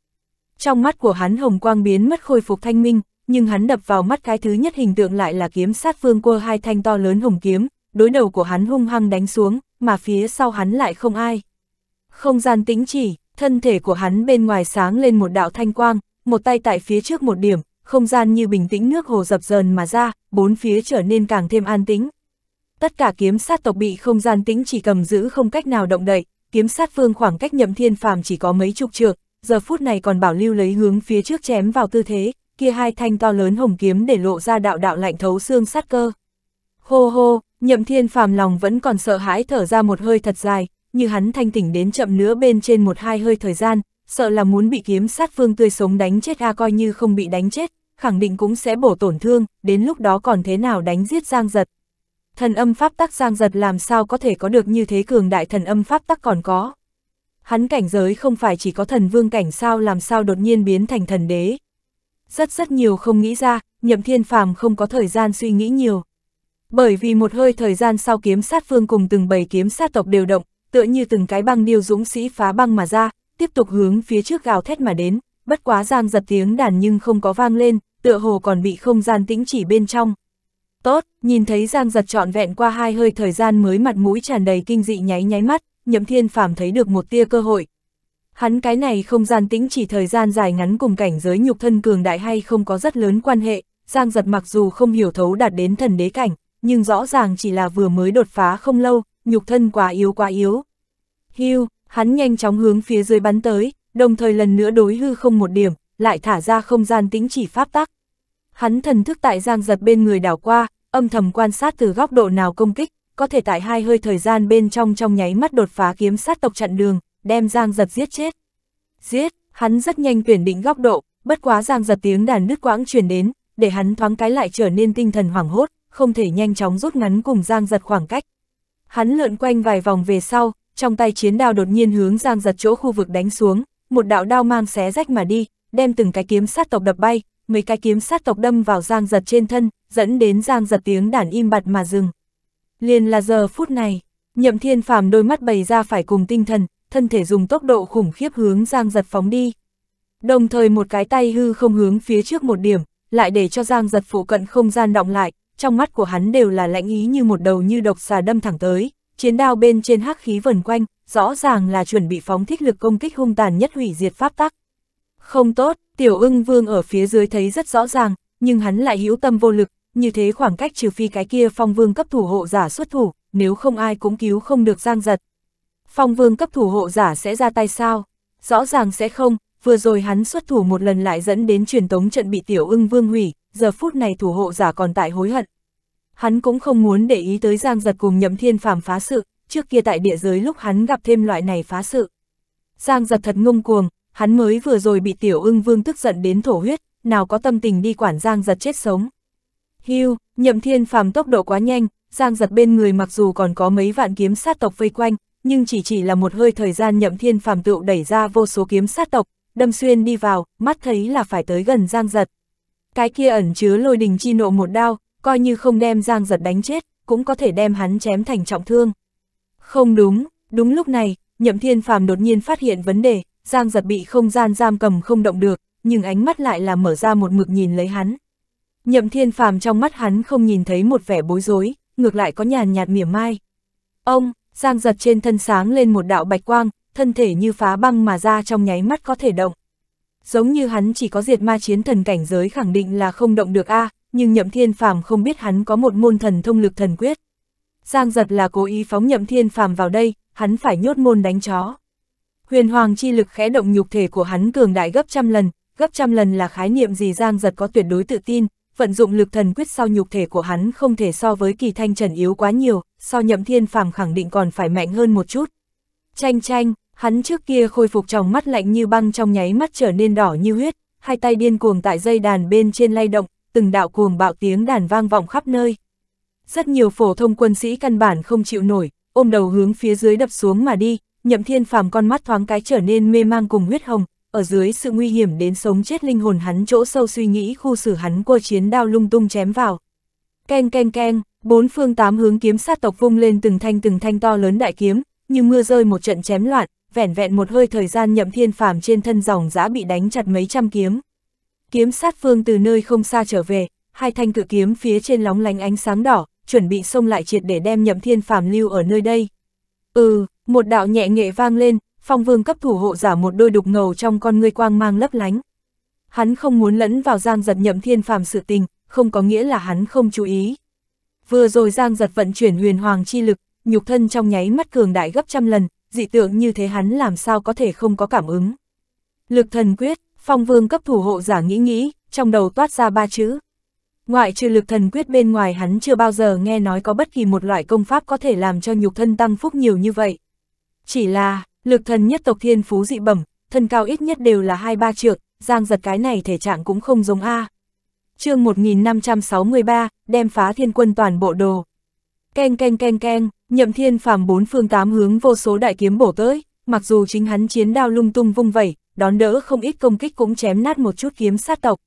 Trong mắt của hắn hồng quang biến mất khôi phục thanh minh, nhưng hắn đập vào mắt cái thứ nhất hình tượng lại là kiếm sát vương cua hai thanh to lớn hồng kiếm, đối đầu của hắn hung hăng đánh xuống, mà phía sau hắn lại không ai. Không gian tĩnh chỉ, thân thể của hắn bên ngoài sáng lên một đạo thanh quang, một tay tại phía trước một điểm, không gian như bình tĩnh nước hồ dập dờn mà ra, bốn phía trở nên càng thêm an tĩnh. Tất cả kiếm sát tộc bị không gian tĩnh chỉ cầm giữ không cách nào động đậy, kiếm sát phương khoảng cách nhậm thiên phàm chỉ có mấy chục trượng, giờ phút này còn bảo lưu lấy hướng phía trước chém vào tư thế, kia hai thanh to lớn hồng kiếm để lộ ra đạo đạo lạnh thấu xương sát cơ. Hô hô, Nhậm thiên phàm lòng vẫn còn sợ hãi thở ra một hơi thật dài, như hắn thanh tỉnh đến chậm nữa bên trên một hai hơi thời gian, sợ là muốn bị kiếm sát phương tươi sống đánh chết a coi như không bị đánh chết, khẳng định cũng sẽ bổ tổn thương, đến lúc đó còn thế nào đánh giết giang giật. Thần âm pháp tắc giang giật làm sao có thể có được như thế cường đại thần âm pháp tắc còn có. Hắn cảnh giới không phải chỉ có thần vương cảnh sao làm sao đột nhiên biến thành thần đế. Rất rất nhiều không nghĩ ra, nhậm thiên phàm không có thời gian suy nghĩ nhiều, bởi vì một hơi thời gian sau kiếm sát vương cùng từng bầy kiếm sát tộc đều động, tựa như từng cái băng điêu dũng sĩ phá băng mà ra, tiếp tục hướng phía trước gào thét mà đến, bất quá giang giật tiếng đàn nhưng không có vang lên, tựa hồ còn bị không gian tĩnh chỉ bên trong. Tốt, nhìn thấy giang giật trọn vẹn qua hai hơi thời gian mới mặt mũi tràn đầy kinh dị nháy nháy mắt, nhậm thiên phàm thấy được một tia cơ hội. Hắn cái này không gian tĩnh chỉ thời gian dài ngắn cùng cảnh giới nhục thân cường đại hay không có rất lớn quan hệ, giang giật mặc dù không hiểu thấu đạt đến thần đế cảnh, nhưng rõ ràng chỉ là vừa mới đột phá không lâu, nhục thân quá yếu quá yếu. Hưu, hắn nhanh chóng hướng phía dưới bắn tới, đồng thời lần nữa đối hư không một điểm, lại thả ra không gian tính chỉ pháp tắc. Hắn thần thức tại giang giật bên người đảo qua, âm thầm quan sát từ góc độ nào công kích, có thể tại hai hơi thời gian bên trong trong nháy mắt đột phá kiếm sát tộc chặn đường, đem giang giật giết chết. Giết, hắn rất nhanh tuyển định góc độ, bất quá giang giật tiếng đàn nứt quãng truyền đến, để hắn thoáng cái lại trở nên tinh thần hoảng hốt, không thể nhanh chóng rút ngắn cùng Giang giật khoảng cách. Hắn lượn quanh vài vòng về sau, trong tay chiến đao đột nhiên hướng Giang giật chỗ khu vực đánh xuống, một đạo đao mang xé rách mà đi, đem từng cái kiếm sát tộc đập bay, mấy cái kiếm sát tộc đâm vào Giang giật trên thân, dẫn đến Giang giật tiếng đàn im bặt mà dừng. Liền là giờ phút này, nhậm thiên phàm đôi mắt bày ra phải cùng tinh thần, thân thể dùng tốc độ khủng khiếp hướng Giang giật phóng đi. Đồng thời một cái tay hư không hướng phía trước một điểm, lại để cho Giang giật phụ cận không gian động lại, trong mắt của hắn đều là lãnh ý như một đầu như độc xà đâm thẳng tới, chiến đao bên trên hắc khí vần quanh, rõ ràng là chuẩn bị phóng thích lực công kích hung tàn nhất hủy diệt pháp tắc. Không tốt, tiểu ưng vương ở phía dưới thấy rất rõ ràng, nhưng hắn lại hữu tâm vô lực, như thế khoảng cách trừ phi cái kia phong vương cấp thủ hộ giả xuất thủ, nếu không ai cũng cứu không được giang giật. Phong vương cấp thủ hộ giả sẽ ra tay sao? Rõ ràng sẽ không, vừa rồi hắn xuất thủ một lần lại dẫn đến truyền tống trận bị tiểu ưng vương hủy, giờ phút này thủ hộ giả còn tại hối hận. Hắn cũng không muốn để ý tới Giang Giật cùng Nhậm Thiên Phàm phá sự, trước kia tại địa giới lúc hắn gặp thêm loại này phá sự. Giang Giật thật ngông cuồng, hắn mới vừa rồi bị Tiểu Ưng Vương tức giận đến thổ huyết, nào có tâm tình đi quản Giang Giật chết sống. Hưu, Nhậm Thiên Phàm tốc độ quá nhanh, Giang Giật bên người mặc dù còn có mấy vạn kiếm sát tộc vây quanh, nhưng chỉ chỉ là một hơi thời gian Nhậm Thiên Phàm tựu đẩy ra vô số kiếm sát tộc, đâm xuyên đi vào, mắt thấy là phải tới gần Giang Giật cái kia ẩn chứa lôi đình chi nộ một đao, coi như không đem Giang Giật đánh chết, cũng có thể đem hắn chém thành trọng thương. Không đúng, đúng lúc này, Nhậm Thiên Phàm đột nhiên phát hiện vấn đề, Giang Giật bị không gian giam cầm không động được, nhưng ánh mắt lại là mở ra một mực nhìn lấy hắn. Nhậm Thiên Phàm trong mắt hắn không nhìn thấy một vẻ bối rối, ngược lại có nhàn nhạt mỉa mai. Ông, Giang Giật trên thân sáng lên một đạo bạch quang, thân thể như phá băng mà ra trong nháy mắt có thể động giống như hắn chỉ có diệt ma chiến thần cảnh giới khẳng định là không động được a à, nhưng nhậm thiên phàm không biết hắn có một môn thần thông lực thần quyết. Giang giật là cố ý phóng nhậm thiên phàm vào đây, hắn phải nhốt môn đánh chó. Huyền hoàng chi lực khẽ động nhục thể của hắn cường đại gấp trăm lần, gấp trăm lần là khái niệm gì Giang giật có tuyệt đối tự tin, vận dụng lực thần quyết sau nhục thể của hắn không thể so với kỳ thanh trần yếu quá nhiều, so nhậm thiên phàm khẳng định còn phải mạnh hơn một chút. Chanh chanh, Hắn trước kia khôi phục tròng mắt lạnh như băng trong nháy mắt trở nên đỏ như huyết, hai tay điên cuồng tại dây đàn bên trên lay động, từng đạo cuồng bạo tiếng đàn vang vọng khắp nơi. Rất nhiều phổ thông quân sĩ căn bản không chịu nổi, ôm đầu hướng phía dưới đập xuống mà đi, nhậm thiên phàm con mắt thoáng cái trở nên mê mang cùng huyết hồng, ở dưới sự nguy hiểm đến sống chết linh hồn hắn chỗ sâu suy nghĩ khu xử hắn cô chiến đao lung tung chém vào. Keng keng keng, bốn phương tám hướng kiếm sát tộc vung lên từng thanh từng thanh to lớn đại kiếm, như mưa rơi một trận chém loạn, vẻn vẹn một hơi thời gian nhậm thiên phàm trên thân dòng giã bị đánh chặt mấy trăm kiếm. Kiếm sát phương từ nơi không xa trở về, hai thanh cự kiếm phía trên lóng lánh ánh sáng đỏ, chuẩn bị xông lại triệt để đem nhậm thiên phàm lưu ở nơi đây. Ừ, một đạo nhẹ nghệ vang lên, phong vương cấp thủ hộ giả một đôi đục ngầu trong con ngươi quang mang lấp lánh. Hắn không muốn lẫn vào giang giật nhậm thiên phàm sự tình, không có nghĩa là hắn không chú ý. Vừa rồi giang giật vận chuyển huyền hoàng chi lực, nhục thân trong nháy mắt cường đại gấp trăm lần, dị tượng như thế hắn làm sao có thể không có cảm ứng. Lực thần quyết, phong vương cấp thủ hộ giả nghĩ nghĩ, trong đầu toát ra ba chữ. Ngoại trừ lực thần quyết bên ngoài hắn chưa bao giờ nghe nói có bất kỳ một loại công pháp có thể làm cho nhục thân tăng phúc nhiều như vậy. Chỉ là, lực thần nhất tộc thiên phú dị bẩm, thân cao ít nhất đều là hai ba trượng, giang giật cái này thể trạng cũng không giống A. chương 1563, đem phá thiên quân toàn bộ đồ. Keng keng keng keng, nhậm thiên phàm bốn phương tám hướng vô số đại kiếm bổ tới, mặc dù chính hắn chiến đao lung tung vung vẩy, đón đỡ không ít công kích cũng chém nát một chút kiếm sát tộc.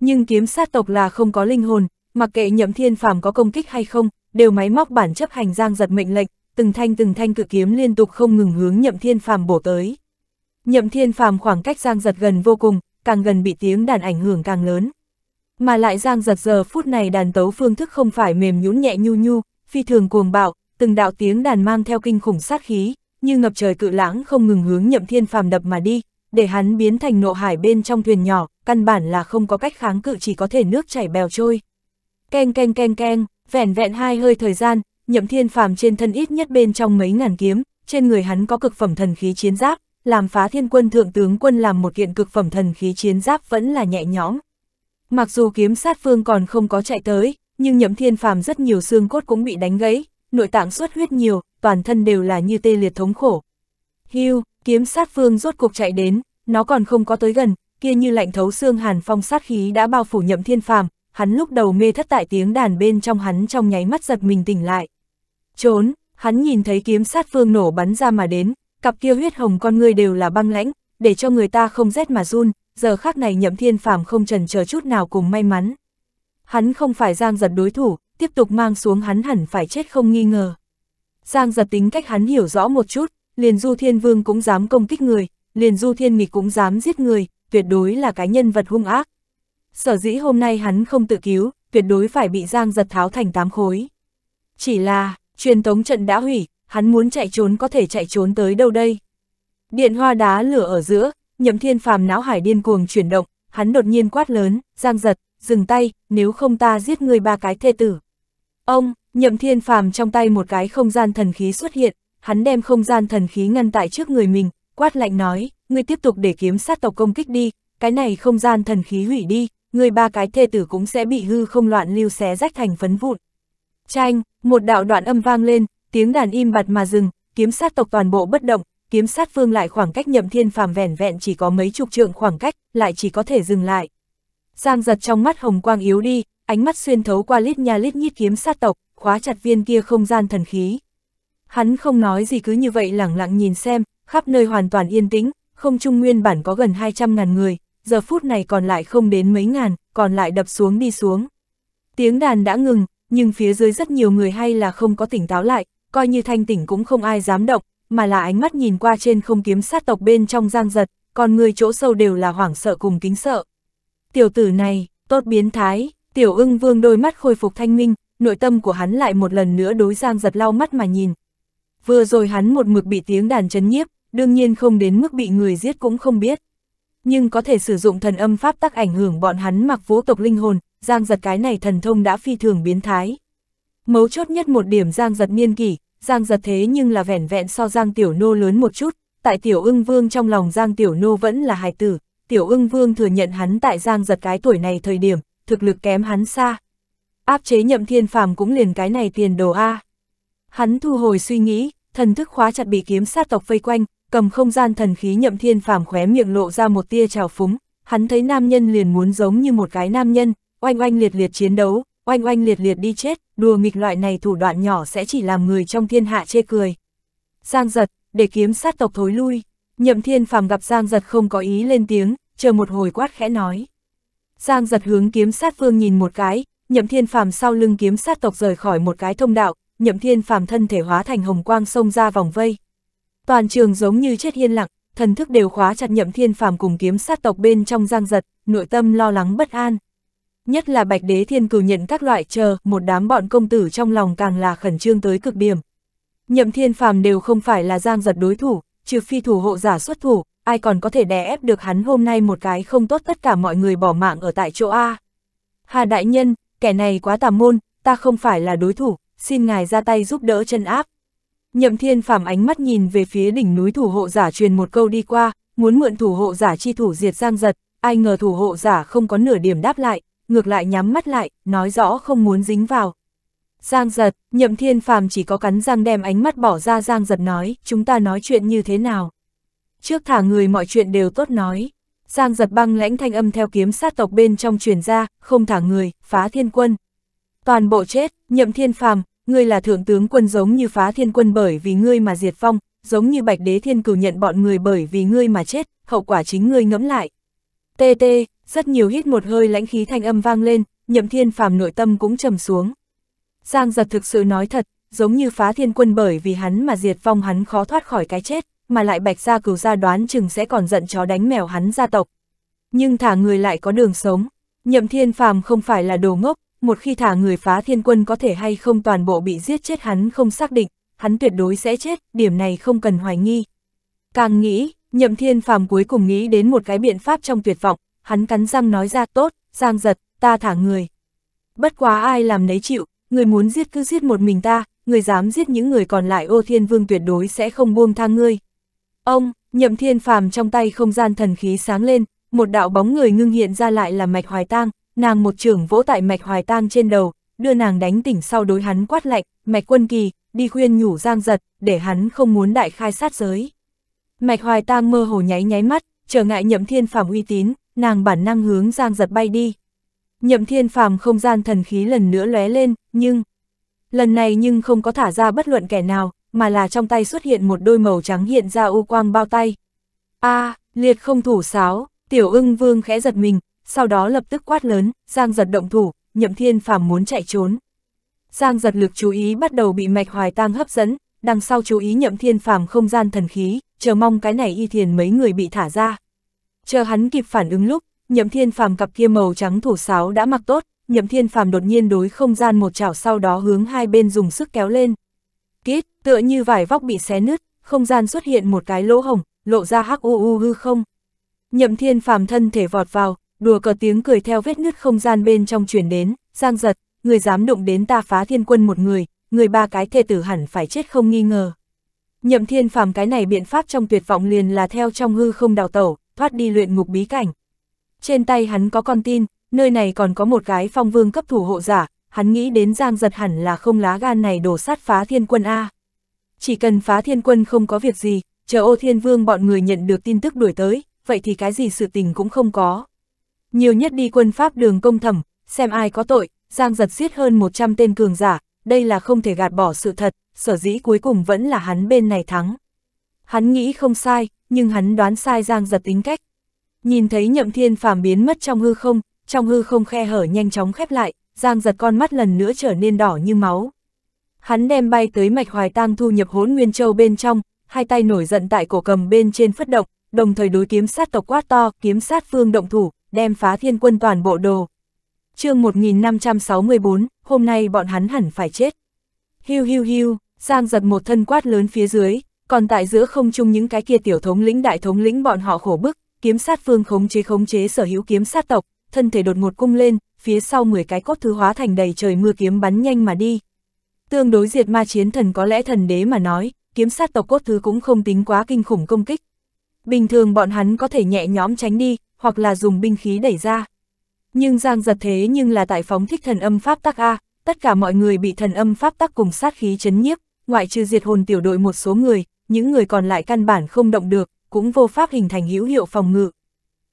Nhưng kiếm sát tộc là không có linh hồn, mặc kệ nhậm thiên phàm có công kích hay không, đều máy móc bản chấp hành giang giật mệnh lệnh, từng thanh từng thanh cự kiếm liên tục không ngừng hướng nhậm thiên phàm bổ tới. Nhậm thiên phàm khoảng cách giang giật gần vô cùng, càng gần bị tiếng đàn ảnh hưởng càng lớn. Mà lại giang giật giờ phút này đàn tấu phương thức không phải mềm nhũn nhẹ nhu nhu, phi thường cuồng bạo, từng đạo tiếng đàn mang theo kinh khủng sát khí, như ngập trời cự lãng không ngừng hướng nhậm thiên phàm đập mà đi, để hắn biến thành nộ hải bên trong thuyền nhỏ, căn bản là không có cách kháng cự chỉ có thể nước chảy bèo trôi. Keng keng keng keng, vẹn vẹn hai hơi thời gian, nhậm thiên phàm trên thân ít nhất bên trong mấy ngàn kiếm, trên người hắn có cực phẩm thần khí chiến giáp, làm phá thiên quân thượng tướng quân làm một kiện cực phẩm thần khí chiến giáp vẫn là nhẹ nhõm. Mặc dù kiếm sát phương còn không có chạy tới, nhưng nhậm thiên phàm rất nhiều xương cốt cũng bị đánh gãy, nội tạng xuất huyết nhiều, toàn thân đều là như tê liệt thống khổ. Hưu, kiếm sát phương rốt cuộc chạy đến, nó còn không có tới gần, kia như lạnh thấu xương hàn phong sát khí đã bao phủ nhậm thiên phàm, hắn lúc đầu mê thất tại tiếng đàn bên trong hắn trong nháy mắt giật mình tỉnh lại. Trốn, hắn nhìn thấy kiếm sát phương nổ bắn ra mà đến, cặp kia huyết hồng con người đều là băng lãnh, để cho người ta không rét mà run, giờ khác này nhậm thiên phàm không trần chờ chút nào cùng may mắn. Hắn không phải Giang Giật đối thủ, tiếp tục mang xuống hắn hẳn phải chết không nghi ngờ. Giang Giật tính cách hắn hiểu rõ một chút, liền Du Thiên Vương cũng dám công kích người, liền Du Thiên Mịch cũng dám giết người, tuyệt đối là cái nhân vật hung ác. Sở dĩ hôm nay hắn không tự cứu, tuyệt đối phải bị Giang Giật tháo thành tám khối. Chỉ là, truyền tống trận đã hủy, hắn muốn chạy trốn có thể chạy trốn tới đâu đây? Điện hoa đá lửa ở giữa, nhậm thiên phàm não hải điên cuồng chuyển động, hắn đột nhiên quát lớn, Giang Giật, dừng tay, nếu không ta giết người ba cái thê tử. Ông, nhậm thiên phàm trong tay một cái không gian thần khí xuất hiện, hắn đem không gian thần khí ngăn tại trước người mình, quát lạnh nói, ngươi tiếp tục để kiếm sát tộc công kích đi, cái này không gian thần khí hủy đi, người ba cái thê tử cũng sẽ bị hư không loạn lưu xé rách thành phấn vụn. tranh một đạo đoạn âm vang lên, tiếng đàn im bặt mà dừng, kiếm sát tộc toàn bộ bất động, kiếm sát phương lại khoảng cách nhậm thiên phàm vẻn vẹn chỉ có mấy chục trượng khoảng cách, lại chỉ có thể dừng lại. Giang giật trong mắt hồng quang yếu đi, ánh mắt xuyên thấu qua lít nha lít nhít kiếm sát tộc, khóa chặt viên kia không gian thần khí. Hắn không nói gì cứ như vậy lẳng lặng nhìn xem, khắp nơi hoàn toàn yên tĩnh, không trung nguyên bản có gần 200.000 người, giờ phút này còn lại không đến mấy ngàn, còn lại đập xuống đi xuống. Tiếng đàn đã ngừng, nhưng phía dưới rất nhiều người hay là không có tỉnh táo lại, coi như thanh tỉnh cũng không ai dám động, mà là ánh mắt nhìn qua trên không kiếm sát tộc bên trong giang giật, còn người chỗ sâu đều là hoảng sợ cùng kính sợ. Tiểu tử này, tốt biến thái, tiểu ưng vương đôi mắt khôi phục thanh minh, nội tâm của hắn lại một lần nữa đối giang giật lau mắt mà nhìn. Vừa rồi hắn một mực bị tiếng đàn chấn nhiếp, đương nhiên không đến mức bị người giết cũng không biết. Nhưng có thể sử dụng thần âm pháp tác ảnh hưởng bọn hắn mặc vũ tộc linh hồn, giang giật cái này thần thông đã phi thường biến thái. Mấu chốt nhất một điểm giang giật niên kỷ, giang giật thế nhưng là vẻn vẹn so giang tiểu nô lớn một chút, tại tiểu ưng vương trong lòng giang tiểu nô vẫn là hài tử, tiểu ưng vương thừa nhận hắn tại giang giật cái tuổi này thời điểm, thực lực kém hắn xa. Áp chế nhậm thiên phàm cũng liền cái này tiền đồ A. Hắn thu hồi suy nghĩ, thần thức khóa chặt bị kiếm sát tộc vây quanh, cầm không gian thần khí nhậm thiên phàm khóe miệng lộ ra một tia trào phúng, hắn thấy nam nhân liền muốn giống như một cái nam nhân, oanh oanh liệt liệt chiến đấu, oanh oanh liệt liệt đi chết, đùa nghịch loại này thủ đoạn nhỏ sẽ chỉ làm người trong thiên hạ chê cười. Giang giật, để kiếm sát tộc thối lui, nhậm thiên phàm gặp Giang giật không có ý lên tiếng, chờ một hồi quát khẽ nói. Giang giật hướng kiếm sát phương nhìn một cái, nhậm thiên phàm sau lưng kiếm sát tộc rời khỏi một cái thông đạo, nhậm thiên phàm thân thể hóa thành hồng quang xông ra vòng vây. Toàn trường giống như chết yên lặng, thần thức đều khóa chặt nhậm thiên phàm cùng kiếm sát tộc bên trong giang giật, nội tâm lo lắng bất an. Nhất là bạch đế thiên cử nhận các loại chờ, một đám bọn công tử trong lòng càng là khẩn trương tới cực điểm. Nhậm thiên phàm đều không phải là giang giật đối thủ, trừ phi thủ hộ giả xuất thủ, ai còn có thể đè ép được hắn hôm nay một cái không tốt tất cả mọi người bỏ mạng ở tại chỗ A. Hà đại nhân, kẻ này quá tà môn, ta không phải là đối thủ, xin ngài ra tay giúp đỡ chân áp. Nhậm thiên phàm ánh mắt nhìn về phía đỉnh núi thủ hộ giả truyền một câu đi qua, muốn mượn thủ hộ giả chi thủ diệt giang giật, ai ngờ thủ hộ giả không có nửa điểm đáp lại, ngược lại nhắm mắt lại, nói rõ không muốn dính vào. Giang giật, nhậm thiên phàm chỉ có cắn răng đem ánh mắt bỏ ra giang giật nói, chúng ta nói chuyện như thế nào. Trước thả người mọi chuyện đều tốt nói. Giang giật băng lãnh thanh âm theo kiếm sát tộc bên trong truyền ra, không thả người, phá thiên quân. Toàn bộ chết, nhậm thiên phàm, ngươi là thượng tướng quân giống như phá thiên quân bởi vì ngươi mà diệt phong, giống như bạch đế thiên cửu nhận bọn người bởi vì ngươi mà chết, hậu quả chính ngươi ngẫm lại. Tê tê, rất nhiều hít một hơi lãnh khí thanh âm vang lên, nhậm thiên phàm nội tâm cũng trầm xuống. Giang giật thực sự nói thật, giống như phá thiên quân bởi vì hắn mà diệt phong hắn khó thoát khỏi cái chết mà lại bạch gia cửu gia đoán chừng sẽ còn giận chó đánh mèo hắn gia tộc. Nhưng thả người lại có đường sống, nhậm thiên phàm không phải là đồ ngốc, một khi thả người phá thiên quân có thể hay không toàn bộ bị giết chết hắn không xác định, hắn tuyệt đối sẽ chết, điểm này không cần hoài nghi. Càng nghĩ, nhậm thiên phàm cuối cùng nghĩ đến một cái biện pháp trong tuyệt vọng, hắn cắn răng nói ra tốt, giang giật, ta thả người. Bất quá ai làm nấy chịu, người muốn giết cứ giết một mình ta, người dám giết những người còn lại ô thiên vương tuyệt đối sẽ không buông tha ngươi. Ông, nhậm thiên phàm trong tay không gian thần khí sáng lên, một đạo bóng người ngưng hiện ra lại là mạch hoài tang, nàng một trưởng vỗ tại mạch hoài tang trên đầu, đưa nàng đánh tỉnh sau đối hắn quát lạnh, mạch quân kỳ, đi khuyên nhủ giang giật, để hắn không muốn đại khai sát giới. Mạch hoài tang mơ hồ nháy nháy mắt, trở ngại nhậm thiên phàm uy tín, nàng bản năng hướng giang giật bay đi. Nhậm thiên phàm không gian thần khí lần nữa lóe lên, nhưng... Lần này nhưng không có thả ra bất luận kẻ nào, mà là trong tay xuất hiện một đôi màu trắng hiện ra u quang bao tay. a à, liệt không thủ sáo, tiểu ưng vương khẽ giật mình, sau đó lập tức quát lớn, giang giật động thủ, nhậm thiên phàm muốn chạy trốn. Giang giật lực chú ý bắt đầu bị mạch hoài tang hấp dẫn, đằng sau chú ý nhậm thiên phàm không gian thần khí, chờ mong cái này y thiền mấy người bị thả ra. Chờ hắn kịp phản ứng lúc, nhậm thiên phàm cặp kia màu trắng thủ sáo đã mặc tốt, nhậm thiên phàm đột nhiên đối không gian một chảo sau đó hướng hai bên dùng sức kéo lên. Kít, Tựa như vải vóc bị xé nứt, không gian xuất hiện một cái lỗ hồng, lộ ra hắc u u hư không. Nhậm thiên phàm thân thể vọt vào, đùa cờ tiếng cười theo vết nứt không gian bên trong chuyển đến, giang giật, người dám động đến ta phá thiên quân một người, người ba cái thê tử hẳn phải chết không nghi ngờ. Nhậm thiên phàm cái này biện pháp trong tuyệt vọng liền là theo trong hư không đào tẩu, thoát đi luyện ngục bí cảnh. Trên tay hắn có con tin, nơi này còn có một cái phong vương cấp thủ hộ giả, hắn nghĩ đến giang giật hẳn là không lá gan này đổ sát phá thiên quân A chỉ cần phá thiên quân không có việc gì, chờ ô thiên vương bọn người nhận được tin tức đuổi tới, vậy thì cái gì sự tình cũng không có. Nhiều nhất đi quân pháp đường công thẩm, xem ai có tội, giang giật giết hơn 100 tên cường giả, đây là không thể gạt bỏ sự thật, sở dĩ cuối cùng vẫn là hắn bên này thắng. Hắn nghĩ không sai, nhưng hắn đoán sai giang giật tính cách. Nhìn thấy nhậm thiên phàm biến mất trong hư không, trong hư không khe hở nhanh chóng khép lại, giang giật con mắt lần nữa trở nên đỏ như máu. Hắn đem bay tới mạch hoài tang thu nhập hỗn nguyên châu bên trong, hai tay nổi giận tại cổ cầm bên trên phất động, đồng thời đối kiếm sát tộc quát to, kiếm sát phương động thủ, đem phá thiên quân toàn bộ đồ. chương 1564, hôm nay bọn hắn hẳn phải chết. Hiu hiu hiu, Giang giật một thân quát lớn phía dưới, còn tại giữa không trung những cái kia tiểu thống lĩnh đại thống lĩnh bọn họ khổ bức, kiếm sát phương khống chế khống chế sở hữu kiếm sát tộc, thân thể đột ngột cung lên, phía sau 10 cái cốt thứ hóa thành đầy trời mưa kiếm bắn nhanh mà đi, Tương đối diệt ma chiến thần có lẽ thần đế mà nói, kiếm sát tộc cốt thứ cũng không tính quá kinh khủng công kích. Bình thường bọn hắn có thể nhẹ nhõm tránh đi, hoặc là dùng binh khí đẩy ra. Nhưng giang giật thế nhưng là tại phóng thích thần âm pháp tắc A, tất cả mọi người bị thần âm pháp tắc cùng sát khí chấn nhiếp, ngoại trừ diệt hồn tiểu đội một số người, những người còn lại căn bản không động được, cũng vô pháp hình thành hữu hiệu phòng ngự.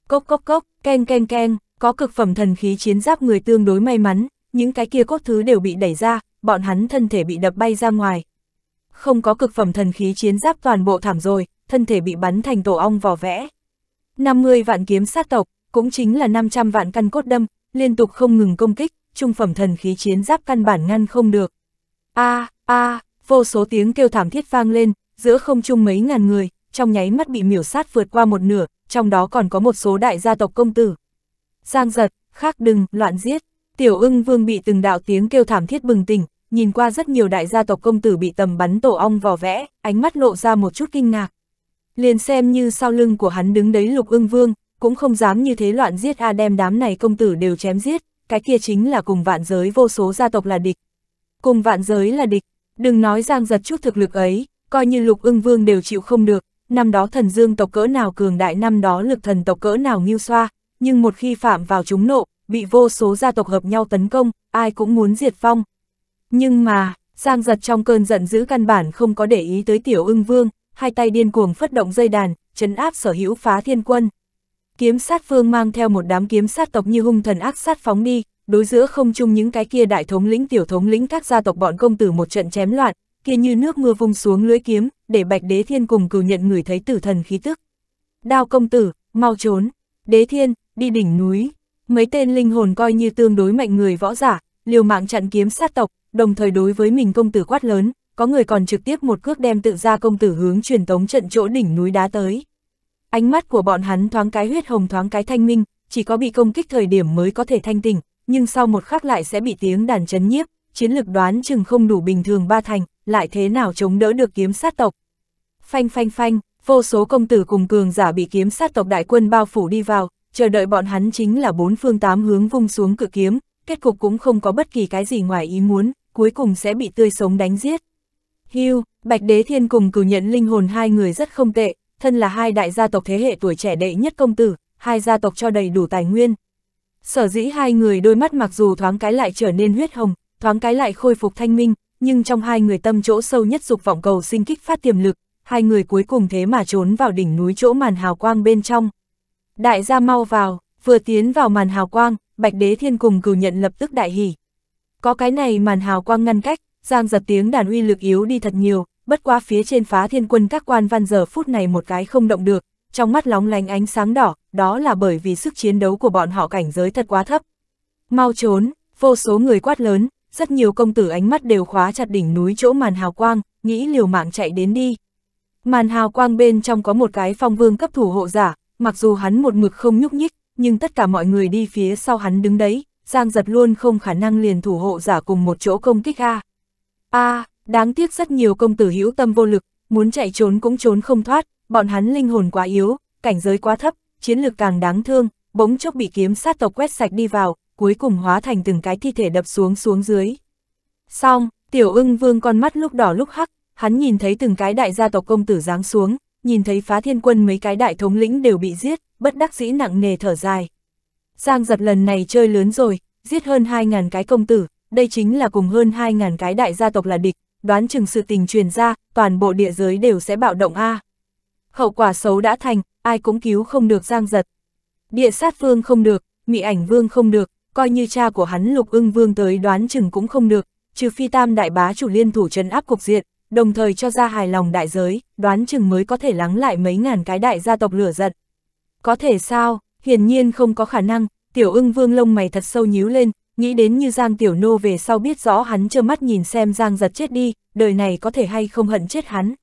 Cốc cốc cốc, ken ken ken, có cực phẩm thần khí chiến giáp người tương đối may mắn, những cái kia cốt thứ đều bị đẩy ra, bọn hắn thân thể bị đập bay ra ngoài. Không có cực phẩm thần khí chiến giáp toàn bộ thảm rồi, thân thể bị bắn thành tổ ong vỏ vẽ. 50 vạn kiếm sát tộc, cũng chính là 500 vạn căn cốt đâm, liên tục không ngừng công kích, trung phẩm thần khí chiến giáp căn bản ngăn không được. A, à, a, à, vô số tiếng kêu thảm thiết vang lên, giữa không trung mấy ngàn người, trong nháy mắt bị miểu sát vượt qua một nửa, trong đó còn có một số đại gia tộc công tử. Giang giật, khác đừng, loạn giết, tiểu ưng vương bị từng đạo tiếng kêu thảm thiết bừng tỉnh, nhìn qua rất nhiều đại gia tộc công tử bị tầm bắn tổ ong vò vẽ, ánh mắt lộ ra một chút kinh ngạc. Liền xem như sau lưng của hắn đứng đấy lục ưng vương, cũng không dám như thế loạn giết a đem đám này công tử đều chém giết, cái kia chính là cùng vạn giới vô số gia tộc là địch. Cùng vạn giới là địch, đừng nói giang giật chút thực lực ấy, coi như lục ưng vương đều chịu không được, năm đó thần dương tộc cỡ nào cường đại năm đó lực thần tộc cỡ nào nghiêu xoa, nhưng một khi phạm vào chúng nộ, bị vô số gia tộc hợp nhau tấn công, ai cũng muốn diệt phong nhưng mà, Giang giật trong cơn giận dữ căn bản không có để ý tới tiểu ưng vương, hai tay điên cuồng phất động dây đàn, chấn áp sở hữu phá thiên quân. Kiếm sát vương mang theo một đám kiếm sát tộc như hung thần ác sát phóng đi, đối giữa không chung những cái kia đại thống lĩnh tiểu thống lĩnh các gia tộc bọn công tử một trận chém loạn, kia như nước mưa vung xuống lưỡi kiếm, để bạch đế thiên cùng cừu nhận người thấy tử thần khí tức. Đao công tử, mau trốn, đế thiên, đi đỉnh núi, mấy tên linh hồn coi như tương đối mạnh người võ giả, liều mạng chặn kiếm sát tộc, đồng thời đối với mình công tử quát lớn, có người còn trực tiếp một cước đem tự ra công tử hướng truyền tống trận chỗ đỉnh núi đá tới. Ánh mắt của bọn hắn thoáng cái huyết hồng thoáng cái thanh minh, chỉ có bị công kích thời điểm mới có thể thanh tỉnh, nhưng sau một khắc lại sẽ bị tiếng đàn chấn nhiếp, chiến lực đoán chừng không đủ bình thường ba thành, lại thế nào chống đỡ được kiếm sát tộc. Phanh phanh phanh, vô số công tử cùng cường giả bị kiếm sát tộc đại quân bao phủ đi vào, chờ đợi bọn hắn chính là bốn phương tám hướng vung xuống cự kiếm, kết cục cũng không có bất kỳ cái gì ngoài ý muốn cuối cùng sẽ bị tươi sống đánh giết. Hưu, Bạch Đế Thiên cùng cử nhận linh hồn hai người rất không tệ, thân là hai đại gia tộc thế hệ tuổi trẻ đệ nhất công tử, hai gia tộc cho đầy đủ tài nguyên. Sở dĩ hai người đôi mắt mặc dù thoáng cái lại trở nên huyết hồng, thoáng cái lại khôi phục thanh minh, nhưng trong hai người tâm chỗ sâu nhất dục vọng cầu sinh kích phát tiềm lực, hai người cuối cùng thế mà trốn vào đỉnh núi chỗ màn hào quang bên trong. Đại gia mau vào, vừa tiến vào màn hào quang, Bạch Đế Thiên cùng cử nhận lập tức đại hỉ, có cái này màn hào quang ngăn cách, giang giật tiếng đàn uy lực yếu đi thật nhiều, bất qua phía trên phá thiên quân các quan văn giờ phút này một cái không động được, trong mắt lóng lánh ánh sáng đỏ, đó là bởi vì sức chiến đấu của bọn họ cảnh giới thật quá thấp. Mau trốn, vô số người quát lớn, rất nhiều công tử ánh mắt đều khóa chặt đỉnh núi chỗ màn hào quang, nghĩ liều mạng chạy đến đi. Màn hào quang bên trong có một cái phong vương cấp thủ hộ giả, mặc dù hắn một mực không nhúc nhích, nhưng tất cả mọi người đi phía sau hắn đứng đấy, Giang giật luôn không khả năng liền thủ hộ giả cùng một chỗ công kích A. A, đáng tiếc rất nhiều công tử hữu tâm vô lực, muốn chạy trốn cũng trốn không thoát, bọn hắn linh hồn quá yếu, cảnh giới quá thấp, chiến lược càng đáng thương, bỗng chốc bị kiếm sát tộc quét sạch đi vào, cuối cùng hóa thành từng cái thi thể đập xuống xuống dưới. Xong, tiểu ưng vương con mắt lúc đỏ lúc hắc, hắn nhìn thấy từng cái đại gia tộc công tử giáng xuống, nhìn thấy phá thiên quân mấy cái đại thống lĩnh đều bị giết, bất đắc dĩ nặng nề thở dài. Giang giật lần này chơi lớn rồi, giết hơn 2.000 cái công tử, đây chính là cùng hơn 2.000 cái đại gia tộc là địch, đoán chừng sự tình truyền ra, toàn bộ địa giới đều sẽ bạo động a. Hậu quả xấu đã thành, ai cũng cứu không được Giang giật. Địa sát vương không được, mị ảnh vương không được, coi như cha của hắn lục ưng vương tới đoán chừng cũng không được, trừ phi tam đại bá chủ liên thủ trấn áp cục diện, đồng thời cho ra hài lòng đại giới, đoán chừng mới có thể lắng lại mấy ngàn cái đại gia tộc lửa giận. Có thể sao, Hiển nhiên không có khả năng, tiểu ưng vương lông mày thật sâu nhíu lên, nghĩ đến như Giang Tiểu Nô về sau biết rõ hắn trơ mắt nhìn xem Giang giật chết đi, đời này có thể hay không hận chết hắn.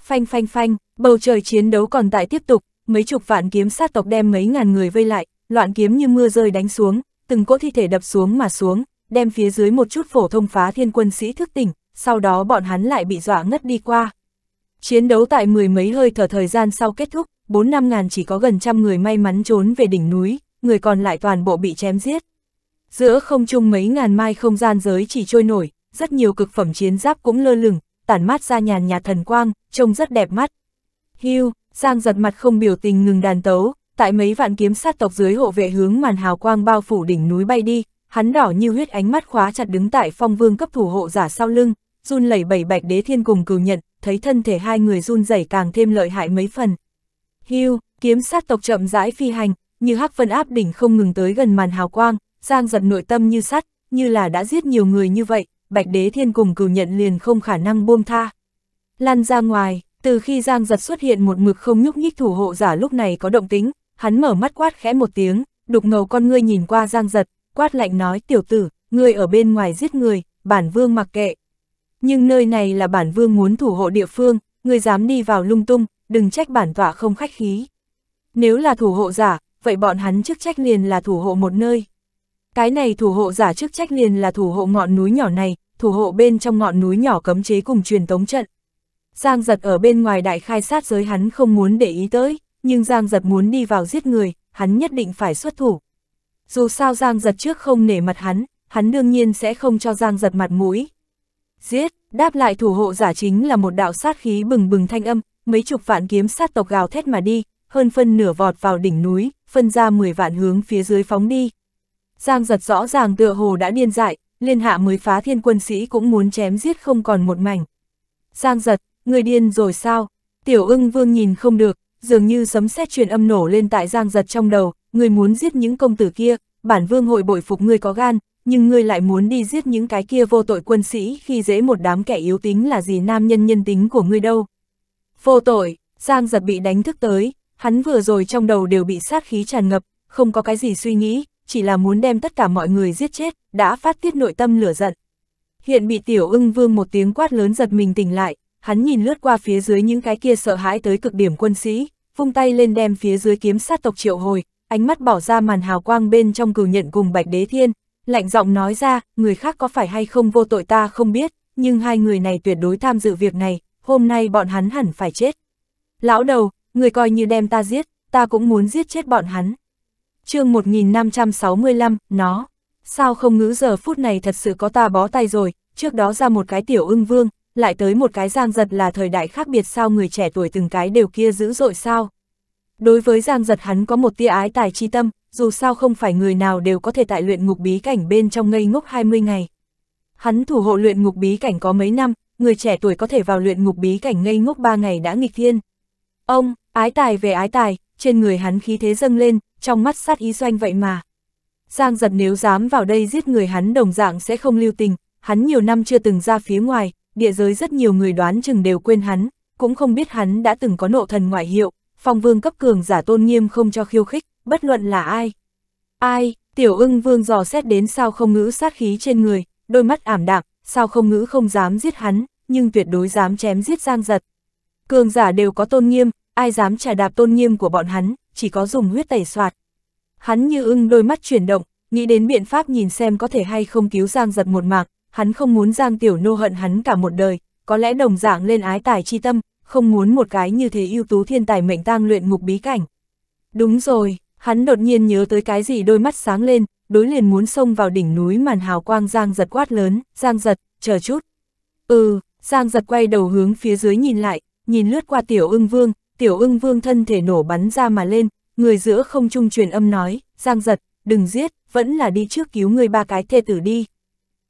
Phanh phanh phanh, bầu trời chiến đấu còn tại tiếp tục, mấy chục vạn kiếm sát tộc đem mấy ngàn người vây lại, loạn kiếm như mưa rơi đánh xuống, từng cỗ thi thể đập xuống mà xuống, đem phía dưới một chút phổ thông phá thiên quân sĩ thức tỉnh, sau đó bọn hắn lại bị dọa ngất đi qua. Chiến đấu tại mười mấy hơi thở thời gian sau kết thúc, bốn năm ngàn chỉ có gần trăm người may mắn trốn về đỉnh núi, người còn lại toàn bộ bị chém giết. Giữa không trung mấy ngàn mai không gian giới chỉ trôi nổi, rất nhiều cực phẩm chiến giáp cũng lơ lửng, tản mát ra nhàn nhạt thần quang, trông rất đẹp mắt. Hưu, Giang giật mặt không biểu tình ngừng đàn tấu, tại mấy vạn kiếm sát tộc dưới hộ vệ hướng màn hào quang bao phủ đỉnh núi bay đi, hắn đỏ như huyết ánh mắt khóa chặt đứng tại phong vương cấp thủ hộ giả sau lưng, run lẩy bẩy bạch đế thiên cùng cừu nhận, thấy thân thể hai người run rẩy càng thêm lợi hại mấy phần, Hưu, kiếm sát tộc chậm rãi phi hành, như hắc vân áp đỉnh không ngừng tới gần màn hào quang, Giang giật nội tâm như sắt, như là đã giết nhiều người như vậy, Bạch Đế Thiên cùng cửu nhận liền không khả năng buông tha. Lan ra ngoài, từ khi Giang giật xuất hiện một mực không nhúc nhích thủ hộ giả lúc này có động tính, hắn mở mắt quát khẽ một tiếng, đục ngầu con ngươi nhìn qua Giang giật, quát lạnh nói tiểu tử, ngươi ở bên ngoài giết người, bản vương mặc kệ. Nhưng nơi này là bản vương muốn thủ hộ địa phương, ngươi dám đi vào lung tung, đừng trách bản tọa không khách khí. Nếu là thủ hộ giả, vậy bọn hắn chức trách liền là thủ hộ một nơi. Cái này thủ hộ giả chức trách liền là thủ hộ ngọn núi nhỏ này, thủ hộ bên trong ngọn núi nhỏ cấm chế cùng truyền tống trận. Giang giật ở bên ngoài đại khai sát giới hắn không muốn để ý tới, nhưng Giang giật muốn đi vào giết người, hắn nhất định phải xuất thủ. Dù sao Giang giật trước không nể mặt hắn, hắn đương nhiên sẽ không cho Giang giật mặt mũi. Giết, đáp lại thủ hộ giả chính là một đạo sát khí bừng bừng thanh âm, mấy chục vạn kiếm sát tộc gào thét mà đi, hơn phân nửa vọt vào đỉnh núi, phân ra 10 vạn hướng phía dưới phóng đi. Giang giật rõ ràng tựa hồ đã điên dại, liên hạ mới phá thiên quân sĩ cũng muốn chém giết không còn một mảnh. Giang giật, người điên rồi sao? Tiểu ưng vương nhìn không được, dường như sấm sét truyền âm nổ lên tại giang giật trong đầu, người muốn giết những công tử kia, bản vương hội bội phục người có gan, nhưng ngươi lại muốn đi giết những cái kia vô tội quân sĩ khi dễ một đám kẻ yếu tính là gì nam nhân nhân tính của ngươi đâu. Vô tội, Giang giật bị đánh thức tới, hắn vừa rồi trong đầu đều bị sát khí tràn ngập, không có cái gì suy nghĩ, chỉ là muốn đem tất cả mọi người giết chết, đã phát tiết nội tâm lửa giận. Hiện bị tiểu ưng vương một tiếng quát lớn giật mình tỉnh lại, hắn nhìn lướt qua phía dưới những cái kia sợ hãi tới cực điểm quân sĩ, vung tay lên đem phía dưới kiếm sát tộc triệu hồi, ánh mắt bỏ ra màn hào quang bên trong cửu nhận cùng bạch đế thiên, lạnh giọng nói ra, người khác có phải hay không vô tội ta không biết, nhưng hai người này tuyệt đối tham dự việc này, hôm nay bọn hắn hẳn phải chết. Lão đầu, người coi như đem ta giết, ta cũng muốn giết chết bọn hắn. chương 1565, nó, sao không ngữ giờ phút này thật sự có ta bó tay rồi, trước đó ra một cái tiểu ưng vương, lại tới một cái giang giật là thời đại khác biệt sao người trẻ tuổi từng cái đều kia dữ dội sao. Đối với giang giật hắn có một tia ái tài chi tâm, dù sao không phải người nào đều có thể tại luyện ngục bí cảnh bên trong ngây ngốc 20 ngày. Hắn thủ hộ luyện ngục bí cảnh có mấy năm, người trẻ tuổi có thể vào luyện ngục bí cảnh ngây ngốc ba ngày đã nghịch thiên. Ông, ái tài về ái tài, trên người hắn khí thế dâng lên, trong mắt sát ý doanh vậy mà. Giang giật nếu dám vào đây giết người hắn đồng dạng sẽ không lưu tình, hắn nhiều năm chưa từng ra phía ngoài, địa giới rất nhiều người đoán chừng đều quên hắn, cũng không biết hắn đã từng có nộ thần ngoại hiệu, phong vương cấp cường giả tôn nghiêm không cho khiêu khích, bất luận là ai. Ai, tiểu ưng vương dò xét đến sao không ngữ sát khí trên người, đôi mắt ảm đạm, sao không ngữ không dám giết hắn, nhưng tuyệt đối dám chém giết giang giật. Cường giả đều có tôn nghiêm, ai dám trả đạp tôn nghiêm của bọn hắn, chỉ có dùng huyết tẩy soạt. Hắn như ưng đôi mắt chuyển động, nghĩ đến biện pháp nhìn xem có thể hay không cứu giang giật một mạng, hắn không muốn giang tiểu nô hận hắn cả một đời, có lẽ đồng dạng lên ái tài chi tâm, không muốn một cái như thế ưu tú thiên tài mệnh tang luyện ngục bí cảnh. Đúng rồi, hắn đột nhiên nhớ tới cái gì đôi mắt sáng lên, đối liền muốn xông vào đỉnh núi màn hào quang Giang giật quát lớn, Giang giật, chờ chút. Ừ, Giang giật quay đầu hướng phía dưới nhìn lại, nhìn lướt qua tiểu ưng vương, tiểu ưng vương thân thể nổ bắn ra mà lên, người giữa không trung truyền âm nói, Giang giật, đừng giết, vẫn là đi trước cứu người ba cái thê tử đi.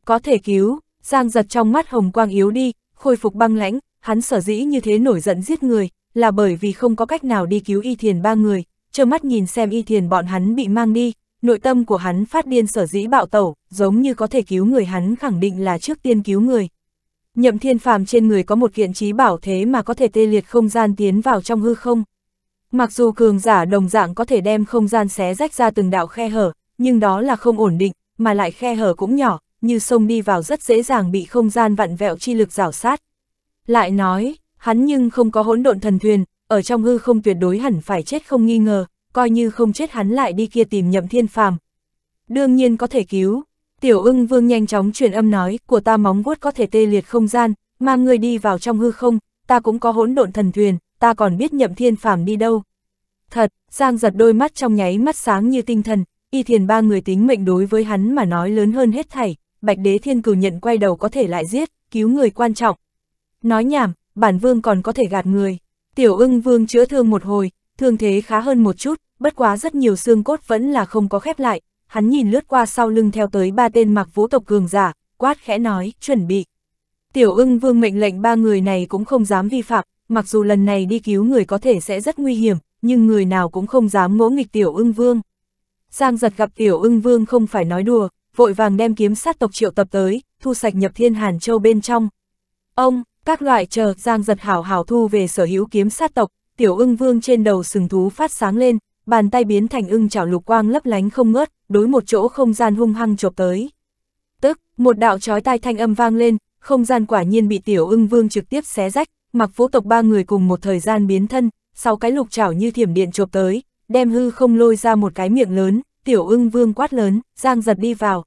Có thể cứu, Giang giật trong mắt hồng quang yếu đi, khôi phục băng lãnh, hắn sở dĩ như thế nổi giận giết người, là bởi vì không có cách nào đi cứu y thiền ba người, trơ mắt nhìn xem y thiền bọn hắn bị mang đi, nội tâm của hắn phát điên sở dĩ bạo tẩu, giống như có thể cứu người hắn khẳng định là trước tiên cứu người. Nhậm thiên phàm trên người có một kiện trí bảo thế mà có thể tê liệt không gian tiến vào trong hư không. Mặc dù cường giả đồng dạng có thể đem không gian xé rách ra từng đạo khe hở, nhưng đó là không ổn định, mà lại khe hở cũng nhỏ, như sông đi vào rất dễ dàng bị không gian vặn vẹo chi lực rào sát. Lại nói, hắn nhưng không có hỗn độn thần thuyền, ở trong hư không tuyệt đối hẳn phải chết không nghi ngờ, coi như không chết hắn lại đi kia tìm nhậm thiên phàm. Đương nhiên có thể cứu, tiểu ưng vương nhanh chóng truyền âm nói, của ta móng vuốt có thể tê liệt không gian, mà người đi vào trong hư không, ta cũng có hỗn độn thần thuyền, ta còn biết nhậm thiên phàm đi đâu. Thật, Giang giật đôi mắt trong nháy mắt sáng như tinh thần, y thiền ba người tính mệnh đối với hắn mà nói lớn hơn hết thảy, bạch đế thiên cử nhận quay đầu có thể lại giết, cứu người quan trọng. Nói nhảm, bản vương còn có thể gạt người. Tiểu ưng vương chữa thương một hồi, thương thế khá hơn một chút, bất quá rất nhiều xương cốt vẫn là không có khép lại, hắn nhìn lướt qua sau lưng theo tới ba tên mặc vũ tộc cường giả, quát khẽ nói, chuẩn bị. Tiểu ưng vương mệnh lệnh ba người này cũng không dám vi phạm, mặc dù lần này đi cứu người có thể sẽ rất nguy hiểm, nhưng người nào cũng không dám ngỗ nghịch tiểu ưng vương. Giang giật gặp tiểu ưng vương không phải nói đùa, vội vàng đem kiếm sát tộc triệu tập tới, thu sạch nhập thiên hàn châu bên trong. Ông, các loại chờ Giang giật hảo hảo thu về sở hữu kiếm sát tộc, tiểu ưng vương trên đầu sừng thú phát sáng lên, bàn tay biến thành ưng chảo lục quang lấp lánh không ngớt, đối một chỗ không gian hung hăng chộp tới. Tức, một đạo chói tai thanh âm vang lên, không gian quả nhiên bị tiểu ưng vương trực tiếp xé rách, mặc vũ tộc ba người cùng một thời gian biến thân, sau cái lục chảo như thiểm điện chộp tới, đem hư không lôi ra một cái miệng lớn, tiểu ưng vương quát lớn, giang giật đi vào.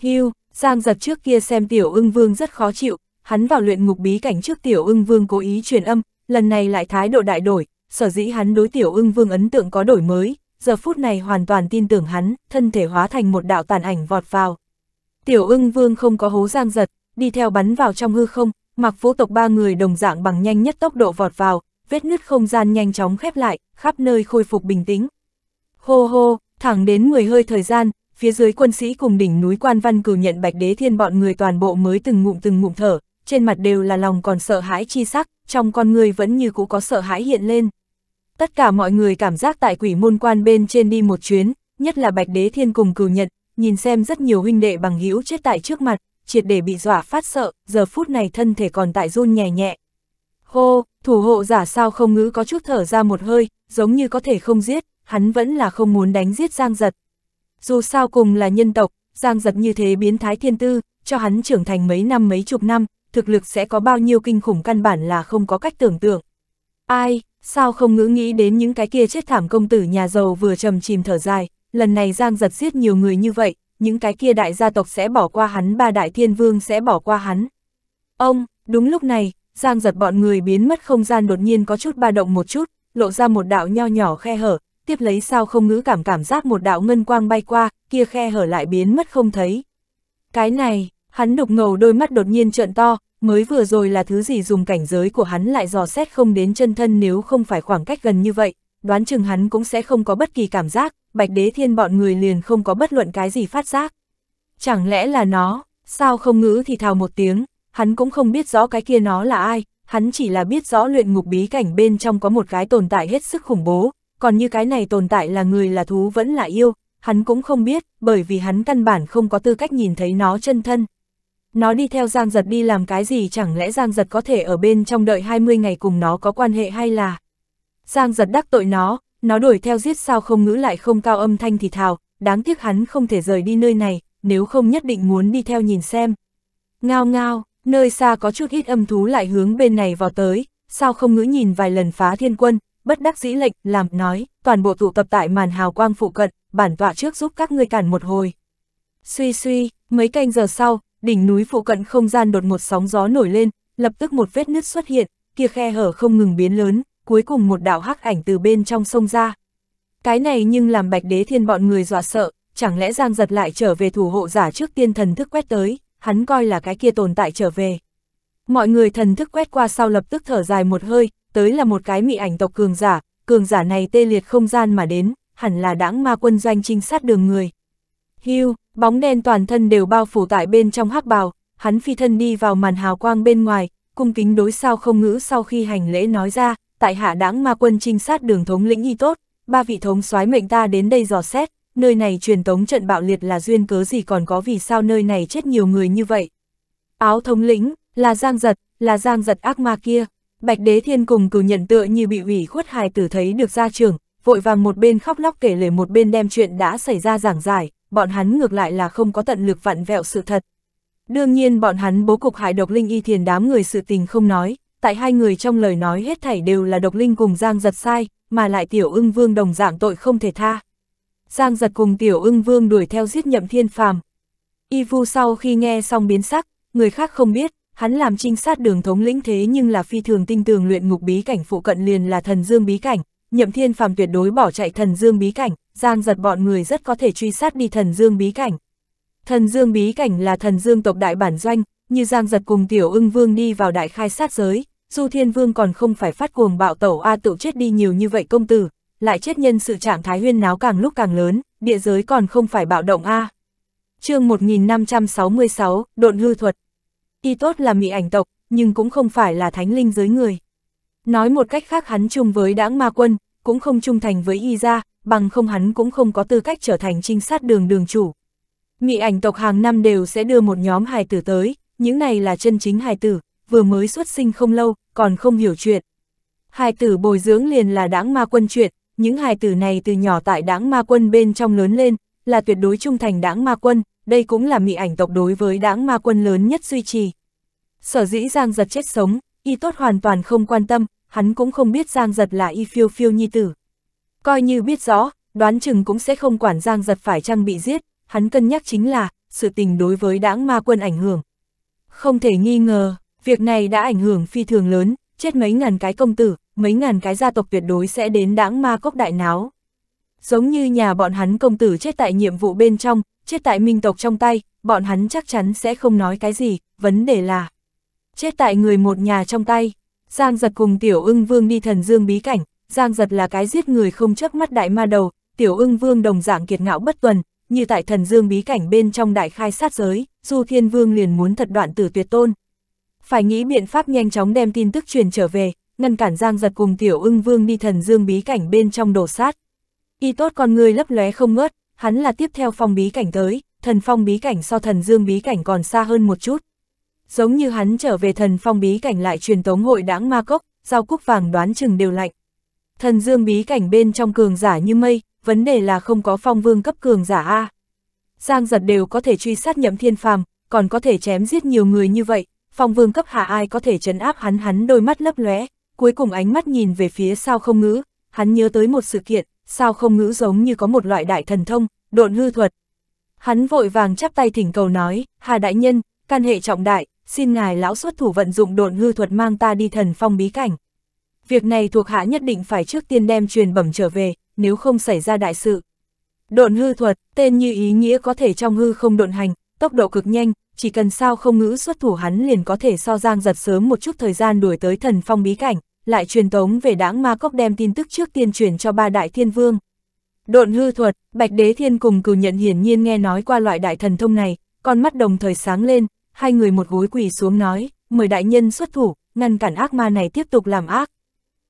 Hưu, giang giật trước kia xem tiểu ưng vương rất khó chịu, hắn vào luyện ngục bí cảnh trước tiểu ưng vương cố ý truyền âm, lần này lại thái độ đại đổi, sở dĩ hắn đối tiểu ưng vương ấn tượng có đổi mới, giờ phút này hoàn toàn tin tưởng hắn, thân thể hóa thành một đạo tàn ảnh vọt vào. Tiểu ưng vương không có hố giang giật, đi theo bắn vào trong hư không, mặc vũ tộc ba người đồng dạng bằng nhanh nhất tốc độ vọt vào, vết nứt không gian nhanh chóng khép lại, khắp nơi khôi phục bình tĩnh. Hô hô, thẳng đến 10 hơi thời gian, phía dưới quân sĩ cùng đỉnh núi quan văn cử nhận bạch đế thiên bọn người toàn bộ mới từng ngụm từng ngụm thở, trên mặt đều là lòng còn sợ hãi chi sắc, trong con người vẫn như cũ có sợ hãi hiện lên. Tất cả mọi người cảm giác tại quỷ môn quan bên trên đi một chuyến, nhất là Bạch Đế Thiên cùng cừu nhận nhìn xem rất nhiều huynh đệ bằng hữu chết tại trước mặt, triệt để bị dọa phát sợ, giờ phút này thân thể còn tại run nhẹ nhẹ. Hô, thủ hộ giả sao không ngữ có chút thở ra một hơi, giống như có thể không giết, hắn vẫn là không muốn đánh giết Giang Giật. Dù sao cùng là nhân tộc, Giang Giật như thế biến thái thiên tư, cho hắn trưởng thành mấy năm mấy chục năm, thực lực sẽ có bao nhiêu kinh khủng căn bản là không có cách tưởng tượng. Ai, sao không ngữ nghĩ đến những cái kia chết thảm công tử nhà giàu vừa trầm chìm thở dài, lần này Giang giật giết nhiều người như vậy, những cái kia đại gia tộc sẽ bỏ qua hắn, ba đại thiên vương sẽ bỏ qua hắn. Ông, đúng lúc này, Giang giật bọn người biến mất không gian đột nhiên có chút ba động một chút, lộ ra một đạo nho nhỏ khe hở, tiếp lấy sao không ngữ cảm cảm giác một đạo ngân quang bay qua, kia khe hở lại biến mất không thấy. Cái này, Hắn đục ngầu đôi mắt đột nhiên trợn to, mới vừa rồi là thứ gì dùng cảnh giới của hắn lại dò xét không đến chân thân nếu không phải khoảng cách gần như vậy, đoán chừng hắn cũng sẽ không có bất kỳ cảm giác, bạch đế thiên bọn người liền không có bất luận cái gì phát giác. Chẳng lẽ là nó, sao không ngữ thì thào một tiếng, hắn cũng không biết rõ cái kia nó là ai, hắn chỉ là biết rõ luyện ngục bí cảnh bên trong có một cái tồn tại hết sức khủng bố, còn như cái này tồn tại là người là thú vẫn là yêu, hắn cũng không biết, bởi vì hắn căn bản không có tư cách nhìn thấy nó chân thân, nó đi theo Giang Giật đi làm cái gì chẳng lẽ Giang Giật có thể ở bên trong đợi 20 ngày cùng nó có quan hệ hay là... Giang Giật đắc tội nó, nó đuổi theo giết sao không ngữ lại không cao âm thanh thì thào, đáng tiếc hắn không thể rời đi nơi này, nếu không nhất định muốn đi theo nhìn xem. Ngao ngao, nơi xa có chút ít âm thú lại hướng bên này vào tới, sao không ngữ nhìn vài lần phá thiên quân, bất đắc dĩ lệnh, làm, nói, toàn bộ tụ tập tại màn hào quang phụ cận, bản tọa trước giúp các ngươi cản một hồi. Suy suy, mấy canh giờ sau, đỉnh núi phụ cận không gian đột một sóng gió nổi lên, lập tức một vết nứt xuất hiện, kia khe hở không ngừng biến lớn, cuối cùng một đạo hắc ảnh từ bên trong sông ra. Cái này nhưng làm bạch đế thiên bọn người dọa sợ, chẳng lẽ Giang giật lại trở về thủ hộ giả trước tiên thần thức quét tới, hắn coi là cái kia tồn tại trở về. Mọi người thần thức quét qua sau lập tức thở dài một hơi, tới là một cái mị ảnh tộc cường giả, cường giả này tê liệt không gian mà đến, hẳn là đãng ma quân doanh trinh sát đường người. Hưu, Bóng đen toàn thân đều bao phủ tại bên trong hắc bào, hắn phi thân đi vào màn hào quang bên ngoài, cung kính đối sao không ngữ sau khi hành lễ nói ra, tại hạ đáng ma quân trinh sát đường thống lĩnh y tốt, ba vị thống soái mệnh ta đến đây dò xét, nơi này truyền tống trận bạo liệt là duyên cớ gì còn có vì sao nơi này chết nhiều người như vậy. Áo thống lĩnh, là giang giật, là giang giật ác ma kia, bạch đế thiên cùng cử nhận tựa như bị ủy khuất hài tử thấy được ra trường, vội vàng một bên khóc lóc kể lể một bên đem chuyện đã xảy ra giảng giải, bọn hắn ngược lại là không có tận lực vặn vẹo sự thật. Đương nhiên bọn hắn bố cục hại độc linh y thiền đám người sự tình không nói, tại hai người trong lời nói hết thảy đều là độc linh cùng Giang giật sai, mà lại tiểu ưng vương đồng dạng tội không thể tha. Giang giật cùng tiểu ưng vương đuổi theo giết nhậm thiên phàm. Y vu sau khi nghe xong biến sắc, người khác không biết, hắn làm trinh sát đường thống lĩnh thế nhưng là phi thường tinh tường luyện ngục bí cảnh phụ cận liền là thần dương bí cảnh, nhậm thiên phàm tuyệt đối bỏ chạy thần dương bí cảnh, giang giật bọn người rất có thể truy sát đi thần dương bí cảnh. Thần dương bí cảnh là thần dương tộc đại bản doanh, như giang giật cùng tiểu ưng vương đi vào đại khai sát giới, du thiên vương còn không phải phát cuồng bạo tẩu A tự chết đi nhiều như vậy công tử, lại chết nhân sự trạng thái huyên náo càng lúc càng lớn, địa giới còn không phải bạo động A. chương 1566, Độn Hư Thuật Y tốt là mỹ ảnh tộc, nhưng cũng không phải là thánh linh giới người. Nói một cách khác hắn chung với đãng ma quân, cũng không trung thành với y gia bằng không hắn cũng không có tư cách trở thành trinh sát đường đường chủ. Mị ảnh tộc hàng năm đều sẽ đưa một nhóm hài tử tới, những này là chân chính hài tử, vừa mới xuất sinh không lâu, còn không hiểu chuyện. Hài tử bồi dưỡng liền là đảng ma quân chuyện, những hài tử này từ nhỏ tại đảng ma quân bên trong lớn lên, là tuyệt đối trung thành đảng ma quân, đây cũng là mị ảnh tộc đối với đảng ma quân lớn nhất duy trì. Sở dĩ Giang giật chết sống, y tốt hoàn toàn không quan tâm, hắn cũng không biết Giang Giật là y phiêu phiêu nhi tử. Coi như biết rõ, đoán chừng cũng sẽ không quản Giang Giật phải chăng bị giết, hắn cân nhắc chính là, sự tình đối với đảng ma quân ảnh hưởng. Không thể nghi ngờ, việc này đã ảnh hưởng phi thường lớn, chết mấy ngàn cái công tử, mấy ngàn cái gia tộc tuyệt đối sẽ đến đảng ma cốc đại náo. Giống như nhà bọn hắn công tử chết tại nhiệm vụ bên trong, chết tại minh tộc trong tay, bọn hắn chắc chắn sẽ không nói cái gì, vấn đề là chết tại người một nhà trong tay. Giang giật cùng tiểu ưng vương đi thần dương bí cảnh, Giang giật là cái giết người không chớp mắt đại ma đầu, tiểu ưng vương đồng dạng kiệt ngạo bất tuần, như tại thần dương bí cảnh bên trong đại khai sát giới, du thiên vương liền muốn thật đoạn tử tuyệt tôn. Phải nghĩ biện pháp nhanh chóng đem tin tức truyền trở về, ngăn cản Giang giật cùng tiểu ưng vương đi thần dương bí cảnh bên trong đổ sát. Y tốt con người lấp lóe không ngớt, hắn là tiếp theo phong bí cảnh tới, thần phong bí cảnh so thần dương bí cảnh còn xa hơn một chút giống như hắn trở về thần phong bí cảnh lại truyền tống hội đãng ma cốc, giao cúc vàng đoán chừng đều lạnh. Thần dương bí cảnh bên trong cường giả như mây, vấn đề là không có phong vương cấp cường giả A. Giang giật đều có thể truy sát nhậm thiên phàm, còn có thể chém giết nhiều người như vậy, phong vương cấp hạ ai có thể chấn áp hắn hắn đôi mắt lấp lóe cuối cùng ánh mắt nhìn về phía sao không ngữ, hắn nhớ tới một sự kiện, sao không ngữ giống như có một loại đại thần thông, độn hư thuật. Hắn vội vàng chắp tay thỉnh cầu nói, Hà Đại Nhân, can hệ trọng đại, xin ngài lão xuất thủ vận dụng độn hư thuật mang ta đi thần phong bí cảnh. Việc này thuộc hạ nhất định phải trước tiên đem truyền bẩm trở về, nếu không xảy ra đại sự. Độn hư thuật, tên như ý nghĩa có thể trong hư không độn hành, tốc độ cực nhanh, chỉ cần sao không ngữ xuất thủ hắn liền có thể so giang giật sớm một chút thời gian đuổi tới thần phong bí cảnh, lại truyền tống về đảng ma cốc đem tin tức trước tiên truyền cho ba đại thiên vương. Độn hư thuật, Bạch Đế Thiên cùng cử nhận hiển nhiên nghe nói qua loại đại thần thông này, con mắt đồng thời sáng lên, hai người một gối quỳ xuống nói, mời đại nhân xuất thủ, ngăn cản ác ma này tiếp tục làm ác.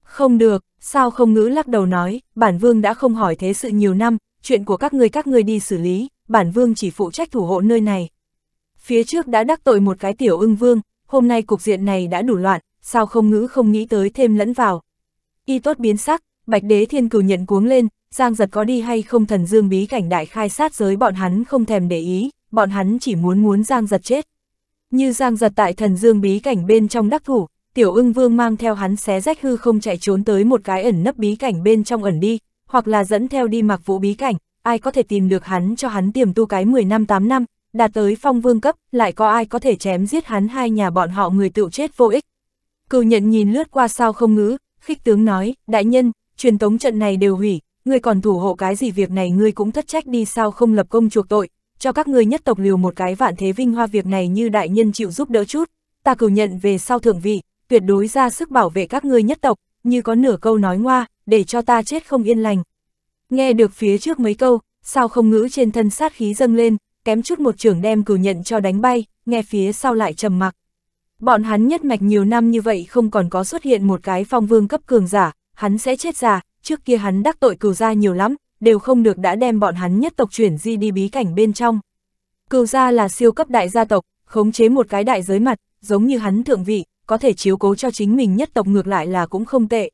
Không được, sao không ngữ lắc đầu nói, bản vương đã không hỏi thế sự nhiều năm, chuyện của các người các người đi xử lý, bản vương chỉ phụ trách thủ hộ nơi này. Phía trước đã đắc tội một cái tiểu ưng vương, hôm nay cục diện này đã đủ loạn, sao không ngữ không nghĩ tới thêm lẫn vào. Y tốt biến sắc, bạch đế thiên cửu nhận cuống lên, giang giật có đi hay không thần dương bí cảnh đại khai sát giới bọn hắn không thèm để ý, bọn hắn chỉ muốn muốn giang giật chết. Như giang giật tại thần dương bí cảnh bên trong đắc thủ, tiểu ưng vương mang theo hắn xé rách hư không chạy trốn tới một cái ẩn nấp bí cảnh bên trong ẩn đi, hoặc là dẫn theo đi mặc vũ bí cảnh, ai có thể tìm được hắn cho hắn tiềm tu cái 10 năm 8 năm, đạt tới phong vương cấp, lại có ai có thể chém giết hắn hai nhà bọn họ người tự chết vô ích. Cừu nhận nhìn lướt qua sao không ngữ, khích tướng nói, đại nhân, truyền tống trận này đều hủy, ngươi còn thủ hộ cái gì việc này ngươi cũng thất trách đi sao không lập công chuộc tội, cho các ngươi nhất tộc liều một cái vạn thế vinh hoa việc này như đại nhân chịu giúp đỡ chút, ta cử nhận về sau thượng vị, tuyệt đối ra sức bảo vệ các ngươi nhất tộc, như có nửa câu nói ngoa, để cho ta chết không yên lành. Nghe được phía trước mấy câu, sao không ngữ trên thân sát khí dâng lên, kém chút một trưởng đem cử nhận cho đánh bay, nghe phía sau lại trầm mặc. Bọn hắn nhất mạch nhiều năm như vậy không còn có xuất hiện một cái phong vương cấp cường giả, hắn sẽ chết già, trước kia hắn đắc tội cửu gia nhiều lắm, đều không được đã đem bọn hắn nhất tộc chuyển di đi bí cảnh bên trong. Cừu gia là siêu cấp đại gia tộc, khống chế một cái đại giới mặt, giống như hắn thượng vị, có thể chiếu cố cho chính mình nhất tộc ngược lại là cũng không tệ.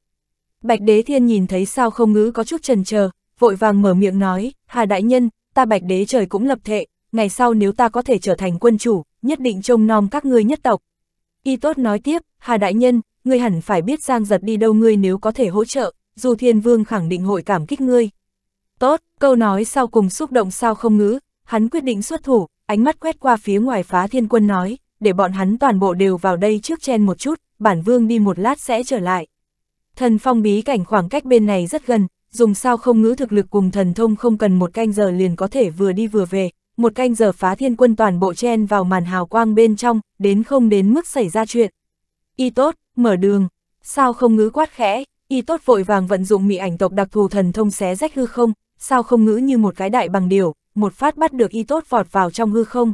Bạch Đế Thiên nhìn thấy sao không ngữ có chút trần chờ vội vàng mở miệng nói, Hà Đại Nhân, ta Bạch Đế trời cũng lập thệ, ngày sau nếu ta có thể trở thành quân chủ, nhất định trông nom các ngươi nhất tộc. Y Tốt nói tiếp, Hà Đại Nhân, ngươi hẳn phải biết Giang Giật đi đâu ngươi nếu có thể hỗ trợ, dù Thiên Vương khẳng định hội cảm kích ngươi. Tốt, câu nói sau cùng xúc động sao không ngữ, hắn quyết định xuất thủ, ánh mắt quét qua phía ngoài phá thiên quân nói, để bọn hắn toàn bộ đều vào đây trước chen một chút, bản vương đi một lát sẽ trở lại. Thần phong bí cảnh khoảng cách bên này rất gần, dùng sao không ngữ thực lực cùng thần thông không cần một canh giờ liền có thể vừa đi vừa về, một canh giờ phá thiên quân toàn bộ chen vào màn hào quang bên trong, đến không đến mức xảy ra chuyện. Y tốt, mở đường, sao không ngữ quát khẽ, y tốt vội vàng vận dụng mị ảnh tộc đặc thù thần thông xé rách hư không, sao không ngữ như một cái đại bằng điều, một phát bắt được y tốt vọt vào trong hư không.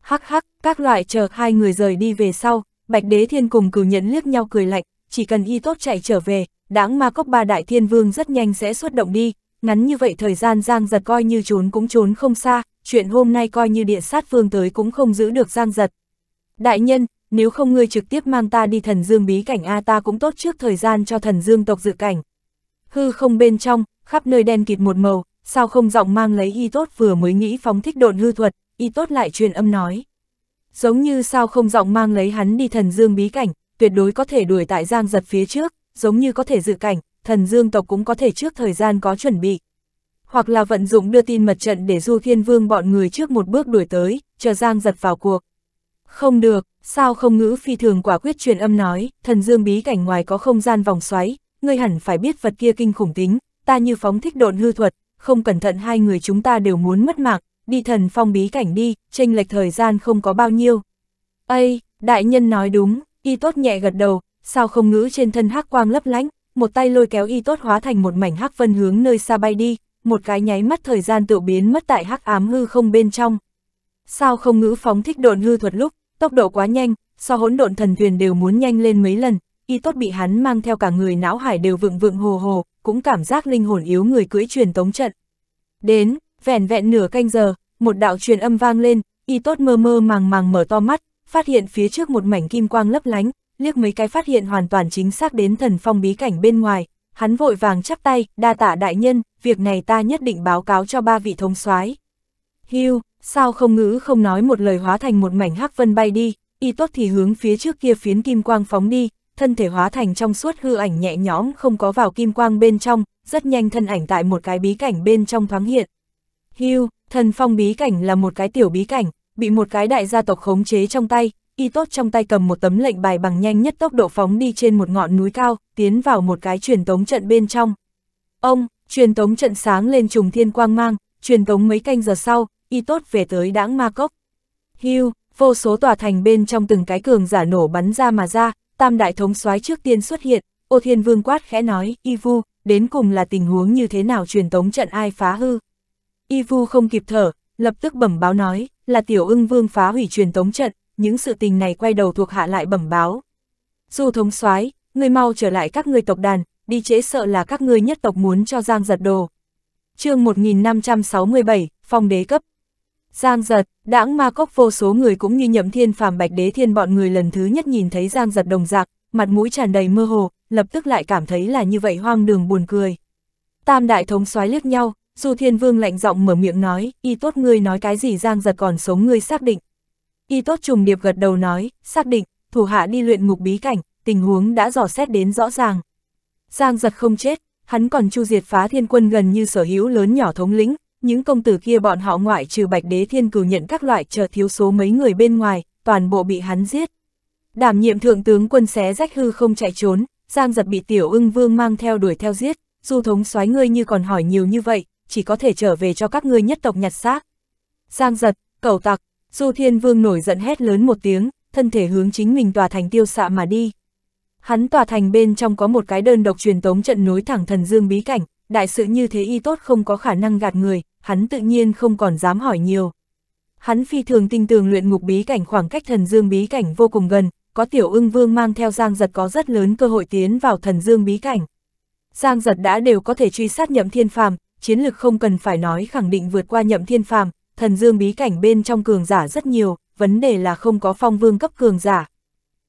Hắc hắc, các loại chờ hai người rời đi về sau, Bạch Đế Thiên cùng cử nhận liếc nhau cười lạnh, chỉ cần y tốt chạy trở về, đáng ma cốc ba đại thiên vương rất nhanh sẽ xuất động đi, ngắn như vậy thời gian Giang giật coi như trốn cũng trốn không xa, chuyện hôm nay coi như địa sát vương tới cũng không giữ được Giang giật. Đại nhân, nếu không ngươi trực tiếp mang ta đi thần dương bí cảnh A ta cũng tốt trước thời gian cho thần dương tộc dự cảnh. Hư không bên trong, khắp nơi đen kịt một màu, sao không giọng mang lấy y tốt vừa mới nghĩ phóng thích độn hư thuật, y tốt lại truyền âm nói. Giống như sao không giọng mang lấy hắn đi thần dương bí cảnh, tuyệt đối có thể đuổi tại giang giật phía trước, giống như có thể dự cảnh, thần dương tộc cũng có thể trước thời gian có chuẩn bị. Hoặc là vận dụng đưa tin mật trận để du thiên vương bọn người trước một bước đuổi tới, chờ giang giật vào cuộc. Không được, sao không ngữ phi thường quả quyết truyền âm nói, thần dương bí cảnh ngoài có không gian vòng xoáy, ngươi hẳn phải biết vật kia kinh khủng tính, ta như phóng thích độn hư thuật, không cẩn thận hai người chúng ta đều muốn mất mạng, đi thần phong bí cảnh đi, tranh lệch thời gian không có bao nhiêu. Ây, đại nhân nói đúng, y tốt nhẹ gật đầu, sao không ngữ trên thân hắc quang lấp lánh, một tay lôi kéo y tốt hóa thành một mảnh hắc vân hướng nơi xa bay đi, một cái nháy mắt thời gian tự biến mất tại hắc ám hư không bên trong. Sao không ngữ phóng thích độn hư thuật lúc, tốc độ quá nhanh, so hỗn độn thần thuyền đều muốn nhanh lên mấy lần, y tốt bị hắn mang theo cả người não hải đều vượng vượng hồ hồ, cũng cảm giác linh hồn yếu người cưỡi truyền tống trận. Đến, vẻn vẹn nửa canh giờ, một đạo truyền âm vang lên, y tốt mơ mơ màng màng mở to mắt, phát hiện phía trước một mảnh kim quang lấp lánh, liếc mấy cái phát hiện hoàn toàn chính xác đến thần phong bí cảnh bên ngoài, hắn vội vàng chắp tay, đa tạ đại nhân, việc này ta nhất định báo cáo cho ba vị thông soái. Hưu, sao không ngữ không nói một lời hóa thành một mảnh hắc vân bay đi, y tốt thì hướng phía trước kia phiến kim quang phóng đi, thân thể hóa thành trong suốt hư ảnh nhẹ nhõm không có vào kim quang bên trong, rất nhanh thân ảnh tại một cái bí cảnh bên trong thoáng hiện. Hưu, thần phong bí cảnh là một cái tiểu bí cảnh, bị một cái đại gia tộc khống chế trong tay, y tốt trong tay cầm một tấm lệnh bài bằng nhanh nhất tốc độ phóng đi trên một ngọn núi cao, tiến vào một cái truyền tống trận bên trong. Ông, truyền tống trận sáng lên trùng thiên quang mang, truyền tống mấy canh giờ sau, y tốt về tới đãng ma cốc. Hưu, vô số tòa thành bên trong từng cái cường giả nổ bắn ra mà ra, tam đại thống soái trước tiên xuất hiện, ô thiên vương quát khẽ nói, y vu, đến cùng là tình huống như thế nào truyền tống trận ai phá hư. Y vu không kịp thở, lập tức bẩm báo nói, là tiểu ưng vương phá hủy truyền tống trận, những sự tình này quay đầu thuộc hạ lại bẩm báo. Du thống soái người mau trở lại các ngươi tộc đàn, đi chế sợ là các ngươi nhất tộc muốn cho giang giật đồ. chương 1567, phong đế cấp. Giang giật, đãng ma cốc vô số người cũng như nhậm thiên phàm bạch đế thiên bọn người lần thứ nhất nhìn thấy giang giật đồng dạng, mặt mũi tràn đầy mơ hồ, lập tức lại cảm thấy là như vậy hoang đường buồn cười. Tam đại thống xoái liếc nhau, dù thiên vương lạnh giọng mở miệng nói, y tốt ngươi nói cái gì giang giật còn sống ngươi xác định. Y tốt trùng điệp gật đầu nói, xác định, thủ hạ đi luyện ngục bí cảnh, tình huống đã dò xét đến rõ ràng. Giang giật không chết, hắn còn chu diệt phá thiên quân gần như sở hữu lớn nhỏ thống lĩnh, những công tử kia bọn họ ngoại trừ bạch đế thiên cử nhận các loại chờ thiếu số mấy người bên ngoài, toàn bộ bị hắn giết. Đảm nhiệm thượng tướng quân xé rách hư không chạy trốn, Giang giật bị tiểu ưng vương mang theo đuổi theo giết, du thống soái ngươi như còn hỏi nhiều như vậy, chỉ có thể trở về cho các ngươi nhất tộc nhặt xác. Giang giật, cầu tặc, du thiên vương nổi giận hét lớn một tiếng, thân thể hướng chính mình tòa thành tiêu xạ mà đi. Hắn tòa thành bên trong có một cái đơn độc truyền tống trận nối thẳng thần dương bí cảnh, đại sự như thế y tốt không có khả năng gạt người, hắn tự nhiên không còn dám hỏi nhiều. Hắn phi thường tinh tường luyện ngục bí cảnh khoảng cách thần dương bí cảnh vô cùng gần, có tiểu ưng vương mang theo giang giật có rất lớn cơ hội tiến vào thần dương bí cảnh. Giang giật đã đều có thể truy sát nhậm thiên phàm, chiến lực không cần phải nói khẳng định vượt qua nhậm thiên phàm, thần dương bí cảnh bên trong cường giả rất nhiều, vấn đề là không có phong vương cấp cường giả.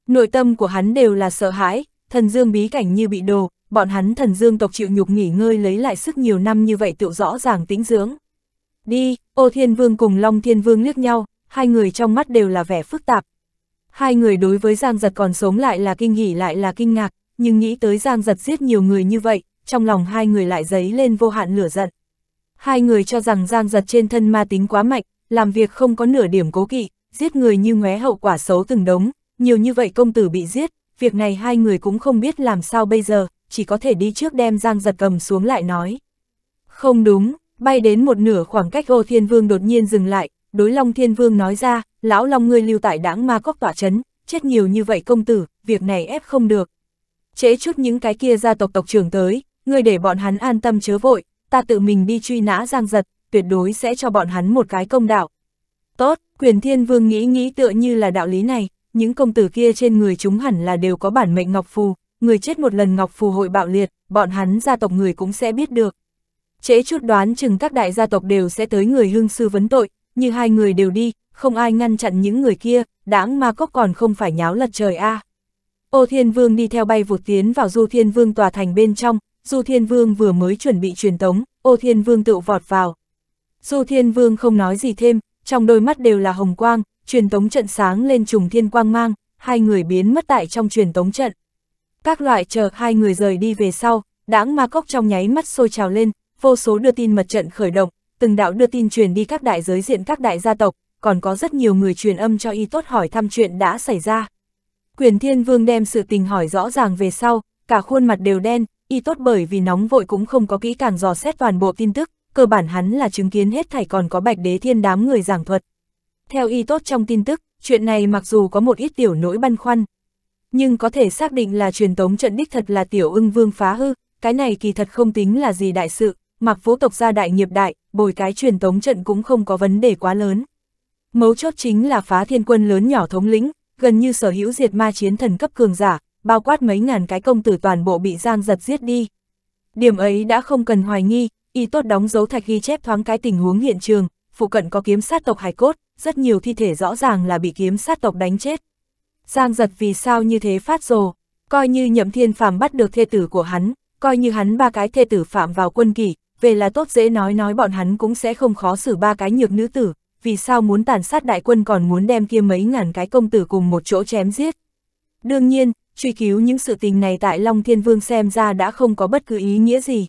Nội tâm của hắn đều là sợ hãi, thần dương bí cảnh như bị đồ, bọn hắn thần dương tộc chịu nhục nghỉ ngơi lấy lại sức nhiều năm như vậy tựu rõ ràng tính dưỡng. Đi, ô thiên vương cùng long thiên vương liếc nhau, hai người trong mắt đều là vẻ phức tạp. Hai người đối với Giang Giật còn sống lại là kinh hỉ lại là kinh ngạc, nhưng nghĩ tới Giang Giật giết nhiều người như vậy, trong lòng hai người lại dấy lên vô hạn lửa giận. Hai người cho rằng Giang Giật trên thân ma tính quá mạnh, làm việc không có nửa điểm cố kỵ, giết người như ngóe hậu quả xấu từng đống, nhiều như vậy công tử bị giết, việc này hai người cũng không biết làm sao bây giờ, chỉ có thể đi trước đem Giang giật cầm xuống lại nói. Không đúng, bay đến một nửa khoảng cách ô thiên vương đột nhiên dừng lại, đối long thiên vương nói ra, lão long ngươi lưu tại đáng ma cốc tỏa chấn, chết nhiều như vậy công tử, việc này ép không được. Trễ chút những cái kia gia tộc tộc trưởng tới, ngươi để bọn hắn an tâm chớ vội, ta tự mình đi truy nã Giang giật, tuyệt đối sẽ cho bọn hắn một cái công đạo. Tốt, quyền thiên vương nghĩ nghĩ tựa như là đạo lý này, những công tử kia trên người chúng hẳn là đều có bản mệnh ngọc phù, người chết một lần ngọc phù hội bạo liệt, bọn hắn gia tộc người cũng sẽ biết được. Trễ chút đoán chừng các đại gia tộc đều sẽ tới người hương sư vấn tội, như hai người đều đi, không ai ngăn chặn những người kia, đáng mà có còn không phải nháo lật trời a. À. Ô Thiên Vương đi theo bay vụt tiến vào Du Thiên Vương tòa thành bên trong, Du Thiên Vương vừa mới chuẩn bị truyền tống, Ô Thiên Vương tự vọt vào. Du Thiên Vương không nói gì thêm, trong đôi mắt đều là hồng quang, truyền tống trận sáng lên trùng thiên quang mang, hai người biến mất tại trong truyền tống trận. Các loại chờ hai người rời đi về sau, đãng ma cốc trong nháy mắt sôi trào lên, vô số đưa tin mật trận khởi động, từng đạo đưa tin truyền đi các đại giới diện các đại gia tộc, còn có rất nhiều người truyền âm cho y tốt hỏi thăm chuyện đã xảy ra. Quyền Thiên Vương đem sự tình hỏi rõ ràng về sau, cả khuôn mặt đều đen, y tốt bởi vì nóng vội cũng không có kỹ càng dò xét toàn bộ tin tức, cơ bản hắn là chứng kiến hết thảy còn có Bạch Đế Thiên đám người giảng thuật. Theo y tốt trong tin tức, chuyện này mặc dù có một ít tiểu nỗi băn khoăn, nhưng có thể xác định là truyền tống trận đích thật là tiểu ưng vương phá hư, cái này kỳ thật không tính là gì đại sự, mặc phố tộc gia đại nghiệp đại, bồi cái truyền tống trận cũng không có vấn đề quá lớn. Mấu chốt chính là phá thiên quân lớn nhỏ thống lĩnh, gần như sở hữu diệt ma chiến thần cấp cường giả, bao quát mấy ngàn cái công tử toàn bộ bị giang giật giết đi. Điểm ấy đã không cần hoài nghi, y tốt đóng dấu thạch ghi chép thoáng cái tình huống hiện trường, phụ cận có kiếm sát tộc hải cốt, rất nhiều thi thể rõ ràng là bị kiếm sát tộc đánh chết. Giang giật vì sao như thế phát rồ, coi như nhậm thiên phàm bắt được thê tử của hắn, coi như hắn ba cái thê tử phạm vào quân kỷ, về là tốt dễ nói nói bọn hắn cũng sẽ không khó xử ba cái nhược nữ tử, vì sao muốn tàn sát đại quân còn muốn đem kia mấy ngàn cái công tử cùng một chỗ chém giết. Đương nhiên, truy cứu những sự tình này tại Long Thiên Vương xem ra đã không có bất cứ ý nghĩa gì.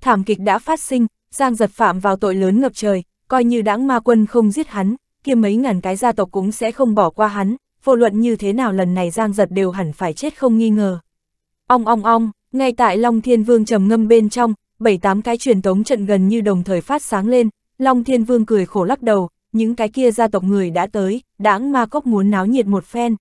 Thảm kịch đã phát sinh, Giang giật phạm vào tội lớn ngập trời, coi như đãng ma quân không giết hắn, kia mấy ngàn cái gia tộc cũng sẽ không bỏ qua hắn, vô luận như thế nào lần này Giang Giật đều hẳn phải chết không nghi ngờ. Ong ong ong, ngay tại Long Thiên Vương trầm ngâm bên trong, bảy tám cái truyền tống trận gần như đồng thời phát sáng lên, Long Thiên Vương cười khổ lắc đầu, những cái kia gia tộc người đã tới, đãng ma cốc muốn náo nhiệt một phen.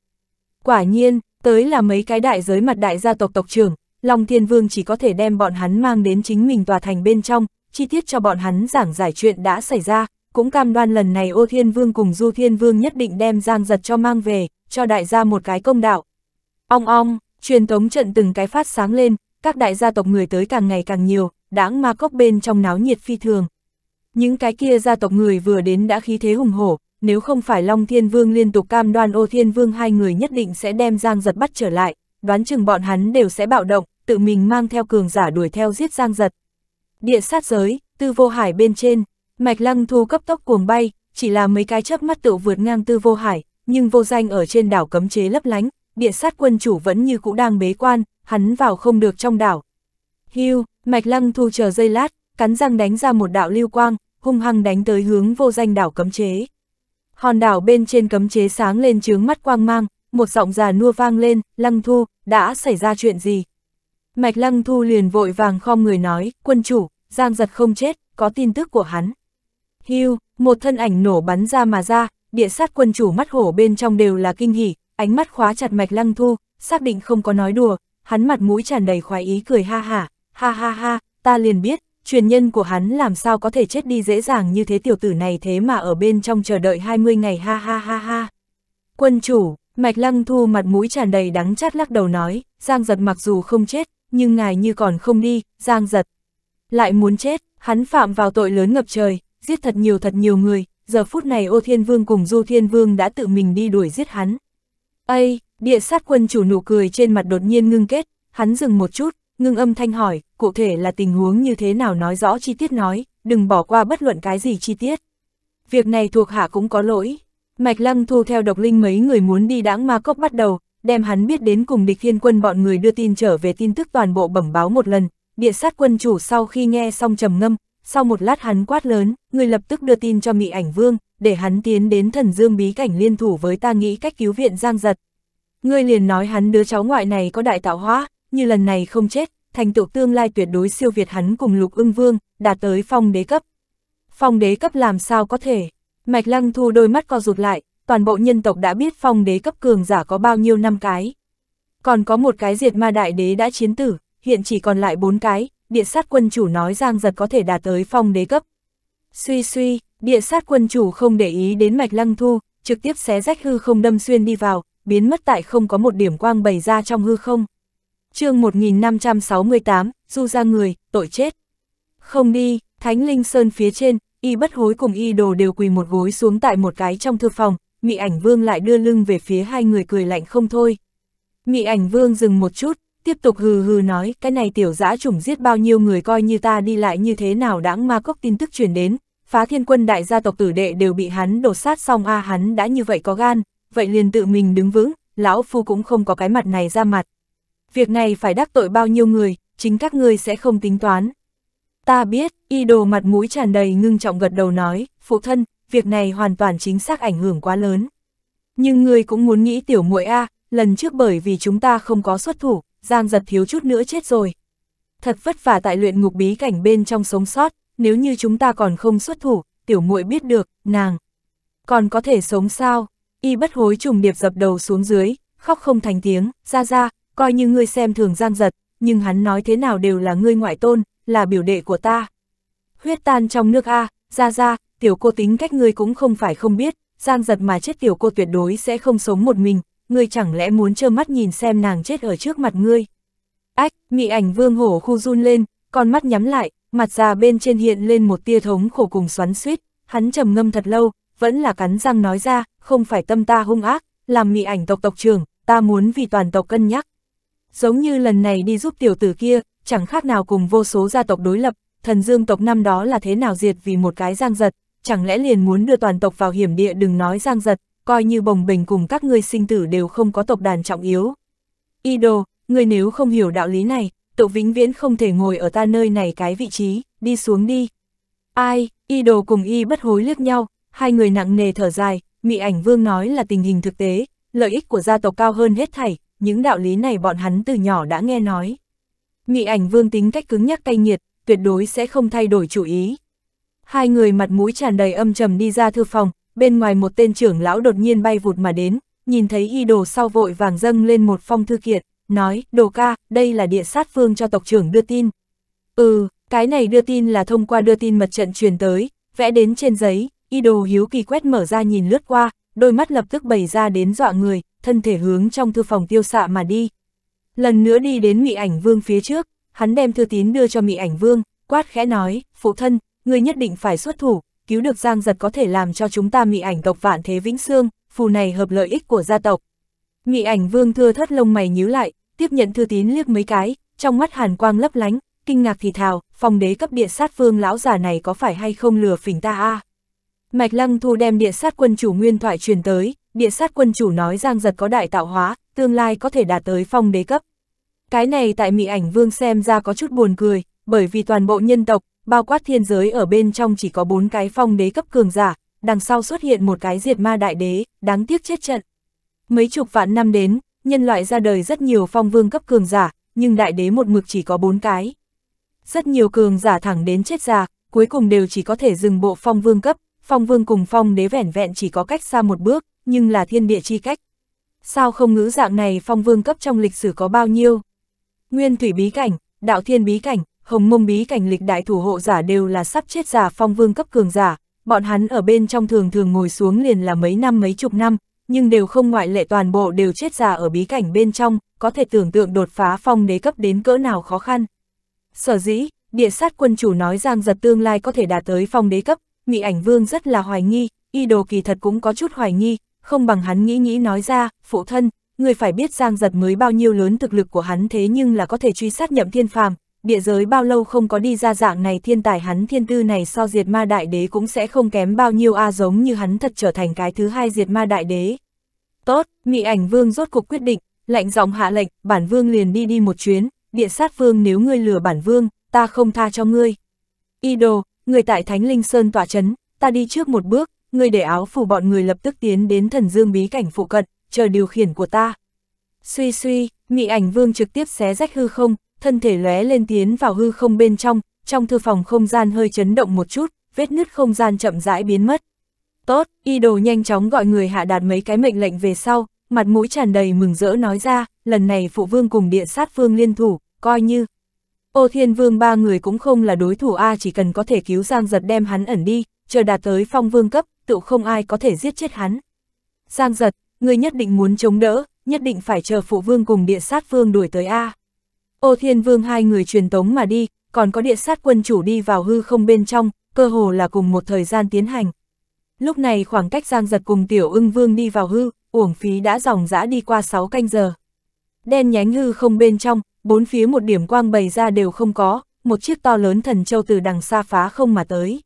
Quả nhiên, tới là mấy cái đại giới mặt đại gia tộc tộc trưởng, Long Thiên Vương chỉ có thể đem bọn hắn mang đến chính mình tòa thành bên trong, chi tiết cho bọn hắn giảng giải chuyện đã xảy ra, cũng cam đoan lần này ô thiên vương cùng du thiên vương nhất định đem giang giật cho mang về, cho đại gia một cái công đạo. Ong ong, truyền tống trận từng cái phát sáng lên, các đại gia tộc người tới càng ngày càng nhiều, đáng ma cốc bên trong náo nhiệt phi thường. Những cái kia gia tộc người vừa đến đã khí thế hùng hổ, nếu không phải Long Thiên Vương liên tục cam đoan ô Thiên Vương hai người nhất định sẽ đem Giang Giật bắt trở lại, đoán chừng bọn hắn đều sẽ bạo động, tự mình mang theo cường giả đuổi theo giết Giang Giật. Địa sát giới, tư vô hải bên trên, Mạch Lăng Thu cấp tốc cuồng bay, chỉ là mấy cái chớp mắt tự vượt ngang tư vô hải, nhưng vô danh ở trên đảo cấm chế lấp lánh, địa sát quân chủ vẫn như cũ đang bế quan, hắn vào không được trong đảo. Hưu, Mạch Lăng Thu chờ giây lát, cắn răng đánh ra một đạo lưu quang, hung hăng đánh tới hướng vô danh đảo cấm chế. Hòn đảo bên trên cấm chế sáng lên chướng mắt quang mang, một giọng già nua vang lên, Lăng Thu, đã xảy ra chuyện gì? Mạch Lăng Thu liền vội vàng khom người nói, quân chủ, Giang giật không chết, có tin tức của hắn. Hưu, một thân ảnh nổ bắn ra mà ra, địa sát quân chủ mắt hổ bên trong đều là kinh hỉ, ánh mắt khóa chặt mạch lăng thu, xác định không có nói đùa, hắn mặt mũi tràn đầy khoái ý cười ha ha ha ha ha, ta liền biết, truyền nhân của hắn làm sao có thể chết đi dễ dàng như thế tiểu tử này thế mà ở bên trong chờ đợi 20 ngày ha ha ha ha. Quân chủ, mạch lăng thu mặt mũi tràn đầy đắng chát lắc đầu nói, Giang giật mặc dù không chết, nhưng ngài như còn không đi, Giang giật. Lại muốn chết, hắn phạm vào tội lớn ngập trời, giết thật nhiều thật nhiều người, giờ phút này ô thiên vương cùng du thiên vương đã tự mình đi đuổi giết hắn. Ây, địa sát quân chủ nụ cười trên mặt đột nhiên ngưng kết, hắn dừng một chút, ngưng âm thanh hỏi, cụ thể là tình huống như thế nào nói rõ chi tiết nói, đừng bỏ qua bất luận cái gì chi tiết. Việc này thuộc hạ cũng có lỗi. Mạch Lăng thu theo độc linh mấy người muốn đi đãng ma cốc bắt đầu, đem hắn biết đến cùng địch thiên quân bọn người đưa tin trở về tin tức toàn bộ bẩm báo một lần. Địa sát quân chủ sau khi nghe xong trầm ngâm, sau một lát hắn quát lớn, người lập tức đưa tin cho Mỹ ảnh vương, để hắn tiến đến thần dương bí cảnh liên thủ với ta nghĩ cách cứu viện giang giật. Ngươi liền nói hắn đứa cháu ngoại này có đại tạo hóa, như lần này không chết, thành tựu tương lai tuyệt đối siêu việt hắn cùng lục ưng vương, đạt tới phong đế cấp. Phong đế cấp làm sao có thể? Mạch lăng thu đôi mắt co rụt lại, toàn bộ nhân tộc đã biết phong đế cấp cường giả có bao nhiêu năm cái. Còn có một cái diệt ma đại đế đã chiến tử, hiện chỉ còn lại bốn cái, địa sát quân chủ nói Giang Giật có thể đạt tới phong đế cấp. Suy suy, địa sát quân chủ không để ý đến mạch lăng thu, trực tiếp xé rách hư không đâm xuyên đi vào, biến mất tại không có một điểm quang bày ra trong hư không. chương 1568, du ra người, tội chết. Không đi, Thánh Linh Sơn phía trên, y bất hối cùng y đồ đều quỳ một gối xuống tại một cái trong thư phòng, mị ảnh vương lại đưa lưng về phía hai người cười lạnh không thôi. Mị ảnh vương dừng một chút, tiếp tục hừ hừ nói, cái này tiểu dã chủng giết bao nhiêu người coi như ta đi lại như thế nào đãng ma cốc tin tức truyền đến, phá thiên quân đại gia tộc tử đệ đều bị hắn đột sát xong a à, hắn đã như vậy có gan, vậy liền tự mình đứng vững, lão phu cũng không có cái mặt này ra mặt. Việc này phải đắc tội bao nhiêu người, chính các ngươi sẽ không tính toán. Ta biết, y đồ mặt mũi tràn đầy ngưng trọng gật đầu nói, phụ thân, việc này hoàn toàn chính xác ảnh hưởng quá lớn. Nhưng ngươi cũng muốn nghĩ tiểu muội a, à, lần trước bởi vì chúng ta không có xuất thủ, Giang giật thiếu chút nữa chết rồi. Thật vất vả tại luyện ngục bí cảnh bên trong sống sót, nếu như chúng ta còn không xuất thủ, tiểu muội biết được, nàng. Còn có thể sống sao? Y bất hối trùng điệp dập đầu xuống dưới, khóc không thành tiếng, ra ra, coi như ngươi xem thường Giang giật, nhưng hắn nói thế nào đều là ngươi ngoại tôn, là biểu đệ của ta. Huyết tan trong nước A, ra ra, tiểu cô tính cách ngươi cũng không phải không biết, Giang giật mà chết tiểu cô tuyệt đối sẽ không sống một mình, ngươi chẳng lẽ muốn trơ mắt nhìn xem nàng chết ở trước mặt ngươi. Ách, mị ảnh vương hổ khu run lên, con mắt nhắm lại, mặt già bên trên hiện lên một tia thống khổ cùng xoắn suýt, hắn trầm ngâm thật lâu, vẫn là cắn răng nói ra, không phải tâm ta hung ác, làm mị ảnh tộc tộc trưởng, ta muốn vì toàn tộc cân nhắc. Giống như lần này đi giúp tiểu tử kia, chẳng khác nào cùng vô số gia tộc đối lập, thần dương tộc năm đó là thế nào diệt vì một cái giang giật, chẳng lẽ liền muốn đưa toàn tộc vào hiểm địa đừng nói giang giật, coi như bồng bình cùng các ngươi sinh tử đều không có tộc đàn trọng yếu. Y đồ, ngươi nếu không hiểu đạo lý này, cậu vĩnh viễn không thể ngồi ở ta nơi này cái vị trí, đi xuống đi. Ai, y đồ cùng y bất hối liếc nhau, hai người nặng nề thở dài, mị ảnh vương nói là tình hình thực tế, lợi ích của gia tộc cao hơn hết thảy, những đạo lý này bọn hắn từ nhỏ đã nghe nói. Mị ảnh vương tính cách cứng nhắc cay nghiệt, tuyệt đối sẽ không thay đổi chủ ý. Hai người mặt mũi tràn đầy âm trầm đi ra thư phòng, bên ngoài một tên trưởng lão đột nhiên bay vụt mà đến, nhìn thấy y đồ sau vội vàng dâng lên một phong thư kiện, nói, đồ ca, đây là địa sát phương cho tộc trưởng đưa tin. Ừ, cái này đưa tin là thông qua đưa tin mật trận truyền tới, vẽ đến trên giấy, y đồ hiếu kỳ quét mở ra nhìn lướt qua, đôi mắt lập tức bày ra đến dọa người, thân thể hướng trong thư phòng tiêu xạ mà đi. Lần nữa đi đến mị ảnh vương phía trước, hắn đem thư tín đưa cho mị ảnh vương, quát khẽ nói, phụ thân, người nhất định phải xuất thủ, cứu được Giang Giật có thể làm cho chúng ta mị ảnh tộc vạn thế vĩnh xương, phù này hợp lợi ích của gia tộc. Mị ảnh vương thưa thất lông mày nhíu lại, tiếp nhận thư tín liếc mấy cái, trong mắt hàn quang lấp lánh, kinh ngạc thì thào, phòng đế cấp địa sát vương lão già này có phải hay không lừa phỉnh ta a Mạch Lăng Thu đem địa sát quân chủ nguyên thoại truyền tới, địa sát quân chủ nói Giang Giật có đại tạo hóa, tương lai có thể đạt tới phong đế cấp. Cái này tại mị ảnh vương xem ra có chút buồn cười, bởi vì toàn bộ nhân tộc, bao quát thiên giới ở bên trong chỉ có bốn cái phong đế cấp cường giả, đằng sau xuất hiện một cái diệt ma đại đế, đáng tiếc chết trận. Mấy chục vạn năm đến, nhân loại ra đời rất nhiều phong vương cấp cường giả, nhưng đại đế một mực chỉ có bốn cái. Rất nhiều cường giả thẳng đến chết già, cuối cùng đều chỉ có thể dừng bộ phong vương cấp, phong vương cùng phong đế vẻn vẹn chỉ có cách xa một bước, nhưng là thiên địa chi cách. Sao không ngữ dạng này phong vương cấp trong lịch sử có bao nhiêu? Nguyên thủy bí cảnh, đạo thiên bí cảnh, hồng mông bí cảnh lịch đại thủ hộ giả đều là sắp chết giả phong vương cấp cường giả, bọn hắn ở bên trong thường thường ngồi xuống liền là mấy năm mấy chục năm, nhưng đều không ngoại lệ toàn bộ đều chết giả ở bí cảnh bên trong, có thể tưởng tượng đột phá phong đế cấp đến cỡ nào khó khăn. Sở dĩ, địa sát quân chủ nói giang giật tương lai có thể đạt tới phong đế cấp, ngụy ảnh vương rất là hoài nghi, y đồ kỳ thật cũng có chút hoài nghi, không bằng hắn nghĩ nghĩ nói ra, phụ thân, người phải biết giang giật mới bao nhiêu lớn thực lực của hắn thế nhưng là có thể truy sát nhậm thiên phàm, địa giới bao lâu không có đi ra dạng này thiên tài hắn thiên tư này so diệt ma đại đế cũng sẽ không kém bao nhiêu a à giống như hắn thật trở thành cái thứ hai diệt ma đại đế. Tốt, mị ảnh vương rốt cuộc quyết định, lạnh giọng hạ lệnh, bản vương liền đi đi một chuyến, địa sát vương nếu ngươi lừa bản vương, ta không tha cho ngươi. Y đồ, người tại Thánh Linh Sơn tỏa chấn, ta đi trước một bước, người để áo phủ bọn người lập tức tiến đến thần dương bí cảnh phụ cận, chờ điều khiển của ta. Suy suy, mị ảnh vương trực tiếp xé rách hư không, thân thể lóe lên tiến vào hư không bên trong, trong thư phòng không gian hơi chấn động một chút, vết nứt không gian chậm rãi biến mất. Tốt, y đồ nhanh chóng gọi người hạ đạt mấy cái mệnh lệnh về sau, mặt mũi tràn đầy mừng rỡ nói ra, lần này phụ vương cùng địa sát vương liên thủ, coi như. Ô thiên vương ba người cũng không là đối thủ A chỉ cần có thể cứu Giang giật đem hắn ẩn đi, chờ đạt tới phong vương cấp, tự không ai có thể giết chết hắn. Giang giật, người nhất định muốn chống đỡ, nhất định phải chờ phụ vương cùng địa sát vương đuổi tới A. Ô Thiên Vương hai người truyền tống mà đi, còn có địa sát quân chủ đi vào hư không bên trong, cơ hồ là cùng một thời gian tiến hành. Lúc này khoảng cách Giang Giật cùng Tiểu ưng Vương đi vào hư, uổng phí đã dòng dã đi qua 6 canh giờ. Đen nhánh hư không bên trong, bốn phía một điểm quang bày ra đều không có, một chiếc to lớn thần châu từ đằng xa phá không mà tới.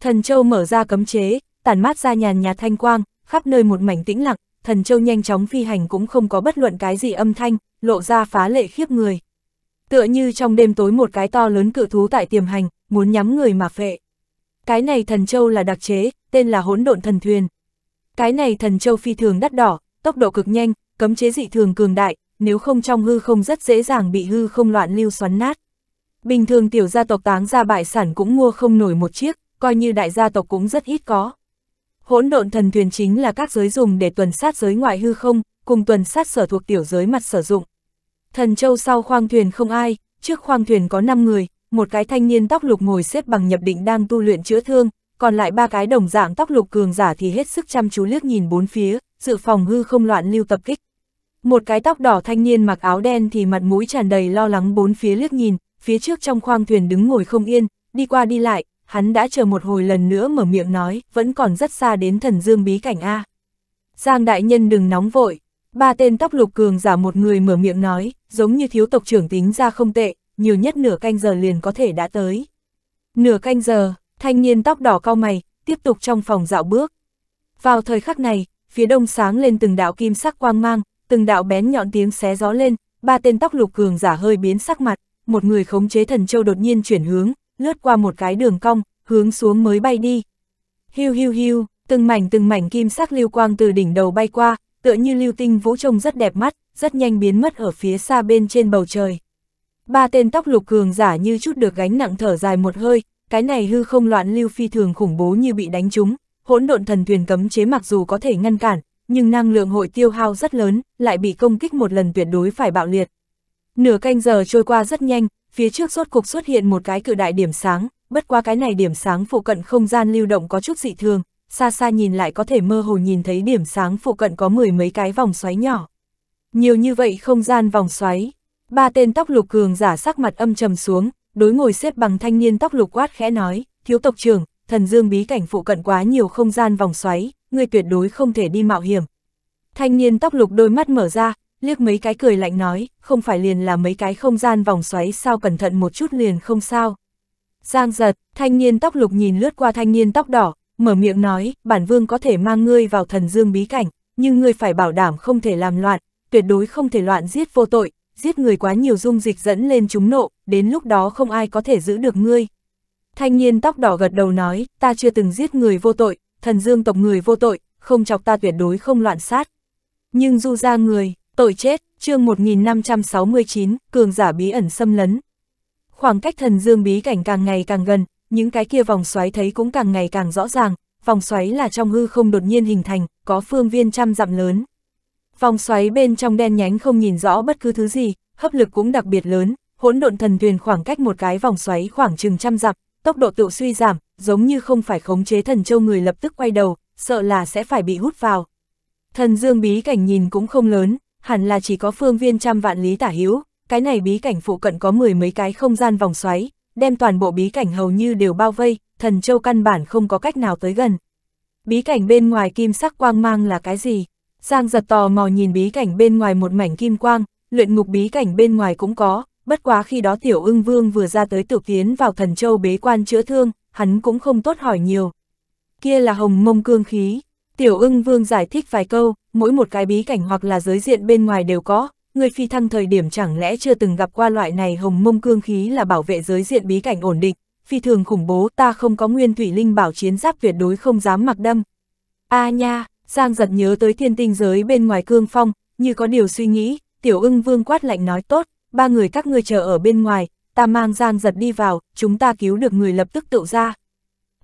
Thần châu mở ra cấm chế, tản mát ra nhàn nhà thanh quang, khắp nơi một mảnh tĩnh lặng, thần châu nhanh chóng phi hành cũng không có bất luận cái gì âm thanh, lộ ra phá lệ khiếp người tựa như trong đêm tối một cái to lớn cự thú tại tiềm hành, muốn nhắm người mà phệ. Cái này thần châu là đặc chế, tên là hỗn độn thần thuyền. Cái này thần châu phi thường đắt đỏ, tốc độ cực nhanh, cấm chế dị thường cường đại, nếu không trong hư không rất dễ dàng bị hư không loạn lưu xoắn nát. Bình thường tiểu gia tộc táng ra bại sản cũng mua không nổi một chiếc, coi như đại gia tộc cũng rất ít có. Hỗn độn thần thuyền chính là các giới dùng để tuần sát giới ngoại hư không, cùng tuần sát sở thuộc tiểu giới mặt sử dụng. Thần Châu sau khoang thuyền không ai, trước khoang thuyền có 5 người, một cái thanh niên tóc lục ngồi xếp bằng nhập định đang tu luyện chữa thương, còn lại ba cái đồng dạng tóc lục cường giả thì hết sức chăm chú liếc nhìn bốn phía, dự phòng hư không loạn lưu tập kích. Một cái tóc đỏ thanh niên mặc áo đen thì mặt mũi tràn đầy lo lắng bốn phía liếc nhìn, phía trước trong khoang thuyền đứng ngồi không yên, đi qua đi lại, hắn đã chờ một hồi lần nữa mở miệng nói, vẫn còn rất xa đến thần dương bí cảnh A. Giang đại nhân đừng nóng vội, Ba tên tóc lục cường giả một người mở miệng nói, giống như thiếu tộc trưởng tính ra không tệ, nhiều nhất nửa canh giờ liền có thể đã tới. Nửa canh giờ, thanh niên tóc đỏ cao mày, tiếp tục trong phòng dạo bước. Vào thời khắc này, phía đông sáng lên từng đạo kim sắc quang mang, từng đạo bén nhọn tiếng xé gió lên, ba tên tóc lục cường giả hơi biến sắc mặt, một người khống chế thần châu đột nhiên chuyển hướng, lướt qua một cái đường cong, hướng xuống mới bay đi. Hiu hiu hiu, từng mảnh từng mảnh kim sắc lưu quang từ đỉnh đầu bay qua, tựa như lưu tinh vũ trông rất đẹp mắt, rất nhanh biến mất ở phía xa bên trên bầu trời. Ba tên tóc lục cường giả như chút được gánh nặng thở dài một hơi, cái này hư không loạn lưu phi thường khủng bố như bị đánh trúng, hỗn độn thần thuyền cấm chế mặc dù có thể ngăn cản, nhưng năng lượng hội tiêu hao rất lớn, lại bị công kích một lần tuyệt đối phải bạo liệt. Nửa canh giờ trôi qua rất nhanh, phía trước rốt cục xuất hiện một cái cự đại điểm sáng, bất qua cái này điểm sáng phụ cận không gian lưu động có chút dị thường, xa xa nhìn lại có thể mơ hồ nhìn thấy điểm sáng phụ cận có mười mấy cái vòng xoáy nhỏ. Nhiều như vậy không gian vòng xoáy, ba tên tóc lục cường giả sắc mặt âm trầm xuống, đối ngồi xếp bằng thanh niên tóc lục quát khẽ nói, thiếu tộc trưởng, thần dương bí cảnh phụ cận quá nhiều không gian vòng xoáy, người tuyệt đối không thể đi mạo hiểm. Thanh niên tóc lục đôi mắt mở ra, liếc mấy cái cười lạnh nói, không phải liền là mấy cái không gian vòng xoáy sao cẩn thận một chút liền không sao. Giang giật, thanh niên tóc lục nhìn lướt qua thanh niên tóc đỏ, mở miệng nói, bản vương có thể mang ngươi vào thần dương bí cảnh, nhưng ngươi phải bảo đảm không thể làm loạn, tuyệt đối không thể loạn giết vô tội, giết người quá nhiều dung dịch dẫn lên chúng nộ, đến lúc đó không ai có thể giữ được ngươi. Thanh niên tóc đỏ gật đầu nói, ta chưa từng giết người vô tội, thần dương tộc người vô tội, không chọc ta tuyệt đối không loạn sát. Nhưng du ra người, tội chết, chương 1569, cường giả bí ẩn xâm lấn. Khoảng cách thần dương bí cảnh càng ngày càng gần, những cái kia vòng xoáy thấy cũng càng ngày càng rõ ràng, vòng xoáy là trong hư không đột nhiên hình thành, có phương viên trăm dặm lớn. Vòng xoáy bên trong đen nhánh không nhìn rõ bất cứ thứ gì, hấp lực cũng đặc biệt lớn, hỗn độn thần thuyền khoảng cách một cái vòng xoáy khoảng chừng trăm dặm, tốc độ tự suy giảm, giống như không phải khống chế thần châu người lập tức quay đầu, sợ là sẽ phải bị hút vào. Thần dương bí cảnh nhìn cũng không lớn, hẳn là chỉ có phương viên trăm vạn lý tả hữu cái này bí cảnh phụ cận có mười mấy cái không gian vòng xoáy, đem toàn bộ bí cảnh hầu như đều bao vây, thần châu căn bản không có cách nào tới gần. Bí cảnh bên ngoài kim sắc quang mang là cái gì? Giang giật tò mò nhìn bí cảnh bên ngoài một mảnh kim quang, luyện ngục bí cảnh bên ngoài cũng có, bất quá khi đó tiểu ưng vương vừa ra tới tiểu tiến vào thần châu bế quan chữa thương, hắn cũng không tốt hỏi nhiều. Kia là hồng mông cương khí, tiểu ưng vương giải thích vài câu, mỗi một cái bí cảnh hoặc là giới diện bên ngoài đều có, Ngươi phi thăng thời điểm chẳng lẽ chưa từng gặp qua loại này hồng mông cương khí là bảo vệ giới diện bí cảnh ổn định, phi thường khủng bố ta không có nguyên thủy linh bảo chiến giáp tuyệt đối không dám mặc đâm. a à nha, Giang giật nhớ tới thiên tinh giới bên ngoài cương phong, như có điều suy nghĩ, tiểu ưng vương quát lạnh nói tốt, ba người các ngươi chờ ở bên ngoài, ta mang Giang giật đi vào, chúng ta cứu được người lập tức tự ra.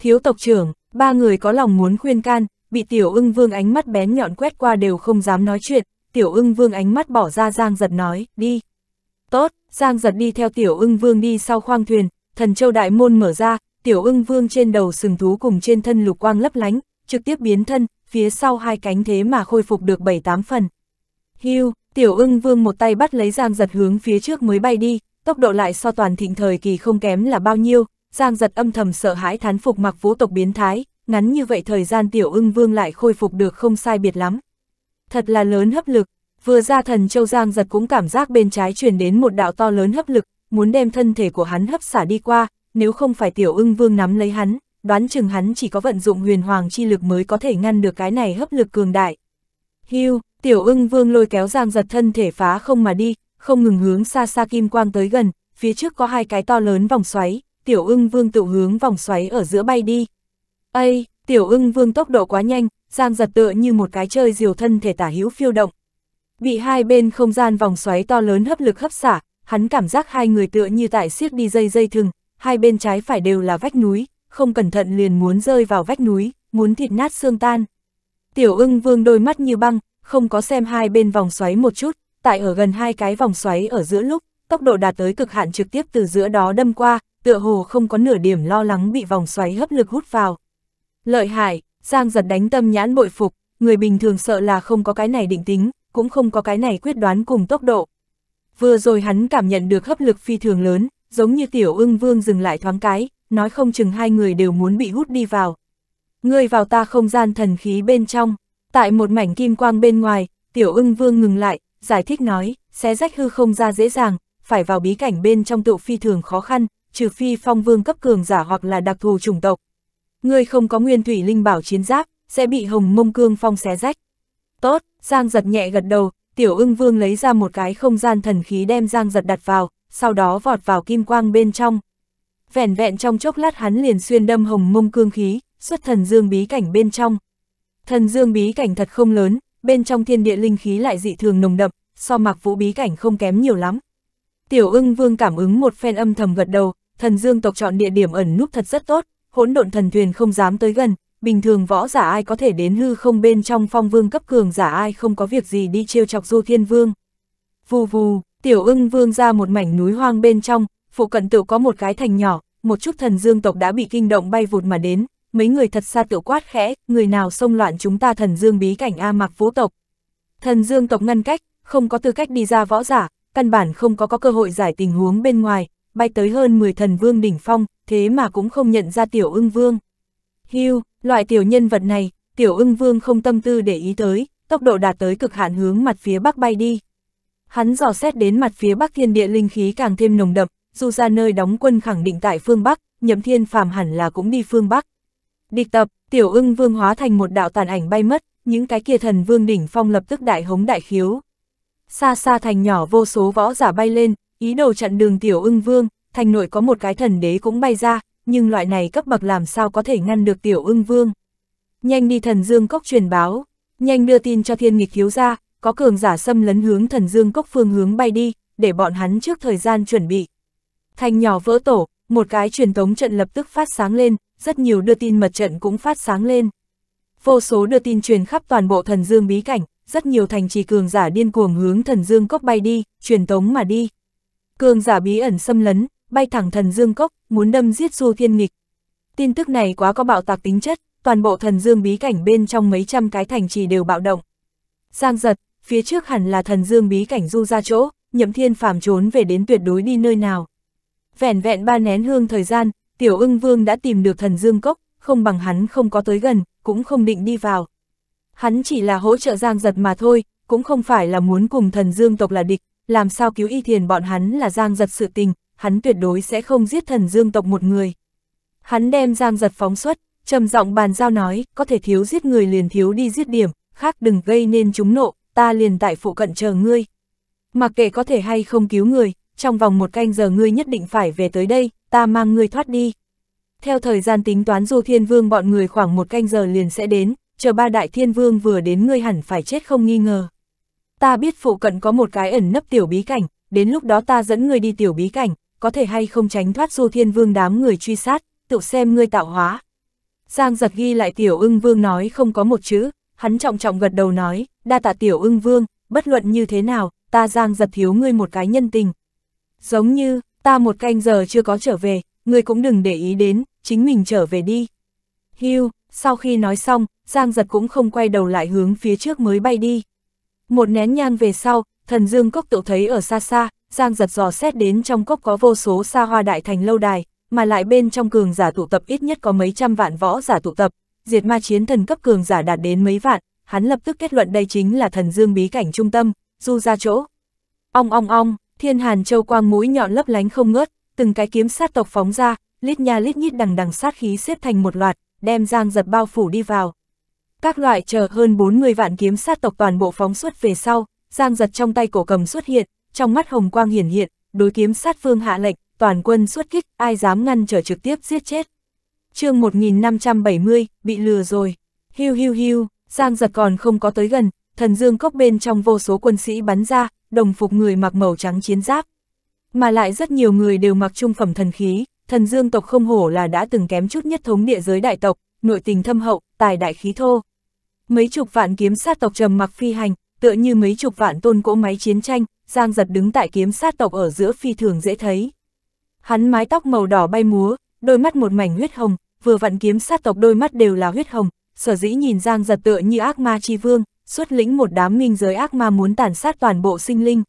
Thiếu tộc trưởng, ba người có lòng muốn khuyên can, bị tiểu ưng vương ánh mắt bén nhọn quét qua đều không dám nói chuyện, tiểu ưng vương ánh mắt bỏ ra Giang giật nói, đi. Tốt, Giang giật đi theo tiểu ưng vương đi sau khoang thuyền, thần châu đại môn mở ra, tiểu ưng vương trên đầu sừng thú cùng trên thân lục quang lấp lánh, trực tiếp biến thân, phía sau hai cánh thế mà khôi phục được 7-8 phần. Hiu, tiểu ưng vương một tay bắt lấy Giang giật hướng phía trước mới bay đi, tốc độ lại so toàn thịnh thời kỳ không kém là bao nhiêu, Giang giật âm thầm sợ hãi thán phục mặc vũ tộc biến thái, ngắn như vậy thời gian tiểu ưng vương lại khôi phục được không sai biệt lắm thật là lớn hấp lực, vừa ra thần châu Giang giật cũng cảm giác bên trái truyền đến một đạo to lớn hấp lực, muốn đem thân thể của hắn hấp xả đi qua, nếu không phải tiểu ưng vương nắm lấy hắn, đoán chừng hắn chỉ có vận dụng huyền hoàng chi lực mới có thể ngăn được cái này hấp lực cường đại. Hưu, tiểu ưng vương lôi kéo Giang giật thân thể phá không mà đi, không ngừng hướng xa xa kim quang tới gần, phía trước có hai cái to lớn vòng xoáy, tiểu ưng vương tự hướng vòng xoáy ở giữa bay đi. Ây, tiểu ưng vương tốc độ quá nhanh, Giang giật tựa như một cái chơi diều thân thể tả hữu phiêu động. Bị hai bên không gian vòng xoáy to lớn hấp lực hấp xả, hắn cảm giác hai người tựa như tại siết đi dây dây thừng, hai bên trái phải đều là vách núi, không cẩn thận liền muốn rơi vào vách núi, muốn thịt nát xương tan. Tiểu ưng vương đôi mắt như băng, không có xem hai bên vòng xoáy một chút, tại ở gần hai cái vòng xoáy ở giữa lúc, tốc độ đạt tới cực hạn trực tiếp từ giữa đó đâm qua, tựa hồ không có nửa điểm lo lắng bị vòng xoáy hấp lực hút vào. Lợi hại, Giang giật đánh tâm nhãn bội phục, người bình thường sợ là không có cái này định tính, cũng không có cái này quyết đoán cùng tốc độ. Vừa rồi hắn cảm nhận được hấp lực phi thường lớn, giống như tiểu ưng vương dừng lại thoáng cái, nói không chừng hai người đều muốn bị hút đi vào. Ngươi vào ta không gian thần khí bên trong, tại một mảnh kim quang bên ngoài, tiểu ưng vương ngừng lại, giải thích nói, xé rách hư không ra dễ dàng, phải vào bí cảnh bên trong tựu phi thường khó khăn, trừ phi phong vương cấp cường giả hoặc là đặc thù chủng tộc, ngươi không có nguyên thủy linh bảo chiến giáp, sẽ bị hồng mông cương phong xé rách. Tốt, Giang giật nhẹ gật đầu, tiểu ưng vương lấy ra một cái không gian thần khí đem Giang giật đặt vào, sau đó vọt vào kim quang bên trong. Vẻn vẹn trong chốc lát hắn liền xuyên đâm hồng mông cương khí, xuất thần dương bí cảnh bên trong. Thần dương bí cảnh thật không lớn, bên trong thiên địa linh khí lại dị thường nồng đậm, so mặc vũ bí cảnh không kém nhiều lắm. Tiểu ưng vương cảm ứng một phen âm thầm gật đầu, thần dương tộc chọn địa điểm ẩn núp thật rất tốt, hỗn độn thần thuyền không dám tới gần, bình thường võ giả ai có thể đến hư không bên trong phong vương cấp cường giả ai không có việc gì đi trêu chọc du thiên vương. Vù vù, tiểu ưng vương ra một mảnh núi hoang bên trong, phụ cận tự có một cái thành nhỏ, một chút thần dương tộc đã bị kinh động bay vụt mà đến, mấy người thật xa tự quát khẽ, người nào xông loạn chúng ta thần dương bí cảnh A mặc vũ tộc. Thần dương tộc ngăn cách, không có tư cách đi ra võ giả, căn bản không có có cơ hội giải tình huống bên ngoài, bay tới hơn 10 thần vương đỉnh phong, thế mà cũng không nhận ra tiểu ưng vương. Hưu, loại tiểu nhân vật này, tiểu ưng vương không tâm tư để ý tới, tốc độ đạt tới cực hạn hướng mặt phía bắc bay đi. Hắn dò xét đến mặt phía bắc thiên địa linh khí càng thêm nồng đậm, dù ra nơi đóng quân khẳng định tại phương bắc, nhậm thiên phàm hẳn là cũng đi phương bắc. Địch tập, tiểu ưng vương hóa thành một đạo tàn ảnh bay mất, những cái kia thần vương đỉnh phong lập tức đại hống đại khiếu. Xa xa thành nhỏ vô số võ giả bay lên, ý đồ chặn đường tiểu ưng vương, thành nội có một cái thần đế cũng bay ra, nhưng loại này cấp bậc làm sao có thể ngăn được tiểu ưng vương. Nhanh đi thần dương cốc truyền báo, nhanh đưa tin cho thiên nghịch thiếu ra, có cường giả xâm lấn hướng thần dương cốc phương hướng bay đi, để bọn hắn trước thời gian chuẩn bị. Thành nhỏ vỡ tổ, một cái truyền tống trận lập tức phát sáng lên, rất nhiều đưa tin mật trận cũng phát sáng lên. Vô số đưa tin truyền khắp toàn bộ thần dương bí cảnh, rất nhiều thành trì cường giả điên cuồng hướng thần dương cốc bay đi, truyền tống mà đi. Cường giả bí ẩn xâm lấn, bay thẳng thần dương cốc, muốn đâm giết Du Thiên Nghịch. Tin tức này quá có bạo tạc tính chất, toàn bộ thần dương bí cảnh bên trong mấy trăm cái thành trì đều bạo động. Giang giật, phía trước hẳn là thần dương bí cảnh du ra chỗ, nhậm thiên phàm trốn về đến tuyệt đối đi nơi nào. Vẹn vẹn ba nén hương thời gian, tiểu ưng vương đã tìm được thần dương cốc, không bằng hắn không có tới gần, cũng không định đi vào. Hắn chỉ là hỗ trợ giang giật mà thôi, cũng không phải là muốn cùng thần dương tộc là địch, làm sao cứu y thiền bọn hắn là Giang giật sự tình, hắn tuyệt đối sẽ không giết thần dương tộc một người. Hắn đem Giang giật phóng xuất, trầm giọng bàn giao nói, có thể thiếu giết người liền thiếu đi giết điểm, khác đừng gây nên chúng nộ, ta liền tại phụ cận chờ ngươi. Mặc kệ có thể hay không cứu người, trong vòng một canh giờ ngươi nhất định phải về tới đây, ta mang ngươi thoát đi. Theo thời gian tính toán Du Thiên Vương bọn người khoảng một canh giờ liền sẽ đến, chờ ba đại thiên vương vừa đến ngươi hẳn phải chết không nghi ngờ ta biết phụ cận có một cái ẩn nấp tiểu bí cảnh, đến lúc đó ta dẫn người đi tiểu bí cảnh, có thể hay không tránh thoát du thiên vương đám người truy sát, tự xem ngươi tạo hóa. Giang giật ghi lại tiểu ưng vương nói không có một chữ, hắn trọng trọng gật đầu nói, đa tạ tiểu ưng vương, bất luận như thế nào, ta giang giật thiếu ngươi một cái nhân tình. Giống như, ta một canh giờ chưa có trở về, ngươi cũng đừng để ý đến, chính mình trở về đi. Hưu, sau khi nói xong, Giang giật cũng không quay đầu lại hướng phía trước mới bay đi. Một nén nhang về sau, thần dương cốc tự thấy ở xa xa, giang giật giò xét đến trong cốc có vô số xa hoa đại thành lâu đài, mà lại bên trong cường giả tụ tập ít nhất có mấy trăm vạn võ giả tụ tập, diệt ma chiến thần cấp cường giả đạt đến mấy vạn, hắn lập tức kết luận đây chính là thần dương bí cảnh trung tâm, du ra chỗ. Ong ong ong, thiên hàn châu quang mũi nhọn lấp lánh không ngớt, từng cái kiếm sát tộc phóng ra, lít nha lít nhít đằng đằng sát khí xếp thành một loạt, đem giang giật bao phủ đi vào các loại chờ hơn 40 vạn kiếm sát tộc toàn bộ phóng xuất về sau, giang giật trong tay cổ cầm xuất hiện, trong mắt hồng quang hiển hiện, đối kiếm sát phương hạ lệnh, toàn quân xuất kích, ai dám ngăn trở trực tiếp giết chết. chương 1570, bị lừa rồi. Hiu hiu hiu, giang giật còn không có tới gần, thần dương cốc bên trong vô số quân sĩ bắn ra, đồng phục người mặc màu trắng chiến giáp. Mà lại rất nhiều người đều mặc trung phẩm thần khí, thần dương tộc không hổ là đã từng kém chút nhất thống địa giới đại tộc, nội tình thâm hậu, tài đại khí thô. Mấy chục vạn kiếm sát tộc trầm mặc phi hành, tựa như mấy chục vạn tôn cỗ máy chiến tranh, Giang giật đứng tại kiếm sát tộc ở giữa phi thường dễ thấy. Hắn mái tóc màu đỏ bay múa, đôi mắt một mảnh huyết hồng, vừa vặn kiếm sát tộc đôi mắt đều là huyết hồng, sở dĩ nhìn Giang giật tựa như ác ma chi vương, xuất lĩnh một đám minh giới ác ma muốn tàn sát toàn bộ sinh linh.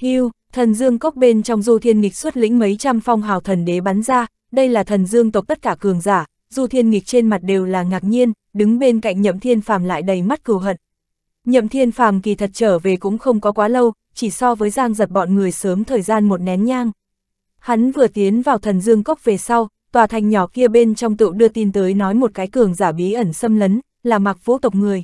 Hưu, thần dương cốc bên trong du thiên nghịch xuất lĩnh mấy trăm phong hào thần đế bắn ra, đây là thần dương tộc tất cả cường giả, Du Thiên Nghịch trên mặt đều là ngạc nhiên, đứng bên cạnh Nhậm Thiên Phàm lại đầy mắt cừu hận. Nhậm Thiên Phàm kỳ thật trở về cũng không có quá lâu, chỉ so với Giang giật bọn người sớm thời gian một nén nhang. Hắn vừa tiến vào thần dương cốc về sau, tòa thành nhỏ kia bên trong tựu đưa tin tới nói một cái cường giả bí ẩn xâm lấn, là mặc vũ tộc người.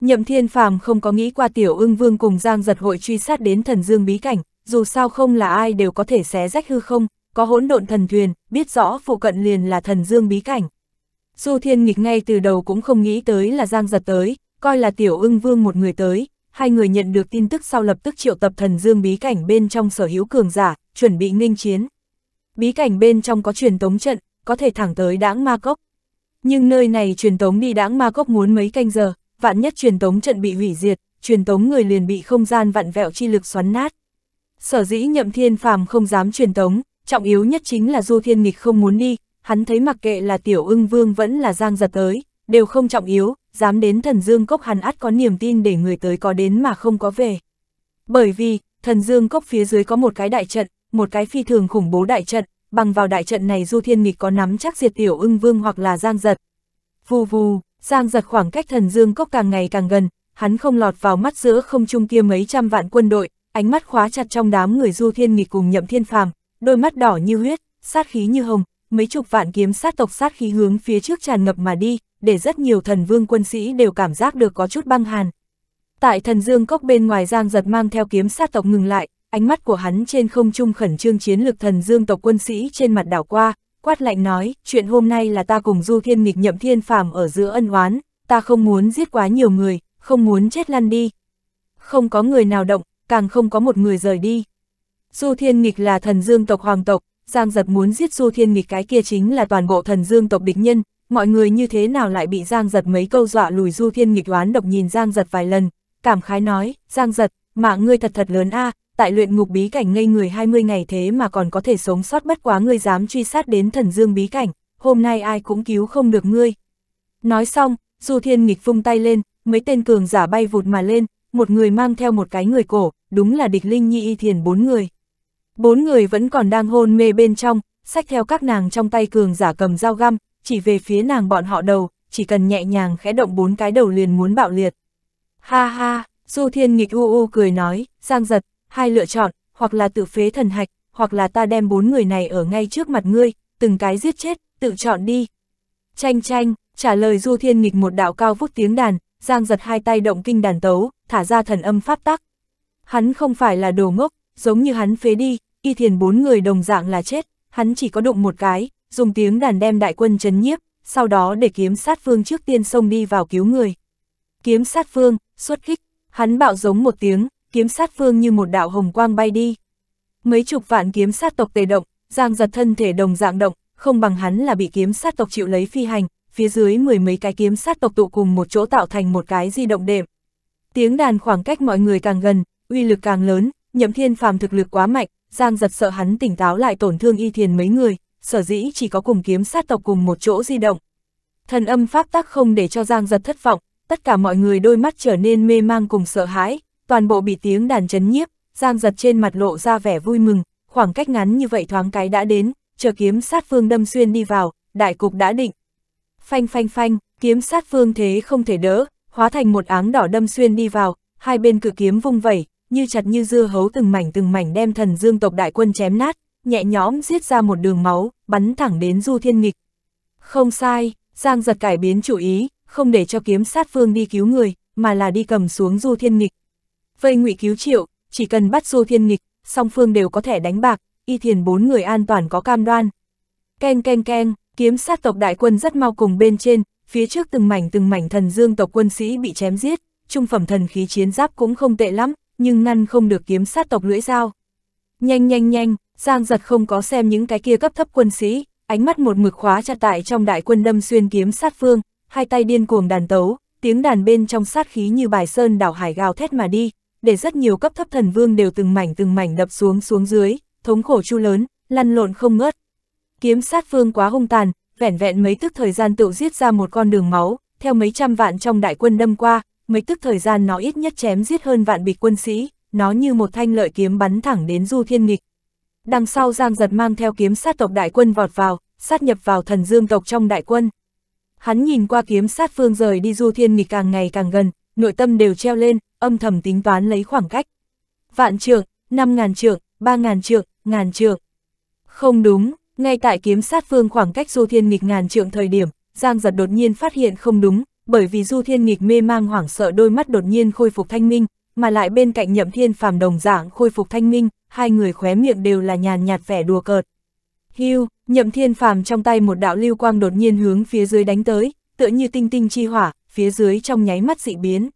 Nhậm Thiên Phàm không có nghĩ qua tiểu ưng vương cùng Giang giật hội truy sát đến thần dương bí cảnh, dù sao không là ai đều có thể xé rách hư không, có hỗn độn thần thuyền, biết rõ phụ cận liền là thần dương bí cảnh. Du Thiên nghịch ngay từ đầu cũng không nghĩ tới là Giang Giật tới, coi là Tiểu ưng vương một người tới, hai người nhận được tin tức sau lập tức triệu tập thần dương bí cảnh bên trong sở hữu cường giả, chuẩn bị nghênh chiến. Bí cảnh bên trong có truyền tống trận, có thể thẳng tới đãng ma cốc. Nhưng nơi này truyền tống đi đãng ma cốc muốn mấy canh giờ, vạn nhất truyền tống trận bị hủy diệt, truyền tống người liền bị không gian vặn vẹo chi lực xoắn nát. Sở dĩ nhậm thiên phàm không dám truyền tống, Trọng yếu nhất chính là Du Thiên Nghịch không muốn đi, hắn thấy mặc kệ là Tiểu ưng Vương vẫn là Giang Giật tới, đều không trọng yếu, dám đến thần dương cốc hắn ắt có niềm tin để người tới có đến mà không có về. Bởi vì, thần dương cốc phía dưới có một cái đại trận, một cái phi thường khủng bố đại trận, bằng vào đại trận này Du Thiên Nghịch có nắm chắc diệt Tiểu ưng Vương hoặc là Giang Giật. Vù vù, Giang Giật khoảng cách thần dương cốc càng ngày càng gần, hắn không lọt vào mắt giữa không trung kia mấy trăm vạn quân đội, ánh mắt khóa chặt trong đám người Du Thiên Nghịch cùng Nhậm Thiên Phàm, đôi mắt đỏ như huyết, sát khí như hồng, mấy chục vạn kiếm sát tộc sát khí hướng phía trước tràn ngập mà đi, để rất nhiều thần vương quân sĩ đều cảm giác được có chút băng hàn. Tại thần dương cốc bên ngoài Giang giật mang theo kiếm sát tộc ngừng lại, ánh mắt của hắn trên không trung khẩn trương chiến lược thần dương tộc quân sĩ trên mặt đảo qua, quát lạnh nói, chuyện hôm nay là ta cùng Du Thiên nghịch nhậm thiên phàm ở giữa ân oán, ta không muốn giết quá nhiều người, không muốn chết lăn đi. Không có người nào động, càng không có một người rời đi. Du Thiên Nghịch là thần dương tộc hoàng tộc, Giang Giật muốn giết Du Thiên Nghịch cái kia chính là toàn bộ thần dương tộc địch nhân, mọi người như thế nào lại bị Giang Giật mấy câu dọa lùi Du Thiên Nghịch oán độc nhìn Giang Giật vài lần, cảm khái nói, Giang Giật, mạng ngươi thật thật lớn a à, tại luyện ngục bí cảnh ngây người 20 ngày thế mà còn có thể sống sót bất quá ngươi dám truy sát đến thần dương bí cảnh, hôm nay ai cũng cứu không được ngươi. Nói xong, Du Thiên Nghịch vung tay lên, mấy tên cường giả bay vụt mà lên, một người mang theo một cái người cổ, đúng là địch linh nhị y thiền bốn người. Bốn người vẫn còn đang hôn mê bên trong, sách theo các nàng trong tay cường giả cầm dao găm, chỉ về phía nàng bọn họ đầu, chỉ cần nhẹ nhàng khẽ động bốn cái đầu liền muốn bạo liệt. Ha ha, Du Thiên nghịch u u cười nói, Giang giật, hai lựa chọn, hoặc là tự phế thần hạch, hoặc là ta đem bốn người này ở ngay trước mặt ngươi, từng cái giết chết, tự chọn đi. Chanh chanh, trả lời Du Thiên nghịch một đạo cao vút tiếng đàn, Giang giật hai tay động kinh đàn tấu, thả ra thần âm pháp tắc. Hắn không phải là đồ ngốc, giống như hắn phế đi, y thiền bốn người đồng dạng là chết, hắn chỉ có đụng một cái, dùng tiếng đàn đem đại quân chấn nhiếp, sau đó để kiếm sát phương trước tiên xông đi vào cứu người. Kiếm sát phương, xuất kích, hắn bạo giống một tiếng, kiếm sát phương như một đạo hồng quang bay đi. Mấy chục vạn kiếm sát tộc tề động, giang giật thân thể đồng dạng động, không bằng hắn là bị kiếm sát tộc chịu lấy phi hành, phía dưới mười mấy cái kiếm sát tộc tụ cùng một chỗ tạo thành một cái di động đệm. Tiếng đàn khoảng cách mọi người càng gần, uy lực càng lớn, nhậm thiên phàm thực lực quá mạnh, Giang giật sợ hắn tỉnh táo lại tổn thương y thiền mấy người, sở dĩ chỉ có cùng kiếm sát tộc cùng một chỗ di động. Thần âm pháp tắc không để cho Giang giật thất vọng, tất cả mọi người đôi mắt trở nên mê mang cùng sợ hãi, toàn bộ bị tiếng đàn chấn nhiếp, Giang giật trên mặt lộ ra vẻ vui mừng, khoảng cách ngắn như vậy thoáng cái đã đến, chờ kiếm sát phương đâm xuyên đi vào, đại cục đã định. Phanh phanh phanh, kiếm sát phương thế không thể đỡ, hóa thành một áng đỏ đâm xuyên đi vào, hai bên cử kiếm vung vẩy, như chặt như dưa hấu từng mảnh từng mảnh đem thần dương tộc đại quân chém nát, nhẹ nhõm giết ra một đường máu, bắn thẳng đến Du Thiên Nghịch. Không sai, Giang giật cải biến chủ ý, không để cho kiếm sát phương đi cứu người, mà là đi cầm xuống Du Thiên Nghịch. Vây ngụy cứu triệu, chỉ cần bắt Du Thiên Nghịch, song phương đều có thể đánh bạc, y thiền bốn người an toàn có cam đoan. Keng keng keng, kiếm sát tộc đại quân rất mau cùng bên trên, phía trước từng mảnh từng mảnh thần dương tộc quân sĩ bị chém giết, trung phẩm thần khí chiến giáp cũng không tệ lắm, nhưng ngăn không được kiếm sát tộc lưỡi dao. Nhanh nhanh nhanh, Giang giật không có xem những cái kia cấp thấp quân sĩ, ánh mắt một mực khóa chặt tại trong đại quân đâm xuyên kiếm sát phương, hai tay điên cuồng đàn tấu, tiếng đàn bên trong sát khí như bài sơn đảo hải gào thét mà đi, để rất nhiều cấp thấp thần vương đều từng mảnh từng mảnh đập xuống xuống dưới, thống khổ chu lớn, lăn lộn không ngớt. Kiếm sát phương quá hung tàn, vẻn vẹn mấy tức thời gian tự giết ra một con đường máu, theo mấy trăm vạn trong đại quân đâm qua, mấy tức thời gian nó ít nhất chém giết hơn vạn bịch quân sĩ, nó như một thanh lợi kiếm bắn thẳng đến Du Thiên Nghịch. Đằng sau Giang Giật mang theo kiếm sát tộc đại quân vọt vào, sát nhập vào thần dương tộc trong đại quân. Hắn nhìn qua kiếm sát phương rời đi Du Thiên Nghịch càng ngày càng gần, nội tâm đều treo lên, âm thầm tính toán lấy khoảng cách. Vạn trượng, năm ngàn trượng, ba ngàn trượng, ngàn trượng. Không đúng, ngay tại kiếm sát phương khoảng cách Du Thiên Nghịch ngàn trượng thời điểm, Giang Giật đột nhiên phát hiện không đúng, bởi vì Du Thiên Nghịch mê mang hoảng sợ đôi mắt đột nhiên khôi phục thanh minh, mà lại bên cạnh Nhậm Thiên Phàm đồng dạng khôi phục thanh minh, hai người khóe miệng đều là nhàn nhạt vẻ đùa cợt. Hưu, Nhậm Thiên Phàm trong tay một đạo lưu quang đột nhiên hướng phía dưới đánh tới, tựa như tinh tinh chi hỏa, phía dưới trong nháy mắt dị biến.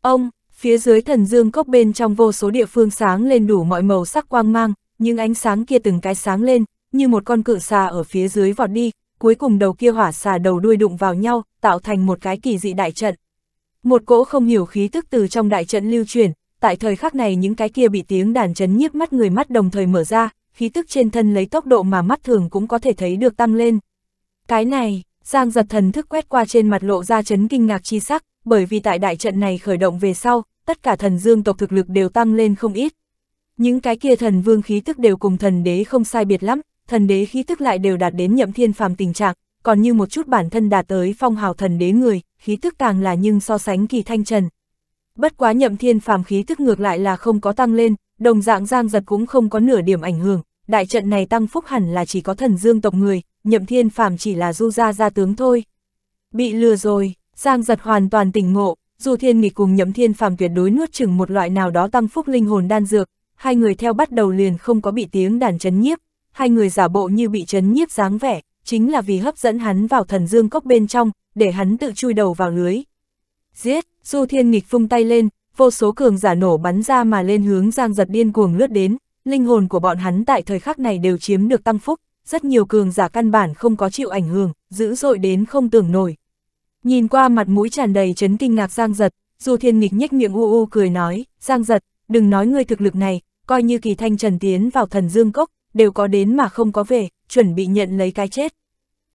Ông, phía dưới thần dương cốc bên trong vô số địa phương sáng lên đủ mọi màu sắc quang mang, nhưng ánh sáng kia từng cái sáng lên, như một con cự xà ở phía dưới vọt đi, cuối cùng đầu kia hỏa xà đầu đuôi đụng vào nhau, tạo thành một cái kỳ dị đại trận. Một cỗ không hiểu khí tức từ trong đại trận lưu truyền, tại thời khắc này những cái kia bị tiếng đàn chấn nhiếp mắt người mắt đồng thời mở ra, khí tức trên thân lấy tốc độ mà mắt thường cũng có thể thấy được tăng lên. Cái này, Giang giật thần thức quét qua trên mặt lộ ra chấn kinh ngạc chi sắc, bởi vì tại đại trận này khởi động về sau, tất cả thần dương tộc thực lực đều tăng lên không ít. Những cái kia thần vương khí tức đều cùng thần đế không sai biệt lắm, thần đế khí tức lại đều đạt đến nhậm thiên phàm tình trạng, còn như một chút bản thân đạt tới phong hào thần đế người, khí tức càng là nhưng so sánh kỳ thanh trần. Bất quá nhậm thiên phàm khí tức ngược lại là không có tăng lên, đồng dạng giang giật cũng không có nửa điểm ảnh hưởng, đại trận này tăng phúc hẳn là chỉ có thần dương tộc người, nhậm thiên phàm chỉ là du gia gia tướng thôi. Bị lừa rồi, giang giật hoàn toàn tỉnh ngộ, dù thiên nghịch cùng nhậm thiên phàm tuyệt đối nuốt chừng một loại nào đó tăng phúc linh hồn đan dược, hai người theo bắt đầu liền không có bị tiếng đàn chấn nhiếp, hai người giả bộ như bị chấn nhiếp dáng vẻ, chính là vì hấp dẫn hắn vào thần dương cốc bên trong, để hắn tự chui đầu vào lưới. Giết, Du Thiên nghịch phung tay lên, vô số cường giả nổ bắn ra mà lên hướng Giang Giật điên cuồng lướt đến, linh hồn của bọn hắn tại thời khắc này đều chiếm được tăng phúc, rất nhiều cường giả căn bản không có chịu ảnh hưởng, dữ dội đến không tưởng nổi. Nhìn qua mặt mũi tràn đầy chấn kinh ngạc Giang Giật, Du Thiên nghịch nhếch miệng u u cười nói, "Giang Giật, đừng nói ngươi thực lực này, coi như Kỳ Thanh Trần tiến vào Thần Dương Cốc, đều có đến mà không có về, chuẩn bị nhận lấy cái chết.